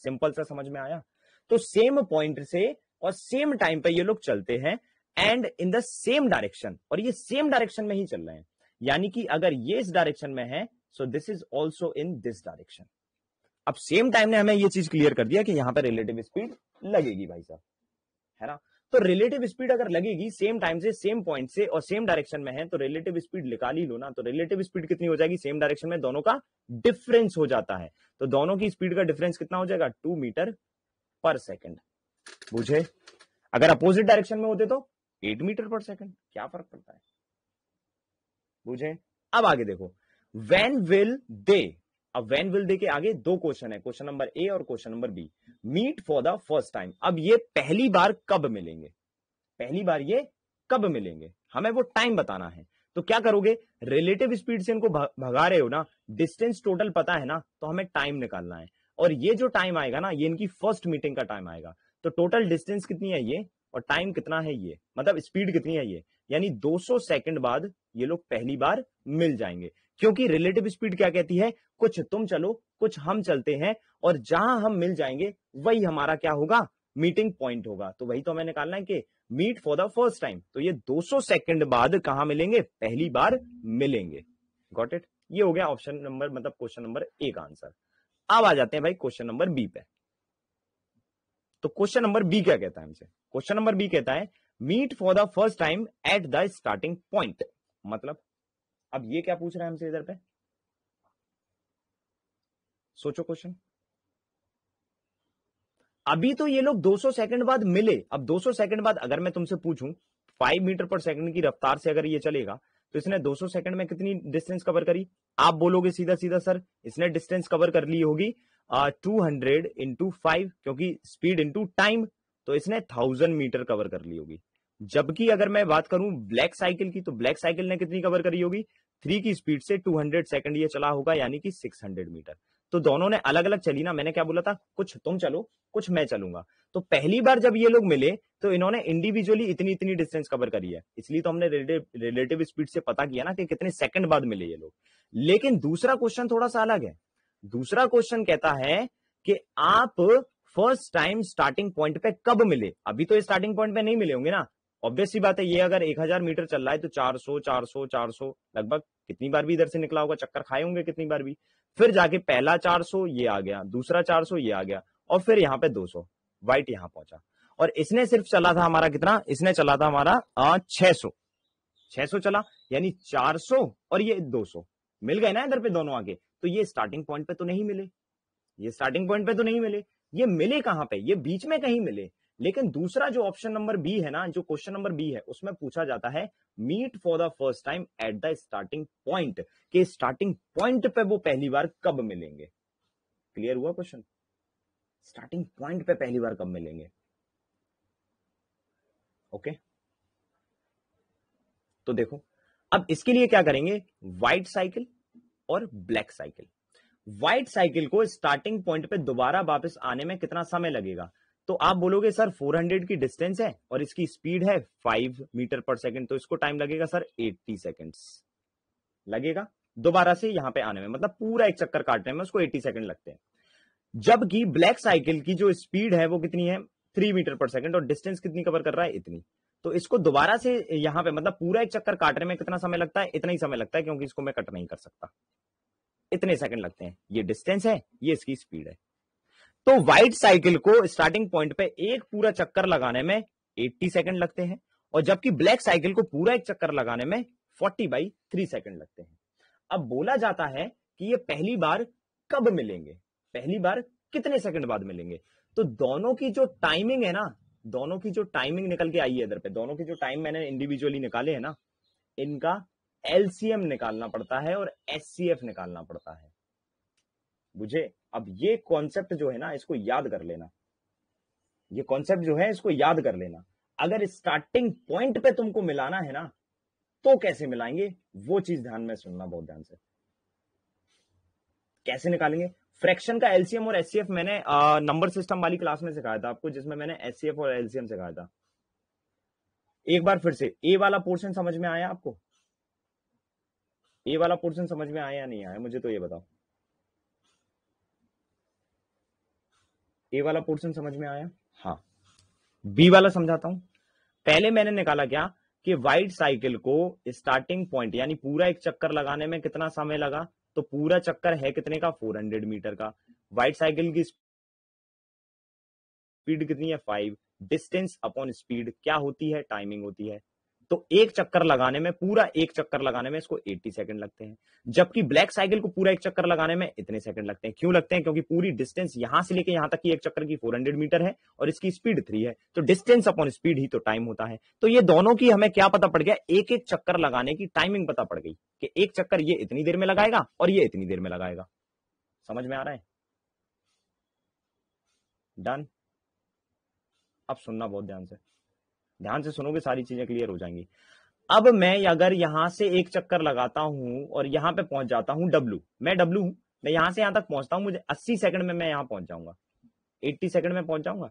सिंपल सा समझ में आया तो सेम पॉइंट से और सेम टाइम पे ये लोग चलते हैं and in the same direction और ये सेम डायरेक्शन में ही चल रहे हैं यानी कि अगर ये इस डायरेक्शन में है so this is also in this direction अब सेम टाइम ने हमें ये चीज क्लियर कर दिया कि यहां पर रिलेटिव स्पीड लगेगी भाई साहब है ना तो रिलेटिव स्पीड अगर लगेगी सेम टाइम से सेम पॉइंट से और सेम डायरेक्शन में है तो रिलेटिव स्पीड निकाल ही लो ना तो रिलेटिव स्पीड कितनी हो जाएगी सेम डायरेक्शन में दोनों का डिफरेंस हो जाता है तो दोनों की स्पीड का डिफरेंस कितना हो जाएगा टू मीटर पर सेकेंड बुझे अगर अपोजिट डायरेक्शन में होते तो एट मीटर पर सेकेंड क्या फर्क पड़ता है बुझे अब आगे देखो वेन विल दे अब वेन विल दे के आगे दो क्वेश्चन है क्वेश्चन नंबर ए और question number B meet for the first time अब ये पहली बार कब मिलेंगे पहली बार ये कब मिलेंगे हमें वो टाइम बताना है तो क्या करोगे रिलेटिव स्पीड से इनको भगा रहे हो ना डिस्टेंस टोटल पता है ना तो हमें टाइम निकालना है और ये जो टाइम आएगा ना ये इनकी फर्स्ट मीटिंग का टाइम आएगा तो टोटल डिस्टेंस कितनी है ये और टाइम कितना है ये मतलब स्पीड कितनी है ये यानी 200 सेकंड बाद ये लोग पहली बार मिल जाएंगे क्योंकि रिलेटिव स्पीड क्या कहती है कुछ तुम चलो कुछ हम चलते हैं और जहां हम मिल जाएंगे वही हमारा क्या होगा मीटिंग पॉइंट होगा तो वही तो हमें निकालना है कि meet for the first time तो ये 200 सेकेंड बाद कहा मिलेंगे पहली बार मिलेंगे गॉट इट ये हो गया ऑप्शन नंबर मतलब क्वेश्चन नंबर ए का आंसर अब आ जाते हैं भाई क्वेश्चन नंबर बी पे तो क्वेश्चन नंबर बी क्या कहता है हमसे क्वेश्चन नंबर बी कहता है meet for the first time at the starting point मतलब अब ये क्या पूछ रहा है हमसे इधर पे सोचो क्वेश्चन अभी तो ये लोग 200 सेकंड बाद मिले अब 200 सेकंड बाद अगर मैं तुमसे पूछूं 5 मीटर पर सेकंड की रफ्तार से अगर ये चलेगा तो इसने 200 सेकंड में कितनी डिस्टेंस कवर करी आप बोलोगे सीधा सीधा सर इसने डिस्टेंस कवर कर ली होगी टू हंड्रेड इंटू फाइव क्योंकि स्पीड इंटू टाइम तो इसने थाउजेंड मीटर कवर कर ली होगी जबकि अगर मैं बात करूं ब्लैक साइकिल की तो ब्लैक साइकिल ने कितनी कवर करी होगी थ्री की स्पीड से हंड्रेड सेकंड ये चला होगा यानी कि हंड्रेड मीटर तो दोनों ने अलग अलग चली ना मैंने क्या बोला था कुछ तुम चलो कुछ मैं चलूंगा तो पहली बार जब ये लोग मिले तो इन्होंने इंडिविजुअली इतनी इतनी डिस्टेंस कवर करी है इसलिए तो हमने रिलेटिव स्पीड से पता किया ना कि कितने सेकंड बाद मिले ये लोग लेकिन दूसरा क्वेश्चन थोड़ा सा अलग है दूसरा क्वेश्चन कहता है कि आप फर्स्ट टाइम स्टार्टिंग पॉइंट पे कब मिले अभी तो स्टार्टिंग पॉइंट पे नहीं मिले होंगे ना ऑब्वियस बात है ये अगर एक हजार मीटर चल रहा है तो चार चार सौ सौ चार सौ लगभग कितनी बार भी इधर से निकला होगा चक्कर खाए होंगे कितनी बार भी फिर जाके पहला सौ ये आ गया दूसरा चार सौ ये आ गया और फिर यहाँ पे दो सौ वाइट यहाँ पहुंचा और इसने सिर्फ चला था हमारा कितना इसने चला था हमारा छह सौ छह सौ चला यानी चार सौ और ये दो सौ मिल गए ना इधर पे दोनों आगे तो ये स्टार्टिंग पॉइंट पे तो नहीं मिले ये स्टार्टिंग पॉइंट पे तो नहीं मिले ये मिले कहाँ पे ये बीच में कहीं मिले लेकिन दूसरा जो ऑप्शन नंबर बी है ना जो क्वेश्चन नंबर बी है उसमें पूछा जाता है meet for the first time at the starting point के स्टार्टिंग पॉइंट पे वो पहली बार कब मिलेंगे क्लियर हुआ क्वेश्चन स्टार्टिंग पॉइंट पे पहली बार कब मिलेंगे ओके okay? तो देखो अब इसके लिए क्या करेंगे व्हाइट साइकिल और ब्लैक साइकिल व्हाइट साइकिल को स्टार्टिंग पॉइंट पे दोबारा वापस आने में कितना समय लगेगा तो आप बोलोगे सर 400 की डिस्टेंस है और इसकी स्पीड है 5 मीटर पर सेकंड तो इसको टाइम लगेगा सर 80 सेकंड्स लगेगा दोबारा से यहां पे आने में मतलब पूरा एक चक्कर काटने में उसको 80 सेकंड लगते हैं जबकि ब्लैक साइकिल की जो स्पीड है वो कितनी है थ्री मीटर पर सेकंड और डिस्टेंस कितनी कवर कर रहा है इतनी तो इसको दोबारा से यहां पे मतलब पूरा एक चक्कर काटने में कितना समय लगता है इतना ही समय लगता है क्योंकि इसको मैं कट नहीं कर सकता इतने सेकंड लगते हैं ये डिस्टेंस है ये इसकी स्पीड है तो व्हाइट साइकिल को स्टार्टिंग पॉइंट पे एक पूरा चक्कर लगाने में 80 सेकंड लगते हैं और जबकि ब्लैक साइकिल को पूरा एक चक्कर लगाने में 40 बाई थ्री सेकेंड लगते हैं अब बोला जाता है कि ये पहली बार कब मिलेंगे पहली बार कितने सेकंड बाद मिलेंगे तो दोनों की जो टाइमिंग है ना दोनों की जो टाइमिंग निकल के आई है इधर पे दोनों की जो टाइम मैंने इंडिविजुअली निकाले है ना इनका एलसीएम निकालना पड़ता है और एस निकालना पड़ता है बुझे अब ये कॉन्सेप्ट जो है ना इसको याद कर लेना ये कॉन्सेप्ट जो है इसको याद कर लेना अगर स्टार्टिंग पॉइंट पे तुमको मिलाना है ना तो कैसे मिलाएंगे वो चीज ध्यान में सुनना बहुत ध्यान से कैसे निकालेंगे फ्रैक्शन का एलसीएम और एससीएफ मैंने नंबर सिस्टम वाली क्लास में सिखाया था आपको जिसमें मैंने एससीएफ और एलसीएम सिखाया था एक बार फिर से ए वाला पोर्शन समझ में आया आपको ए वाला पोर्शन समझ में आया या नहीं आया मुझे तो ये बताओ ए वाला पोर्शन समझ में आया हाँ बी वाला समझाता हूं पहले मैंने निकाला क्या कि वाइट साइकिल को स्टार्टिंग पॉइंट यानी पूरा एक चक्कर लगाने में कितना समय लगा तो पूरा चक्कर है कितने का 400 मीटर का वाइट साइकिल की स्पीड कितनी है फाइव डिस्टेंस अपॉन स्पीड क्या होती है टाइमिंग होती है तो एक चक्कर लगाने में पूरा एक चक्कर लगाने में इसको 80 सेकंड लगते हैं जबकि ब्लैक साइकिल को पूरा एक चक्कर लगाने में इतने सेकंड लगते हैं क्यों लगते हैं क्योंकि पूरी डिस्टेंस यहां से लेकर यहां तक की एक चक्कर की 400 मीटर है और इसकी स्पीड थ्री है तो डिस्टेंस अपॉन स्पीड ही तो टाइम होता है तो ये दोनों की हमें क्या पता पड़ गया एक एक चक्कर लगाने की टाइमिंग पता पड़ गई कि एक चक्कर ये इतनी देर में लगाएगा और ये इतनी देर में लगाएगा समझ में आ रहा है डन अब सुनना बहुत ध्यान से ध्यान से सुनोगे सारी चीजें क्लियर हो जाएंगी अब मैं अगर यहां से एक चक्कर लगाता हूं और यहां पे पहुंच जाता हूं डब्लू मैं डब्लू हूं मैं यहां से यहां तक पहुंचता हूं मुझे अस्सी सेकंड में मैं यहां पहुंच जाऊंगा 80 सेकंड में पहुंच जाऊंगा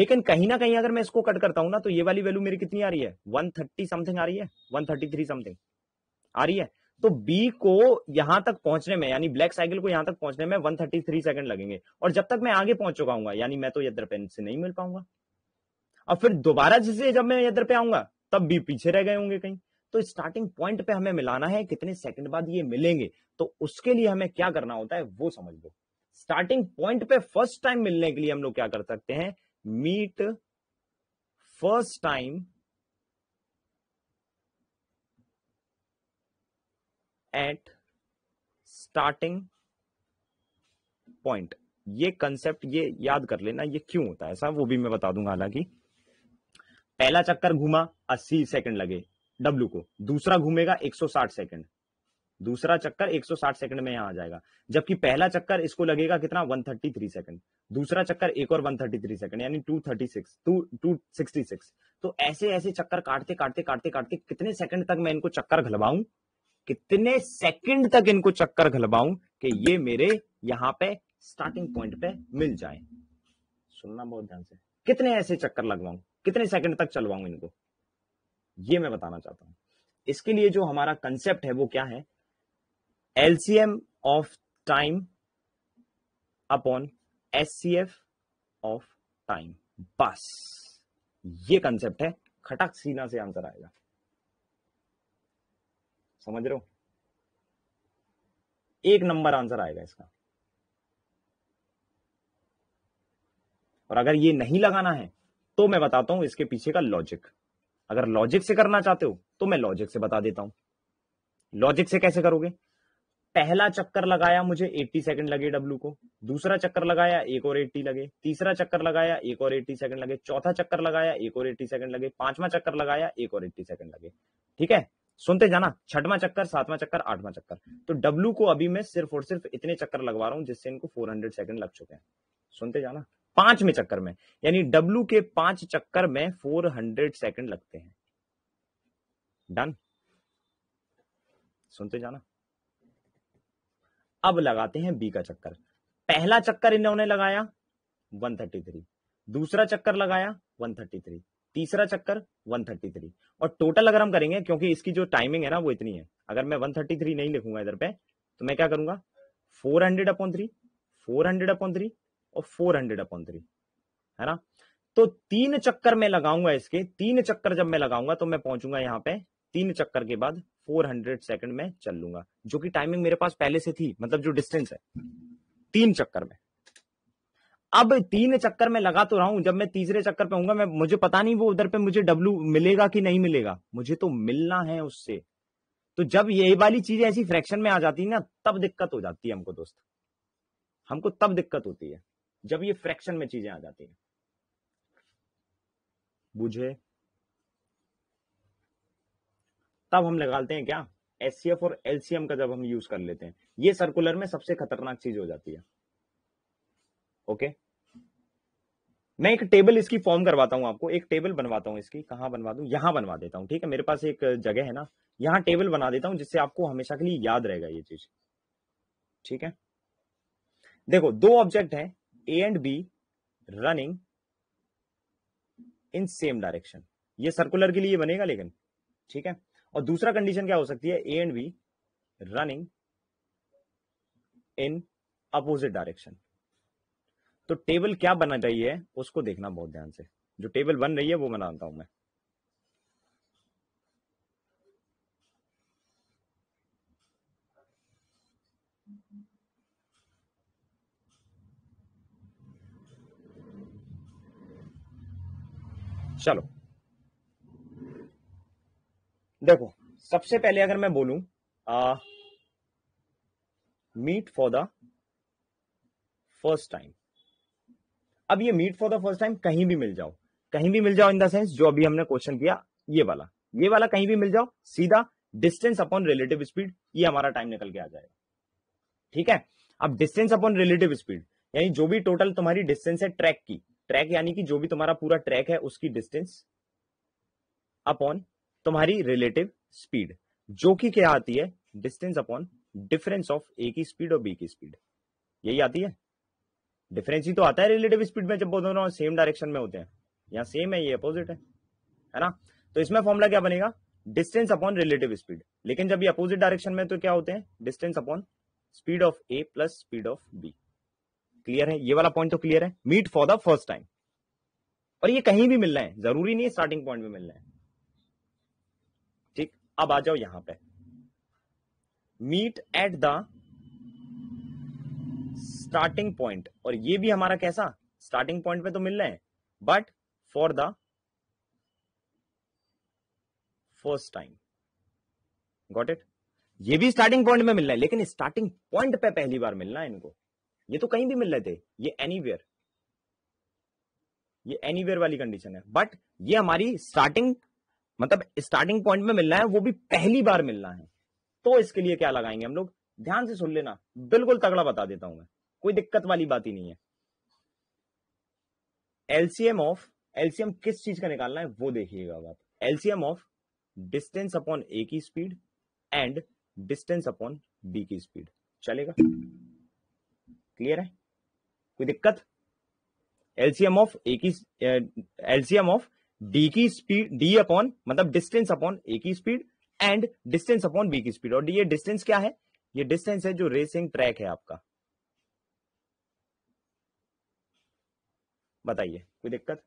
लेकिन कहीं ना कहीं अगर मैं इसको कट करता हूं ना तो ये वाली वैल्यू मेरी कितनी आ रही है वन थर्टी समथिंग आ रही है वन थर्टी थ्री समथिंग आ रही है तो बी को यहां तक पहुंचने में यानी ब्लैक साइकिल को यहां तक पहुंचने में वन थर्टी थ्री सेकंड लगेंगे और जब तक मैं आगे पहुंच चुका हूंगा यानी मैं तो यद्रपेन से नहीं मिल पाऊंगा और फिर दोबारा जैसे जब मैं इधर पे आऊंगा तब भी पीछे रह गए होंगे कहीं तो स्टार्टिंग पॉइंट पे हमें मिलाना है कितने सेकंड बाद ये मिलेंगे तो उसके लिए हमें क्या करना होता है वो समझ लो स्टार्टिंग पॉइंट पे फर्स्ट टाइम मिलने के लिए हम लोग क्या कर सकते हैं meet first time at starting point ये कंसेप्ट ये याद कर लेना ये क्यों होता है ऐसा वो भी मैं बता दूंगा हालांकि पहला चक्कर घूमा 80 सेकंड लगे डब्ल्यू को दूसरा घूमेगा 160 सेकंड दूसरा चक्कर 160 सेकंड में यहां आ जाएगा जबकि पहला चक्कर इसको लगेगा कितना 133 सेकंड दूसरा चक्कर एक और 133 सेकंड यानी 236 2 266 तो ऐसे ऐसे चक्कर काटते काटते काटते काटते कितने सेकंड तक मैं इनको चक्कर घलवाऊं कितने सेकंड तक इनको चक्कर घलवाऊं कि ये मेरे यहाँ पे स्टार्टिंग पॉइंट पे मिल जाए सुनना बहुत ध्यान से कितने ऐसे चक्कर लगवाऊं कितने सेकंड तक चलवाऊं इनको ये मैं बताना चाहता हूं इसके लिए जो हमारा कंसेप्ट है वो क्या है LCM of time upon S C F of time बस ये कंसेप्ट है खटक सीना से आंसर आएगा समझ रहे हो एक नंबर आंसर आएगा इसका और अगर ये नहीं लगाना है तो मैं बताता हूं इसके पीछे का लॉजिक अगर लॉजिक से करना चाहते हो तो मैं लॉजिक से बता देता हूं लॉजिक से कैसे करोगे पहला चक्कर लगाया मुझे 80 सेकंड लगे डब्लू को दूसरा चक्कर लगाया एक और 80 लगे तीसरा चक्कर लगाया एक और 80 सेकंड लगे चौथा चक्कर लगाया एक और 80 सेकंड लगे पांचवा चक्कर लगाया एक और 80 सेकंड लगे ठीक है सुनते जाना छठवा चक्कर सातवा चक्कर आठवां चक्कर तो डब्लू को अभी मैं सिर्फ और सिर्फ इतने चक्कर लगवा रहा हूं जिससे इनको फोर सेकंड लग चुके हैं सुनते जाना पांच में चक्कर में यानी डब्ल्यू के पांच चक्कर में फोर हंड्रेड सेकेंड लगते हैं डन सुनते जाना अब लगाते हैं बी का चक्कर पहला चक्कर इन्होंने लगाया 133 दूसरा चक्कर लगाया 133 तीसरा चक्कर 133 और टोटल अगर हम करेंगे क्योंकि इसकी जो टाइमिंग है ना वो इतनी है अगर मैं 133 नहीं लिखूंगा इधर पे तो मैं क्या करूंगा 400 hundred upon three four hundred upon three और फोर हंड्रेड अपॉन थ्री है ना तो तीन चक्कर में लगाऊंगा इसके तीन चक्कर जब मैं लगाऊंगा तो मैं पहुंचूंगा यहां पे तीन चक्कर के बाद 400 सेकंड में चल लूंगा जो कि टाइमिंग मेरे पास पहले से थी मतलब जो डिस्टेंस है तीन चक्कर में अब तीन चक्कर में लगा तो रहा हूं जब मैं तीसरे चक्कर पे हूंगा मैं मुझे पता नहीं वो उधर पे मुझे डब्लू मिलेगा कि नहीं मिलेगा मुझे तो मिलना है उससे तो जब ये वाली चीज ऐसी फ्रैक्शन में आ जाती है ना तब दिक्कत हो जाती है हमको दोस्त हमको तब दिक्कत होती है जब ये फ्रैक्शन में चीजें आ जाती हैं बुझे तब हम निकालते हैं क्या एस और एलसीएम का जब हम यूज कर लेते हैं ये सर्कुलर में सबसे खतरनाक चीज हो जाती है ओके मैं एक टेबल इसकी फॉर्म करवाता हूं आपको एक टेबल बनवाता हूं इसकी कहा बनवा दू यहां बनवा देता हूं ठीक है मेरे पास एक जगह है ना यहां टेबल बना देता हूं जिससे आपको हमेशा के लिए याद रहेगा ये चीज ठीक है देखो दो ऑब्जेक्ट है A and B running in same direction ये सर्कुलर के लिए बनेगा लेकिन ठीक है और दूसरा कंडीशन क्या हो सकती है A and B running in opposite direction तो टेबल क्या बना चाहिए उसको देखना बहुत ध्यान से जो टेबल बन रही है वो बनाता हूं मैं चलो देखो सबसे पहले अगर मैं बोलूं आ, meet for the first time अब ये meet for the first time कहीं भी मिल जाओ कहीं भी मिल जाओ इन द सेंस जो अभी हमने क्वेश्चन किया ये वाला ये वाला कहीं भी मिल जाओ सीधा डिस्टेंस अपॉन रिलेटिव स्पीड ये हमारा टाइम निकल के आ जाएगा ठीक है अब डिस्टेंस अपॉन रिलेटिव स्पीड यानी जो भी टोटल तुम्हारी डिस्टेंस है ट्रैक की ट्रैक यानी कि जो भी तुम्हारा पूरा ट्रैक है उसकी डिस्टेंस अपॉन तुम्हारी रिलेटिव स्पीड जो कि क्या आती है distance upon difference of A की स्पीड और बी की स्पीड यही आती है डिफरेंस ही तो आता है रिलेटिव स्पीड में जब दोनों सेम डायरेक्शन में होते हैं यहाँ सेम है ये अपोजिट है है ना तो इसमें फॉर्मूला क्या बनेगा डिस्टेंस अपॉन रिलेटिव स्पीड लेकिन जब ये अपोजिट डायरेक्शन में तो क्या होते हैं distance upon speed of A plus speed of B clear है ये वाला पॉइंट तो क्लियर है meet for the first time और ये कहीं भी मिलना है जरूरी नहीं है स्टार्टिंग पॉइंट में मिलना है ठीक अब आ जाओ यहां पे meet at the starting point और ये भी हमारा कैसा स्टार्टिंग पॉइंट पे तो मिलना है but for the first time got it ये भी स्टार्टिंग पॉइंट में मिलना है लेकिन स्टार्टिंग पॉइंट पे पहली बार मिलना है इनको ये तो कहीं भी मिल रहे थे ये एनीवेयर ये एनीवेयर वाली कंडीशन है बट ये हमारी स्टार्टिंग मतलब स्टार्टिंग पॉइंट में मिलना है वो भी पहली बार मिलना है तो इसके लिए क्या लगाएंगे हम लोग ध्यान से सुन लेना बिल्कुल तगड़ा बता देता हूं मैं कोई दिक्कत वाली बात ही नहीं है एलसीएम ऑफ एलसीएम किस चीज का निकालना है वो देखिएगा आप LCM of distance upon A की speed and distance upon B की स्पीड चलेगा क्लियर है कोई दिक्कत एलसीएम ऑफ ए की एलसीएम ऑफ डी की स्पीड डी अपॉन मतलब डिस्टेंस अपॉन ए की speed and distance upon B की स्पीड और ये डिस्टेंस क्या है ये डिस्टेंस है जो रेसिंग ट्रैक है आपका बताइए कोई दिक्कत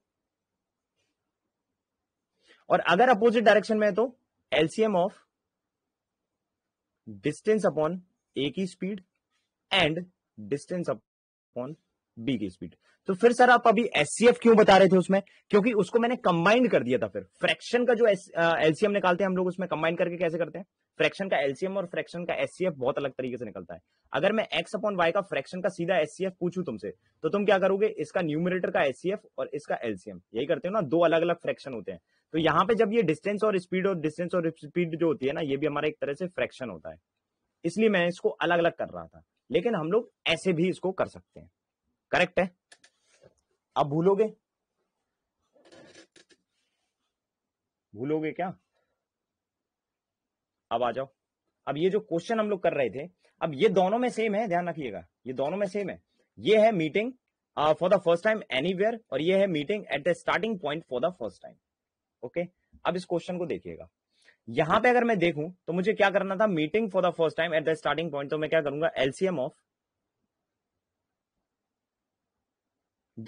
और अगर अपोजिट डायरेक्शन में है तो LCM of distance upon A की speed and distance upon B की स्पीड तो फिर सर आप अभी एस क्यों बता रहे थे उसमें क्योंकि उसको मैंने कंबाइंड कर दिया था फिर फ्रैक्शन का जो एलसीएम निकालते हैं हम लोग उसमें कंबाइंड करके कैसे करते हैं फ्रैक्शन का एलसीएम और फ्रैक्शन का एस बहुत अलग तरीके से निकलता है अगर मैं एक्स अपॉन वाई का फ्रैक्शन का सीधा एस पूछूं तुमसे तो तुम क्या करोगे इसका न्यूमिनेटर का एस और इसका एलसीएम यही करते हो ना दो अलग अलग फ्रैक्शन होते हैं तो यहाँ पे जब ये डिस्टेंस और स्पीड और डिस्टेंस और स्पीड जो होती है ना ये भी हमारा एक तरह से फ्रैक्शन होता है इसलिए मैं इसको अलग अलग कर रहा था लेकिन हम लोग ऐसे भी इसको कर सकते हैं करेक्ट है अब भूलोगे भूलोगे क्या अब आ जाओ अब ये जो क्वेश्चन हम लोग कर रहे थे अब ये दोनों में सेम है ध्यान रखिएगा ये दोनों में सेम है ये है meeting for the first time anywhere और ये है meeting at the starting point for the first time okay अब इस क्वेश्चन को देखिएगा यहां पे अगर मैं देखूं तो मुझे क्या करना था meeting for the first time at the starting point तो मैं क्या करूंगा एलसीएम ऑफ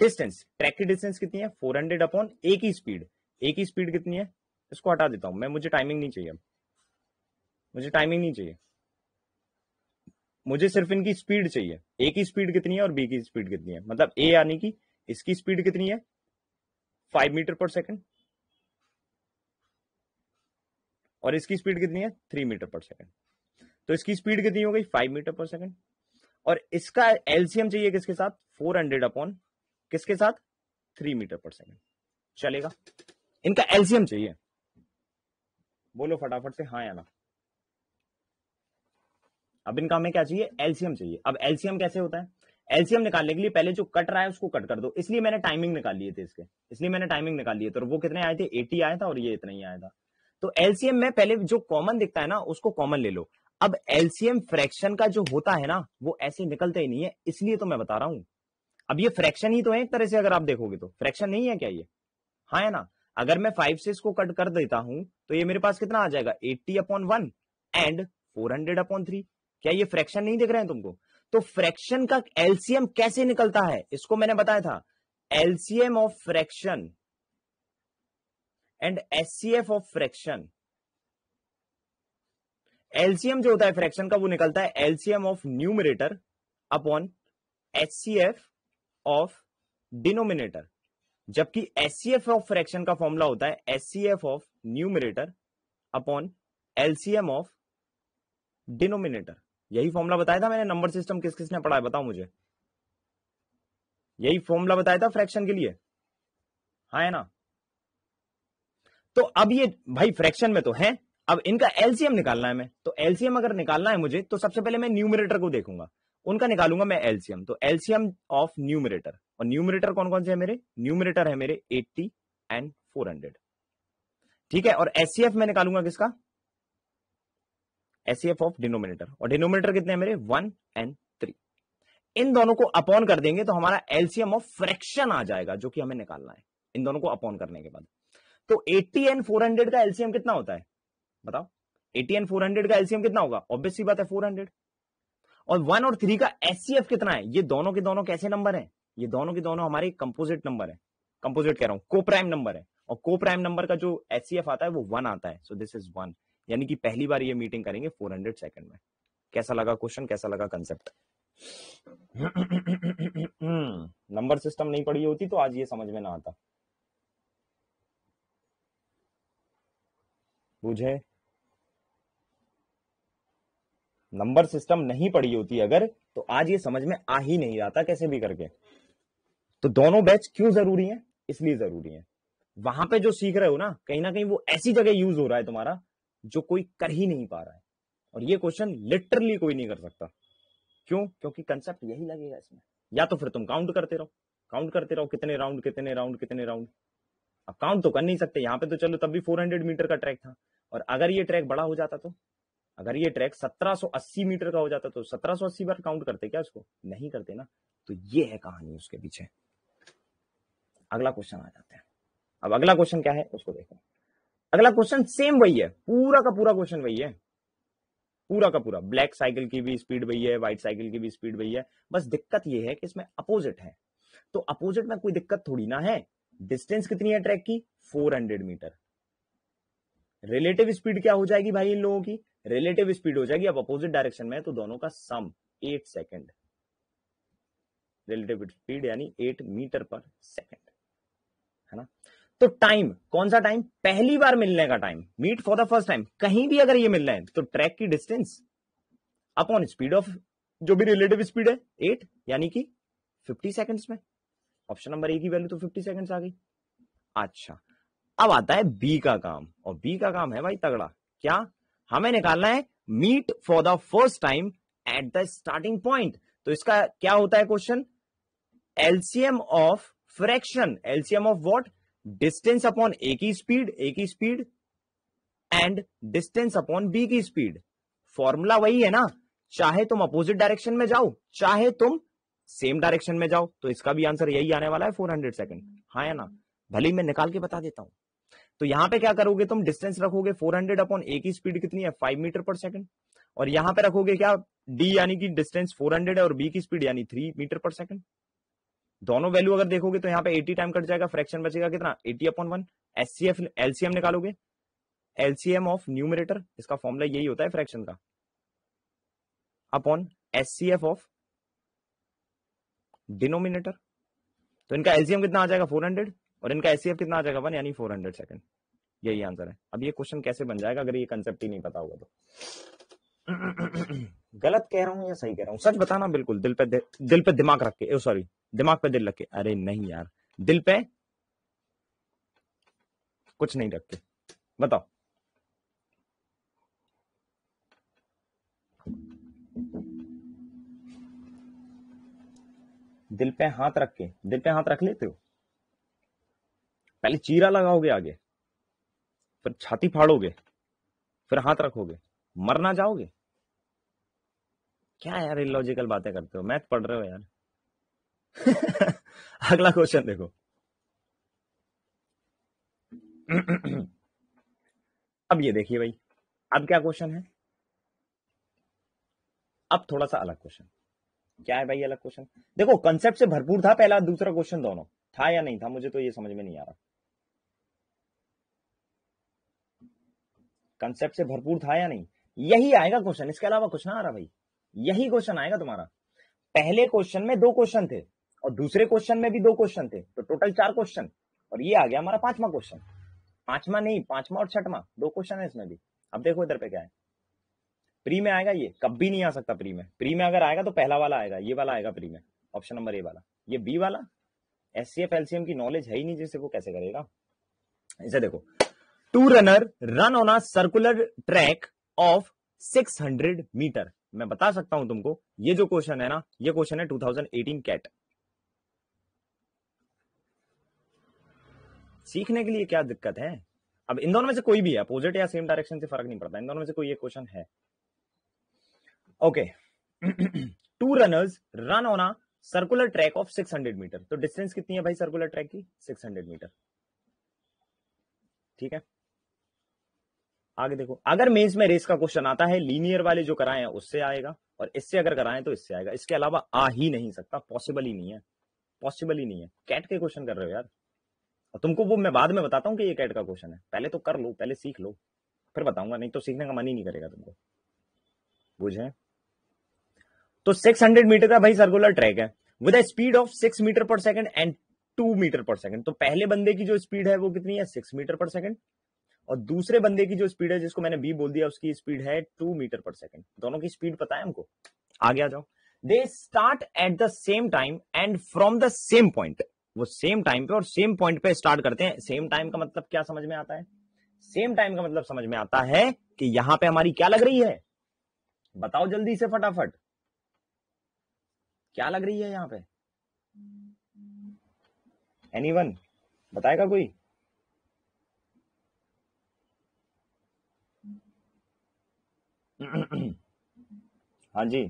डिस्टेंस ट्रैक की डिस्टेंस कितनी है 400 हंड्रेड अपॉन एक ही स्पीड एक ही स्पीड कितनी है इसको हटा देता हूं मैं मुझे टाइमिंग नहीं चाहिए मुझे टाइमिंग नहीं चाहिए मुझे सिर्फ इनकी स्पीड चाहिए ए की स्पीड कितनी है और बी की स्पीड कितनी है मतलब ए यानी कि इसकी स्पीड कितनी है फाइव मीटर पर सेकेंड और इसकी स्पीड कितनी है थ्री मीटर पर सेकेंड तो इसकी स्पीड कितनी हो गई फाइव मीटर पर सेकेंड और इसका एलसीएम चाहिए किसके साथ फोर हंड्रेड अपॉन किसके साथ थ्री मीटर पर सेकेंड चलेगा इनका एलसीएम चाहिए बोलो फटाफट से हाँ या ना अब इनका हमें क्या चाहिए एलसीएम चाहिए अब एलसीएम कैसे होता है एलसीएम निकालने के लिए पहले जो कट रहा है उसको कट कर दो इसलिए मैंने टाइमिंग निकाल लिए थे इसके इसलिए मैंने टाइमिंग निकाल लिए तो वो कितने आए थे एटी आया था और ये इतना ही आया था तो एलसीएम में पहले जो कॉमन दिखता है ना उसको कॉमन ले लो अब एलसीएम फ्रैक्शन का जो होता है ना वो ऐसे निकलता ही नहीं है इसलिए तो मैं बता रहा हूं अब ये फ्रैक्शन ही तो है एक तरह से अगर आप देखोगे तो फ्रैक्शन नहीं है क्या ये हाँ है ना अगर मैं फाइव से इसको कट कर देता हूं तो ये मेरे पास कितना आ जाएगा eighty upon one and four hundred upon three क्या ये फ्रैक्शन नहीं दिख रहे हैं तुमको तो फ्रैक्शन का एलसीएम कैसे निकलता है इसको मैंने बताया था LCM of fraction and F of fraction LCM जो होता है फ्रैक्शन का वो निकलता है LCM of numerator upon F of denominator जबकि एफ ऑफ फ्रैक्शन का फॉर्मूला होता है F of numerator upon LCM of denominator यही फॉर्मूला बताया था मैंने नंबर सिस्टम किस किसने पढ़ा है बताओ मुझे यही फॉर्मूला बताया था फ्रैक्शन के लिए हाँ है ना तो अब ये भाई फ्रैक्शन में तो है अब इनका एलसीएम निकालना है मैं तो एलसीएम अगर निकालना है मुझे तो सबसे पहले मैं न्यूमिनेटर को देखूंगा उनका निकालूंगा मैं एलसीएम तो एलसीएम ऑफ न्यूमिनेटर और न्यूमिनेटर कौन कौन से है मेरे न्यूमिनेटर है मेरे एट्टी एंड हंड्रेड ठीक है और एससीएफ मैं निकालूंगा किसका एससीएफ ऑफ डिनोमिनेटर और डिनोमिनेटर कितने हैं मेरे वन एंड थ्री इन दोनों को अपॉन कर देंगे तो हमारा एलसीएम ऑफ फ्रैक्शन आ जाएगा जो कि हमें निकालना है इन दोनों को अपॉन करने के बाद तो एन फोर हंड्रेड का एलसीएम कितना होता है बताओ एटी एन फोर हंड्रेड का एलसीएम कितना होगा ऑब्वियसली बात है फोर हंड्रेड और वन और थ्री का एस सी एफ कितना है ये दोनों के दोनों कैसे नंबर है ये दोनों के दोनों हमारे कंपोजिट नंबर है कंपोजिट कह रहा हूं को प्राइम नंबर है और को प्राइम नंबर का जो एस सी एफ आता है वो वन आता है सो दिस इज वन यानी कि पहली बार ये मीटिंग करेंगे फोर हंड्रेड सेकंड में कैसा लगा क्वेश्चन कैसा लगा कंसेप्ट नंबर सिस्टम नहीं पड़ी होती तो आज ये समझ में ना आता बुझे नंबर सिस्टम नहीं पड़ी होती अगर तो आज ये समझ में आ ही नहीं आता कैसे भी करके तो दोनों बैच क्यों जरूरी है इसलिए जरूरी है वहां पे जो सीख रहे हो ना कहीं ना कहीं वो ऐसी जगह यूज हो रहा है तुम्हारा जो कोई कर ही नहीं पा रहा है और ये क्वेश्चन लिटरली कोई नहीं कर सकता क्यों क्योंकि कंसेप्ट यही लगेगा इसमें या तो फिर तुम काउंट करते रहो काउंट करते रहो कितने राउंड कितने राउंड कितने राउंड अब काउंट तो कर नहीं सकते यहाँ पे तो चलो तब भी 400 मीटर का ट्रैक था और अगर ये ट्रैक बड़ा हो जाता तो अगर ये ट्रैक 1780 मीटर का हो जाता तो 1780 बार काउंट करते क्या उसको नहीं करते ना तो ये है कहानी उसके पीछे अगला क्वेश्चन आ जाते हैं अब अगला क्वेश्चन क्या है उसको देखो अगला क्वेश्चन सेम वही है पूरा का पूरा क्वेश्चन वही है पूरा का पूरा ब्लैक साइकिल की भी स्पीड वही है व्हाइट साइकिल की भी स्पीड वही है बस दिक्कत यह है कि इसमें अपोजिट है तो अपोजिट में कोई दिक्कत थोड़ी ना है डिस्टेंस कितनी है ट्रैक की 400 मीटर रिलेटिव स्पीड क्या हो जाएगी भाई इन लोगों की रिलेटिव स्पीड हो जाएगी अब अपोजिट डायरेक्शन में है तो दोनों का sum eight second relative speed यानी एट मीटर पर सेकेंड है ना तो टाइम कौन सा टाइम पहली बार मिलने का time meet for the first time कहीं भी अगर ये मिलना है तो ट्रैक की डिस्टेंस अपॉन स्पीड ऑफ जो भी रिलेटिव स्पीड है एट यानी कि फिफ्टी सेकेंड्स में ऑप्शन नंबर ए की वैल्यू तो फिफ्टी सेकेंड आ गई अच्छा अब आता है बी का काम और बी का काम है भाई तगड़ा क्या हमें निकालना है meet for the first time at the starting point तो इसका क्या होता है question LCM of fraction LCM of what distance upon A की स्पीड ए की speed and distance upon B की स्पीड फॉर्मूला वही है ना चाहे तुम अपोजिट डायरेक्शन में जाओ चाहे तुम सेम डायरेक्शन में जाओ तो इसका भी आंसर यही आने वाला है फोर हंड्रेड सेकेंड हाँ या ना भले ही मैं निकाल के बता देता हूँ तो यहाँ पे क्या करोगे तुम डिस्टेंस रखोगे 400 हंड्रेड अपॉन ए की स्पीड कितनी है 5 मीटर पर सेकंड और यहाँ पे रखोगे क्या डी यानी कि डिस्टेंस 400 है और बी की स्पीड यानी 3 मीटर पर सेकंड दोनों वैल्यू अगर देखोगे तो यहाँ पे 80 टाइम कट जाएगा फ्रैक्शन बचेगा कितना 80 upon one S C F LCM निकालोगे एलसीएम ऑफ न्यूमिनेटर इसका फॉर्मूला यही होता है फ्रैक्शन का upon S C F of denominator तो इनका एलसीएम कितना आ जाएगा फोर हंड्रेड और इनका एसीएफ कितना आ जाएगा वन यानी फोर हंड्रेड सेकेंड यही आंसर है अब ये क्वेश्चन कैसे बन जाएगा अगर ये कंसेप्ट ही नहीं पता होगा तो गलत कह रहा हूँ या सही कह रहा हूँ सच बताना बिल्कुल दिल पे दिल पे दिमाग रख के सॉरी दिमाग पे दिल रख के अरे नहीं यार दिल पे कुछ नहीं रख के बताओ दिल पे हाथ रख के दिल पे हाथ रख लेते हो पहले चीरा लगाओगे आगे फिर छाती फाड़ोगे फिर हाथ रखोगे मरना जाओगे क्या यार इलॉजिकल बातें करते हो मैथ पढ़ रहे हो यार अगला क्वेश्चन देखो अब ये देखिए भाई अब क्या क्वेश्चन है अब थोड़ा सा अलग क्वेश्चन क्या है भाई अलग क्वेश्चन देखो कंसेप्ट से भरपूर था पहला दूसरा क्वेश्चन दोनों था या नहीं था मुझे तो ये समझ में नहीं आ रहा कंसेप्ट से भरपूर था या नहीं यही आएगा क्वेश्चन इसके अलावा कुछ ना आ रहा भाई यही क्वेश्चन आएगा तुम्हारा पहले क्वेश्चन में दो क्वेश्चन थे और दूसरे क्वेश्चन में भी दो क्वेश्चन थे तो टोटल चार क्वेश्चन और ये आ गया हमारा पांचवा क्वेश्चन पांचवा नहीं पांचवा और छठवा दो क्वेश्चन है इसमें भी अब देखो इधर पे क्या है प्री में आएगा ये कब भी नहीं आ सकता प्री में प्री में अगर आएगा तो पहला वाला आएगा ये वाला आएगा प्री में ऑप्शन नंबर ए वाला ये बी वाला एस सी एफ एलसीएम की नॉलेज है ही नहीं जिससे वो कैसे करेगा इसे देखो two runner run on a circular track of 600 metre मैं बता सकता हूं तुमको ये जो क्वेश्चन है ना ये क्वेश्चन है 2018 कैट सीखने के लिए क्या दिक्कत है अब इन दोनों में से कोई भी है अपोजिट या सेम डायरेक्शन से फर्क नहीं पड़ता इन दोनों में से कोई एक क्वेश्चन है okay two runners run on a circular track of 600 metre तो डिस्टेंस कितनी है भाई सर्कुलर ट्रैक की 600 मीटर ठीक है आगे देखो अगर मेंस में रेस का क्वेश्चन आता है लीनियर वाले जो कराए हैं उससे आएगा और इससे अगर कराए तो इससे आएगा इसके अलावा आ ही नहीं सकता पॉसिबल ही नहीं है पॉसिबल ही नहीं है कैट के क्वेश्चन कर रहे हो यार और तुमको वो मैं बाद में बताता हूँ कि ये कैट का क्वेश्चन है पहले तो कर लो पहले सीख लो फिर बताऊंगा नहीं तो सीखने का मन ही नहीं करेगा तुमको बुझे तो 600 मीटर का भाई सर्कुलर ट्रैक है with speed of six metre per second and two metre per second तो पहले बंदे की जो स्पीड है वो कितनी है सिक्स मीटर पर सेकंड और दूसरे बंदे की जो स्पीड है जिसको मैंने बी बोल दिया उसकी स्पीड है टू मीटर पर सेकंड दोनों की स्पीड पता है हमको आगे आ जाओ they start at the same time and from the same point वो सेम टाइम पे और सेम पॉइंट पे स्टार्ट करते हैं सेम टाइम का मतलब क्या समझ में आता है सेम टाइम का मतलब समझ में आता है कि यहां पे हमारी क्या लग रही है बताओ जल्दी से फटाफट क्या लग रही है यहाँ पे एनी hmm. वन बताएगा कोई hmm. हाँ जी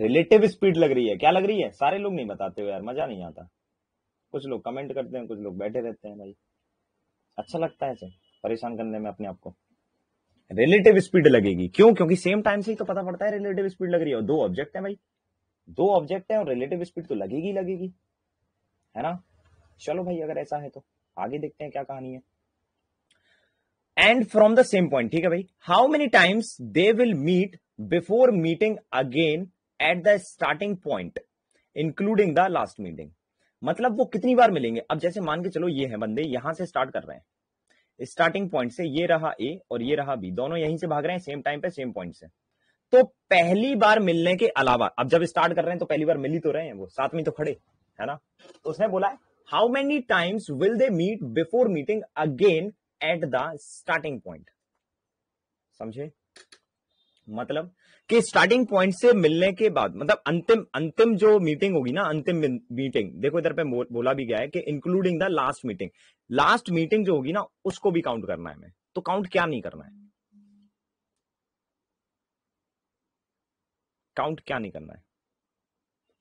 रिलेटिव स्पीड लग रही है क्या लग रही है सारे लोग नहीं बताते हो यार मजा नहीं आता कुछ लोग कमेंट करते हैं कुछ लोग बैठे रहते हैं भाई अच्छा लगता है ऐसे परेशान करने में अपने आप को रिलेटिव स्पीड लगेगी क्यों क्योंकि सेम टाइम से ही तो पता पड़ता है रिलेटिव स्पीड लग रही है और दो ऑब्जेक्ट है भाई दो ऑब्जेक्ट है और रिलेटिव स्पीड तो लगेगी लगेगी है ना चलो भाई अगर ऐसा है तो आगे देखते हैं क्या कहानी है and from the same point ठीक है भाई how many times they will meet before meeting again at the starting point including the last meeting मतलब वो कितनी बार मिलेंगे अब जैसे मान के चलो ये है बंदे यहां से स्टार्ट कर रहे हैं स्टार्टिंग पॉइंट से ये रहा ए और ये रहा बी दोनों यहीं से भाग रहे हैं सेम टाइम पे सेम पॉइंट से तो पहली बार मिलने के अलावा अब जब स्टार्ट कर रहे हैं तो पहली बार मिल ही तो रहे हैं वो साथ में तो खड़े है ना तो उसने बोला how many times will they meet before meeting again at the starting point समझे मतलब कि स्टार्टिंग पॉइंट से मिलने के बाद मतलब अंतिम अंतिम जो मीटिंग होगी ना अंतिम मीटिंग देखो इधर पे बोला भी गया है कि including the last meeting last meeting जो होगी ना उसको भी काउंट करना है हमें तो काउंट क्या नहीं करना है काउंट क्या नहीं करना है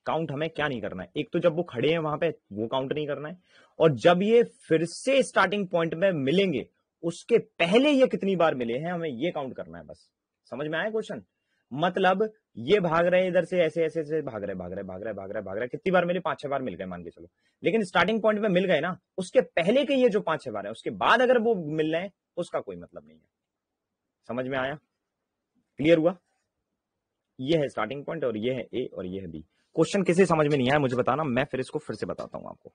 काउंट हमें क्या नहीं करना है एक तो जब वो खड़े हैं वहां पे वो काउंट नहीं करना है और जब ये फिर से स्टार्टिंग पॉइंट में मिलेंगे उसके पहले ये कितनी बार मिले हैं हमें ये काउंट करना है बस समझ में आया क्वेश्चन मतलब ये भाग रहे हैं इधर से ऐसे ऐसे ऐसे भाग रहे भाग रहे भाग रहे भाग रहे भाग रहे कितनी बार मिले पांच छह बार मिल गए मान के चलो लेकिन स्टार्टिंग पॉइंट में मिल गए ना उसके पहले के ये जो पांच छह बार है उसके बाद अगर वो मिल रहे हैं उसका कोई मतलब नहीं है समझ में आया क्लियर हुआ ये है स्टार्टिंग पॉइंट और ये है ए और ये है बी क्वेश्चन किसे समझ में नहीं आया मुझे बताना मैं फिर इसको फिर से बताता हूं आपको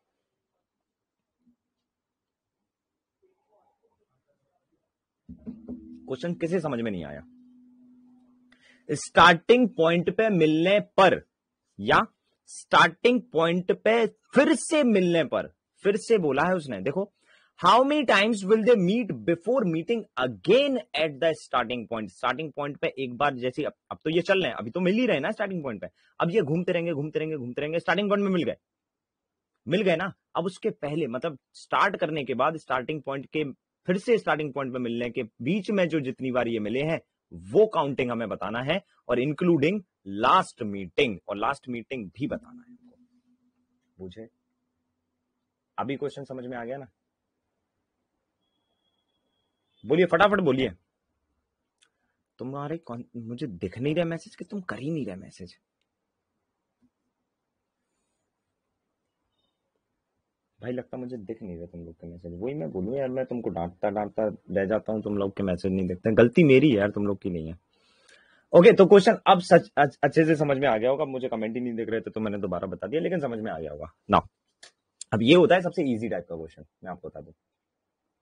क्वेश्चन किसे समझ में नहीं आया स्टार्टिंग पॉइंट पे मिलने पर या स्टार्टिंग पॉइंट पे फिर से मिलने पर फिर से बोला है उसने देखो how many times will they meet before meeting again at the starting point starting point पे एक बार जैसे अब, अब तो ये चल रहे हैं अभी तो मिल ही रहे ना स्टार्टिंग पॉइंट पे अब ये घूमते रहेंगे घूमते रहेंगे घूमते रहेंगे स्टार्टिंग पॉइंट में मिल गए मिल गए ना अब उसके पहले मतलब स्टार्ट करने के बाद स्टार्टिंग पॉइंट के फिर से स्टार्टिंग पॉइंट पे मिलने के बीच में जो जितनी बार ये मिले हैं वो काउंटिंग हमें बताना है और इंक्लूडिंग लास्ट मीटिंग और लास्ट मीटिंग भी बताना है हमको बुझे अभी क्वेश्चन समझ में आ गया ना बोलिए फटाफट बोलिए तुम्हारे कौन मुझे दिख नहीं रहा मैसेज कि तुम कर ही नहीं रहे मैसेज भाई लगता मुझे दिख नहीं रहा तुम लोग के मैसेज वही मैं बोलूँ यार मैं तुमको डांटता डांटता रह जाता हूँ तुम लोग के मैसेज नहीं देखते गलती मेरी है यार तुम लोग की नहीं है ओके तो क्वेश्चन अब सच अच्छे से समझ में आ गया होगा मुझे कमेंट ही नहीं दिख रहे थे तो मैंने दोबारा बता दिया लेकिन समझ में आ गया होगा ना अब ये होता है सबसे इजी टाइप का क्वेश्चन मैं आपको बता दू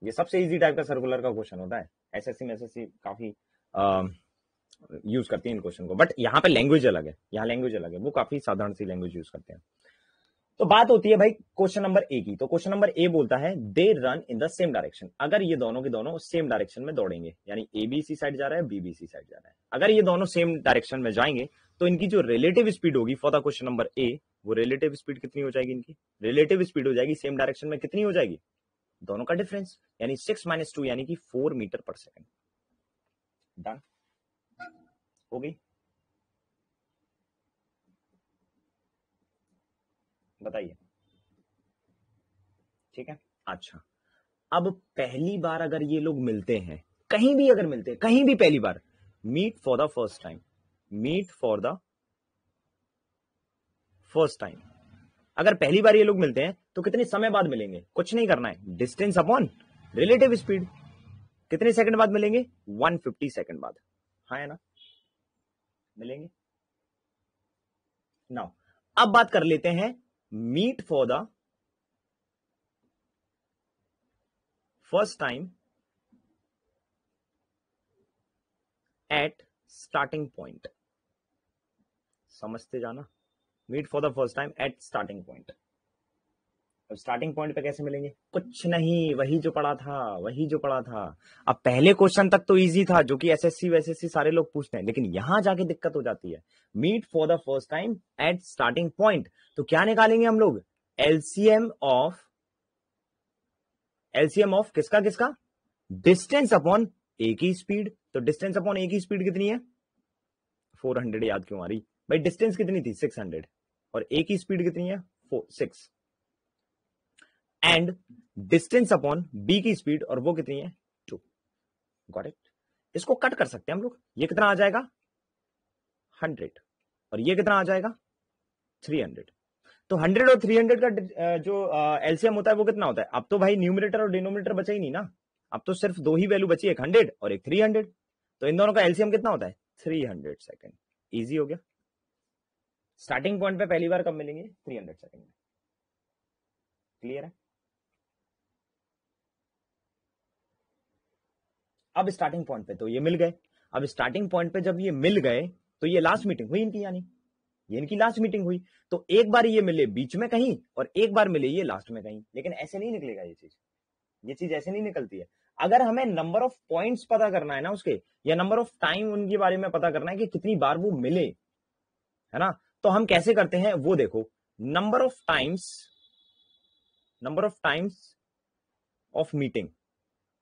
ये सबसे इजी टाइप का सर्कुलर का क्वेश्चन होता है एसएससी में सी काफी यूज करती है इन क्वेश्चन को बट यहाँ पे लैंग्वेज अलग है यहाँ लैंग्वेज अलग है वो काफी साधारण सी लैंग्वेज यूज करते हैं तो बात होती है भाई क्वेश्चन नंबर ए की तो क्वेश्चन नंबर ए बोलता है they run in the same direction अगर ये दोनों के दोनों सेम डायरेक्शन में दौड़ेंगे यानी एबीसी साइड जा रहा है बीबीसी साइड जा रहा है अगर ये दोनों सेम डायरेक्शन में जाएंगे तो इनकी जो रिलेटिव स्पीड होगी for the question number A वो रिलेटिव स्पीड कितनी हो जाएगी इनकी रिलेटिव स्पीड हो जाएगी सेम डायरेक्शन में कितनी हो जाएगी दोनों का डिफरेंस यानी सिक्स माइनस टू यानी कि फोर मीटर पर सेकेंड डन हो गई बताइए ठीक है अच्छा अब पहली बार अगर ये लोग मिलते हैं कहीं भी अगर मिलते हैं कहीं भी पहली बार meet for the first time meet for the first time अगर पहली बार ये लोग मिलते हैं तो कितने समय बाद मिलेंगे कुछ नहीं करना है डिस्टेंस अपॉन रिलेटिव स्पीड कितने सेकंड बाद मिलेंगे 150 सेकंड बाद हाँ है ना मिलेंगे नाउ अब बात कर लेते हैं meet for the first time at starting point समझते जाना meet for the first time at starting point अब स्टार्टिंग पॉइंट पे कैसे मिलेंगे कुछ नहीं वही जो पढ़ा था वही जो पढ़ा था अब पहले क्वेश्चन तक तो इजी था जो कि एसएससी वैसएससी सारे लोग पूछते हैं लेकिन यहां जाके दिक्कत हो जाती है meet for the first time at starting point तो क्या निकालेंगे हम लोग एलसीएम ऑफ एलसीएम ऑफ किसका किसका डिस्टेंस अपॉन एक ही स्पीड तो डिस्टेंस अपॉन एक ही स्पीड कितनी है फोर हंड्रेड याद क्यों आ रही भाई डिस्टेंस कितनी थी 600 और ए की स्पीड कितनी है six and distance upon B की स्पीड और वो कितनी है टू गॉट इट इसको कट कर सकते हैं हम लोग ये कितना आ जाएगा हंड्रेड और ये कितना आ जाएगा थ्री हंड्रेड तो हंड्रेड और थ्री हंड्रेड का जो एलसीएम होता है वो कितना होता है अब तो भाई न्यूमिनेटर और डिनोमिनेटर बचा ही नहीं ना अब तो सिर्फ दो ही वैल्यू बची एक हंड्रेड और एक थ्री हंड्रेड तो इन दोनों का एलसीएम कितना होता है थ्री हंड्रेड सेकेंड ईजी हो गया स्टार्टिंग पॉइंट पे पहली बार कब मिलेंगे 300 सेकंड में क्लियर है अब स्टार्टिंग पॉइंट पे तो ये मिल गए अब स्टार्टिंग पॉइंट पे जब ये मिल गए तो ये लास्ट मीटिंग हुई इनकी यानी ये इनकी लास्ट मीटिंग हुई तो एक बार ये मिले बीच में कहीं और एक बार मिले ये लास्ट में कहीं लेकिन ऐसे नहीं निकलेगा ये चीज ये चीज ऐसे नहीं निकलती है अगर हमें नंबर ऑफ पॉइंट्स पता करना है ना उसके या नंबर ऑफ टाइम उनके बारे में पता करना है कि कितनी बार वो मिले है ना तो हम कैसे करते हैं वो देखो number of times number of times of meeting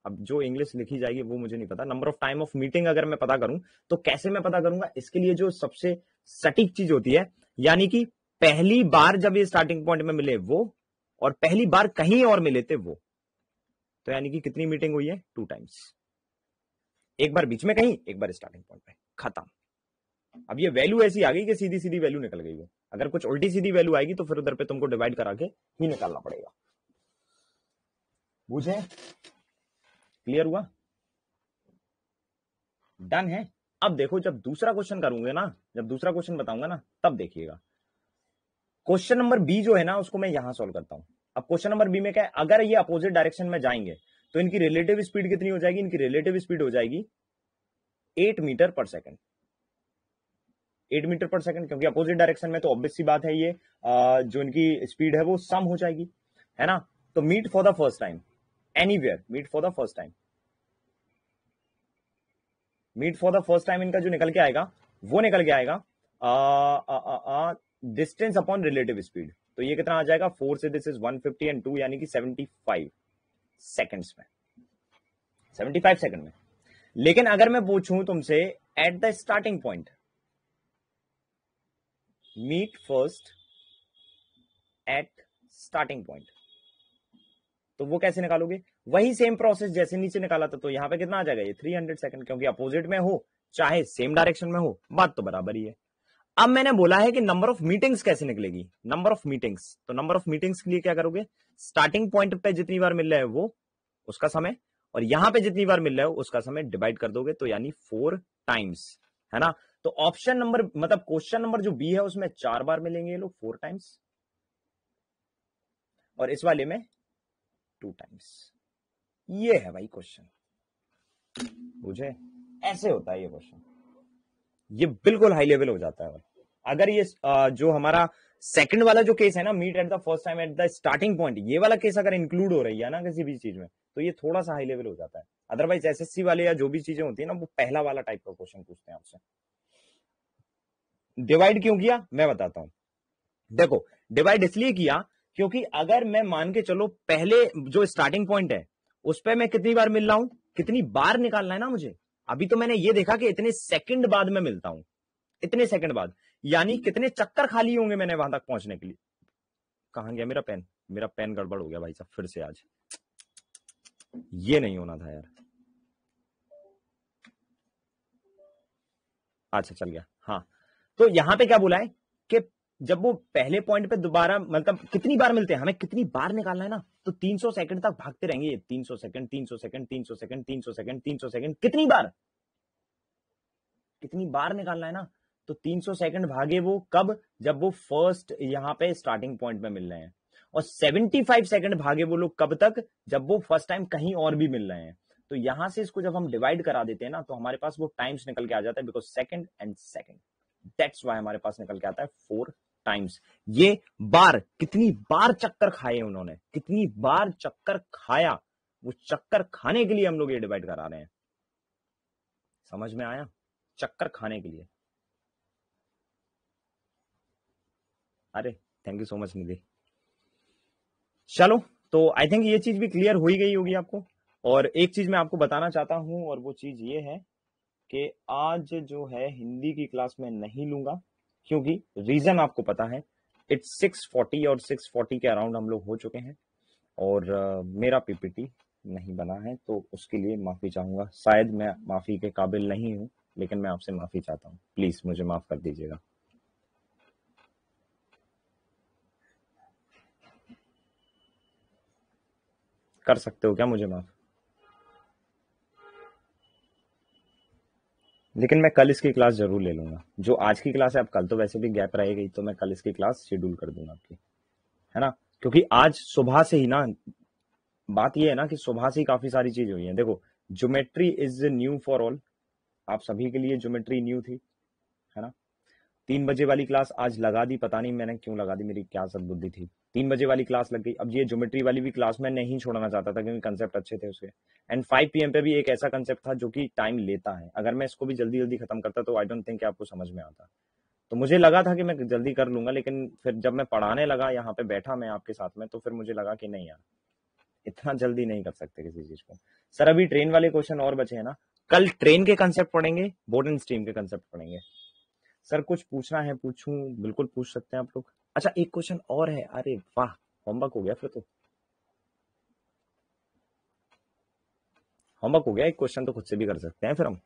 अब जो इंग्लिश लिखी जाएगी वो मुझे नहीं पता number of time of meeting अगर मैं पता करूं तो कैसे मैं पता करूंगा इसके लिए जो सबसे सटीक चीज होती है यानी कि पहली बार जब ये स्टार्टिंग पॉइंट में मिले वो और पहली बार कहीं और मिले थे वो तो यानी कि कितनी मीटिंग हुई है टू टाइम्स एक बार बीच में कहीं एक बार स्टार्टिंग पॉइंट में खत्म अब ये वैल्यू ऐसी आ गई कि सीधी सीधी वैल्यू निकल गई है अगर कुछ उल्टी सीधी वैल्यू आएगी तो फिर उधर पे तुमको डिवाइड करा के ही निकालना पड़ेगा बुझे क्लियर हुआ डन है अब देखो जब दूसरा क्वेश्चन करूंगे ना जब दूसरा क्वेश्चन बताऊंगा ना तब देखिएगा क्वेश्चन नंबर बी जो है ना उसको मैं यहां सोल्व करता हूं अब क्वेश्चन नंबर बी में क्या है अगर ये अपोजिट डायरेक्शन में जाएंगे तो इनकी रिलेटिव स्पीड कितनी हो जाएगी इनकी रिलेटिव स्पीड हो जाएगी एट मीटर पर second eight metre per second क्योंकि अपोजिट डायरेक्शन में तो ऑब्वियस सी बात है ये जो इनकी स्पीड है वो सम हो जाएगी है ना तो meet for the first time any meet for the first time meet for the first time इनका जो निकल के आएगा वो निकल के आएगा डिस्टेंस अपॉन रिलेटिव स्पीड तो ये कितना आ जाएगा फोर से दिस इज 150 एंड टू यानी कि 75 सेकंड्स में 75 सेकंड में लेकिन अगर मैं पूछूं तुमसे at the starting point meet first at starting point तो वो कैसे निकालोगे वही सेम प्रोसेस जैसे नीचे निकाला था तो यहां पे कितना आ जाएगा ये 300 सेकंड क्योंकि अपोजिट में हो चाहे सेम डायरेक्शन में हो बात तो बराबर ही है अब मैंने बोला है कि नंबर ऑफ मीटिंग्स कैसे निकलेगी नंबर ऑफ मीटिंग्स तो नंबर ऑफ मीटिंग्स के लिए क्या करोगे स्टार्टिंग पॉइंट पे जितनी बार मिल रहा है वो उसका समय और यहां पे जितनी बार मिल रहा है उसका समय डिवाइड कर दोगे तो यानी फोर टाइम्स है ना तो ऑप्शन नंबर मतलब क्वेश्चन नंबर जो बी है उसमें चार बार मिलेंगे ये लोग फोर टाइम्स और इस वाले में टू टाइम्स ये है भाई क्वेश्चन मुझे ऐसे होता है ये क्वेश्चन ये बिल्कुल हाई लेवल हो जाता है अगर ये जो हमारा सेकंड वाला जो केस है ना meet at the first time at the starting point ये वाला केस अगर इंक्लूड हो रही है ना किसी भी चीज में तो ये थोड़ा सा हाई लेवल हो जाता है अदरवाइज एसएससी वाले या जो भी चीजें होती है ना वो पहला वाला टाइप का क्वेश्चन पूछते हैं आपसे डिवाइड क्यों किया मैं बताता हूं हम्म। देखो डिवाइड इसलिए किया क्योंकि अगर मैं मान के चलो पहले जो स्टार्टिंग पॉइंट है उस पर मैं कितनी बार मिल रहा हूं कितनी बार निकालना है ना मुझे अभी तो मैंने ये देखा कि इतने सेकंड बाद में मिलता हूं इतने सेकंड बाद यानी कितने चक्कर खाली होंगे मैंने वहां तक पहुंचने के लिए कहा गया मेरा पेन मेरा पेन गड़बड़ हो गया भाई साहब फिर से आज ये नहीं होना था यार अच्छा चल गया हाँ तो यहां पे क्या बोला है कि जब वो पहले पॉइंट पे दोबारा मतलब कितनी बार मिलते हैं हमें कितनी बार निकालना है ना तो 300 सेकंड तक भागते रहेंगे ये 300 second 300 second 300 second 300 second 300 second कितनी बार कितनी बार निकालना है ना तो 300 सेकंड भागे वो कब जब वो फर्स्ट यहाँ पे स्टार्टिंग पॉइंट में मिल रहे हैं और 75 सेकंड भागे वो लोग कब तक जब वो फर्स्ट टाइम कहीं और भी मिल रहे हैं तो यहां से इसको जब हम डिवाइड करा देते हैं ना तो हमारे पास वो टाइम्स निकल के आ जाता है because second and second that's why हमारे पास निकल के आता है फोर टाइम्स ये बार कितनी बार चक्कर खाए उन्होंने कितनी बार चक्कर खाया वो चक्कर खाने के लिए हम लोग ये डिवाइड करा रहे हैं समझ में आया चक्कर खाने के लिए अरे thank you so much Nidhi चलो तो आई थिंक ये चीज भी क्लियर हो ही गई होगी आपको और एक चीज मैं आपको बताना चाहता हूं और वो चीज ये है कि आज जो है हिंदी की क्लास में नहीं लूंगा क्योंकि रीजन आपको पता है इट्स 640 और 640 के अराउंड हम लोग हो चुके हैं और uh, मेरा पीपीटी नहीं बना है तो उसके लिए माफी चाहूंगा शायद मैं माफी के काबिल नहीं हूं लेकिन मैं आपसे माफी चाहता हूं प्लीज मुझे माफ कर दीजिएगा कर सकते हो क्या मुझे माफ लेकिन मैं कल इसकी क्लास जरूर ले लूंगा जो आज की क्लास है अब कल तो वैसे भी गैप रहेगी तो मैं कल इसकी क्लास शेड्यूल कर दूंगा आपकी है ना क्योंकि आज सुबह से ही ना बात यह है ना कि सुबह से ही काफी सारी चीज हुई है देखो geometry is new for all आप सभी के लिए ज्योमेट्री न्यू थी तीन बजे वाली क्लास आज लगा दी पता नहीं मैंने क्यों लगा दी मेरी क्या सदबुद्धि थी तीन बजे वाली क्लास लग गई अब ये ज्योमेट्री वाली भी क्लास मैं नहीं छोड़ना चाहता था क्योंकि कंसेप्ट अच्छे थे उसके एंड फाइव पी पे भी एक ऐसा कंसेप्ट था जो कि टाइम लेता है अगर मैं इसको भी जल्दी जल्दी खत्म करता तो आई डोंट थिंक आपको समझ में आता तो मुझे लगा था कि मैं जल्दी कर लूंगा लेकिन फिर जब मैं पढ़ाने लगा यहाँ पे बैठा मैं आपके साथ में तो फिर मुझे लगा कि नहीं यार इतना जल्दी नहीं कर सकते किसी चीज को सर अभी ट्रेन वाले क्वेश्चन और बचे हैं ना कल ट्रेन के कंसेप्ट पढ़ेंगे बोर्ड एंड स्ट्रीम के कंसेप्ट पढ़ेंगे सर कुछ पूछना है पूछूं बिल्कुल पूछ सकते हैं आप लोग अच्छा एक क्वेश्चन और है अरे वाह होमवर्क हो गया फिर तो होमवर्क हो गया एक क्वेश्चन तो खुद से भी कर सकते हैं फिर हम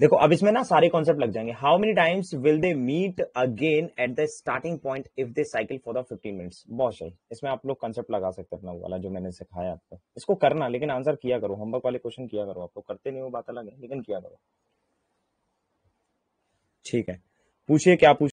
देखो अब इसमें ना सारे कॉन्सेप्ट लग जाएंगे how many times will they meet again at the starting point if they cycle for the fifteen minutes बहुत सही इसमें आप लोग कॉन्सेप्ट लगा सकते हैं अपना वाला जो मैंने सिखाया आपको इसको करना लेकिन आंसर किया करो होमवर्क वाले क्वेश्चन किया करो आप लोग करते नहीं हो बात अलग है लेकिन किया करो ठीक है पूछिए क्या पूछ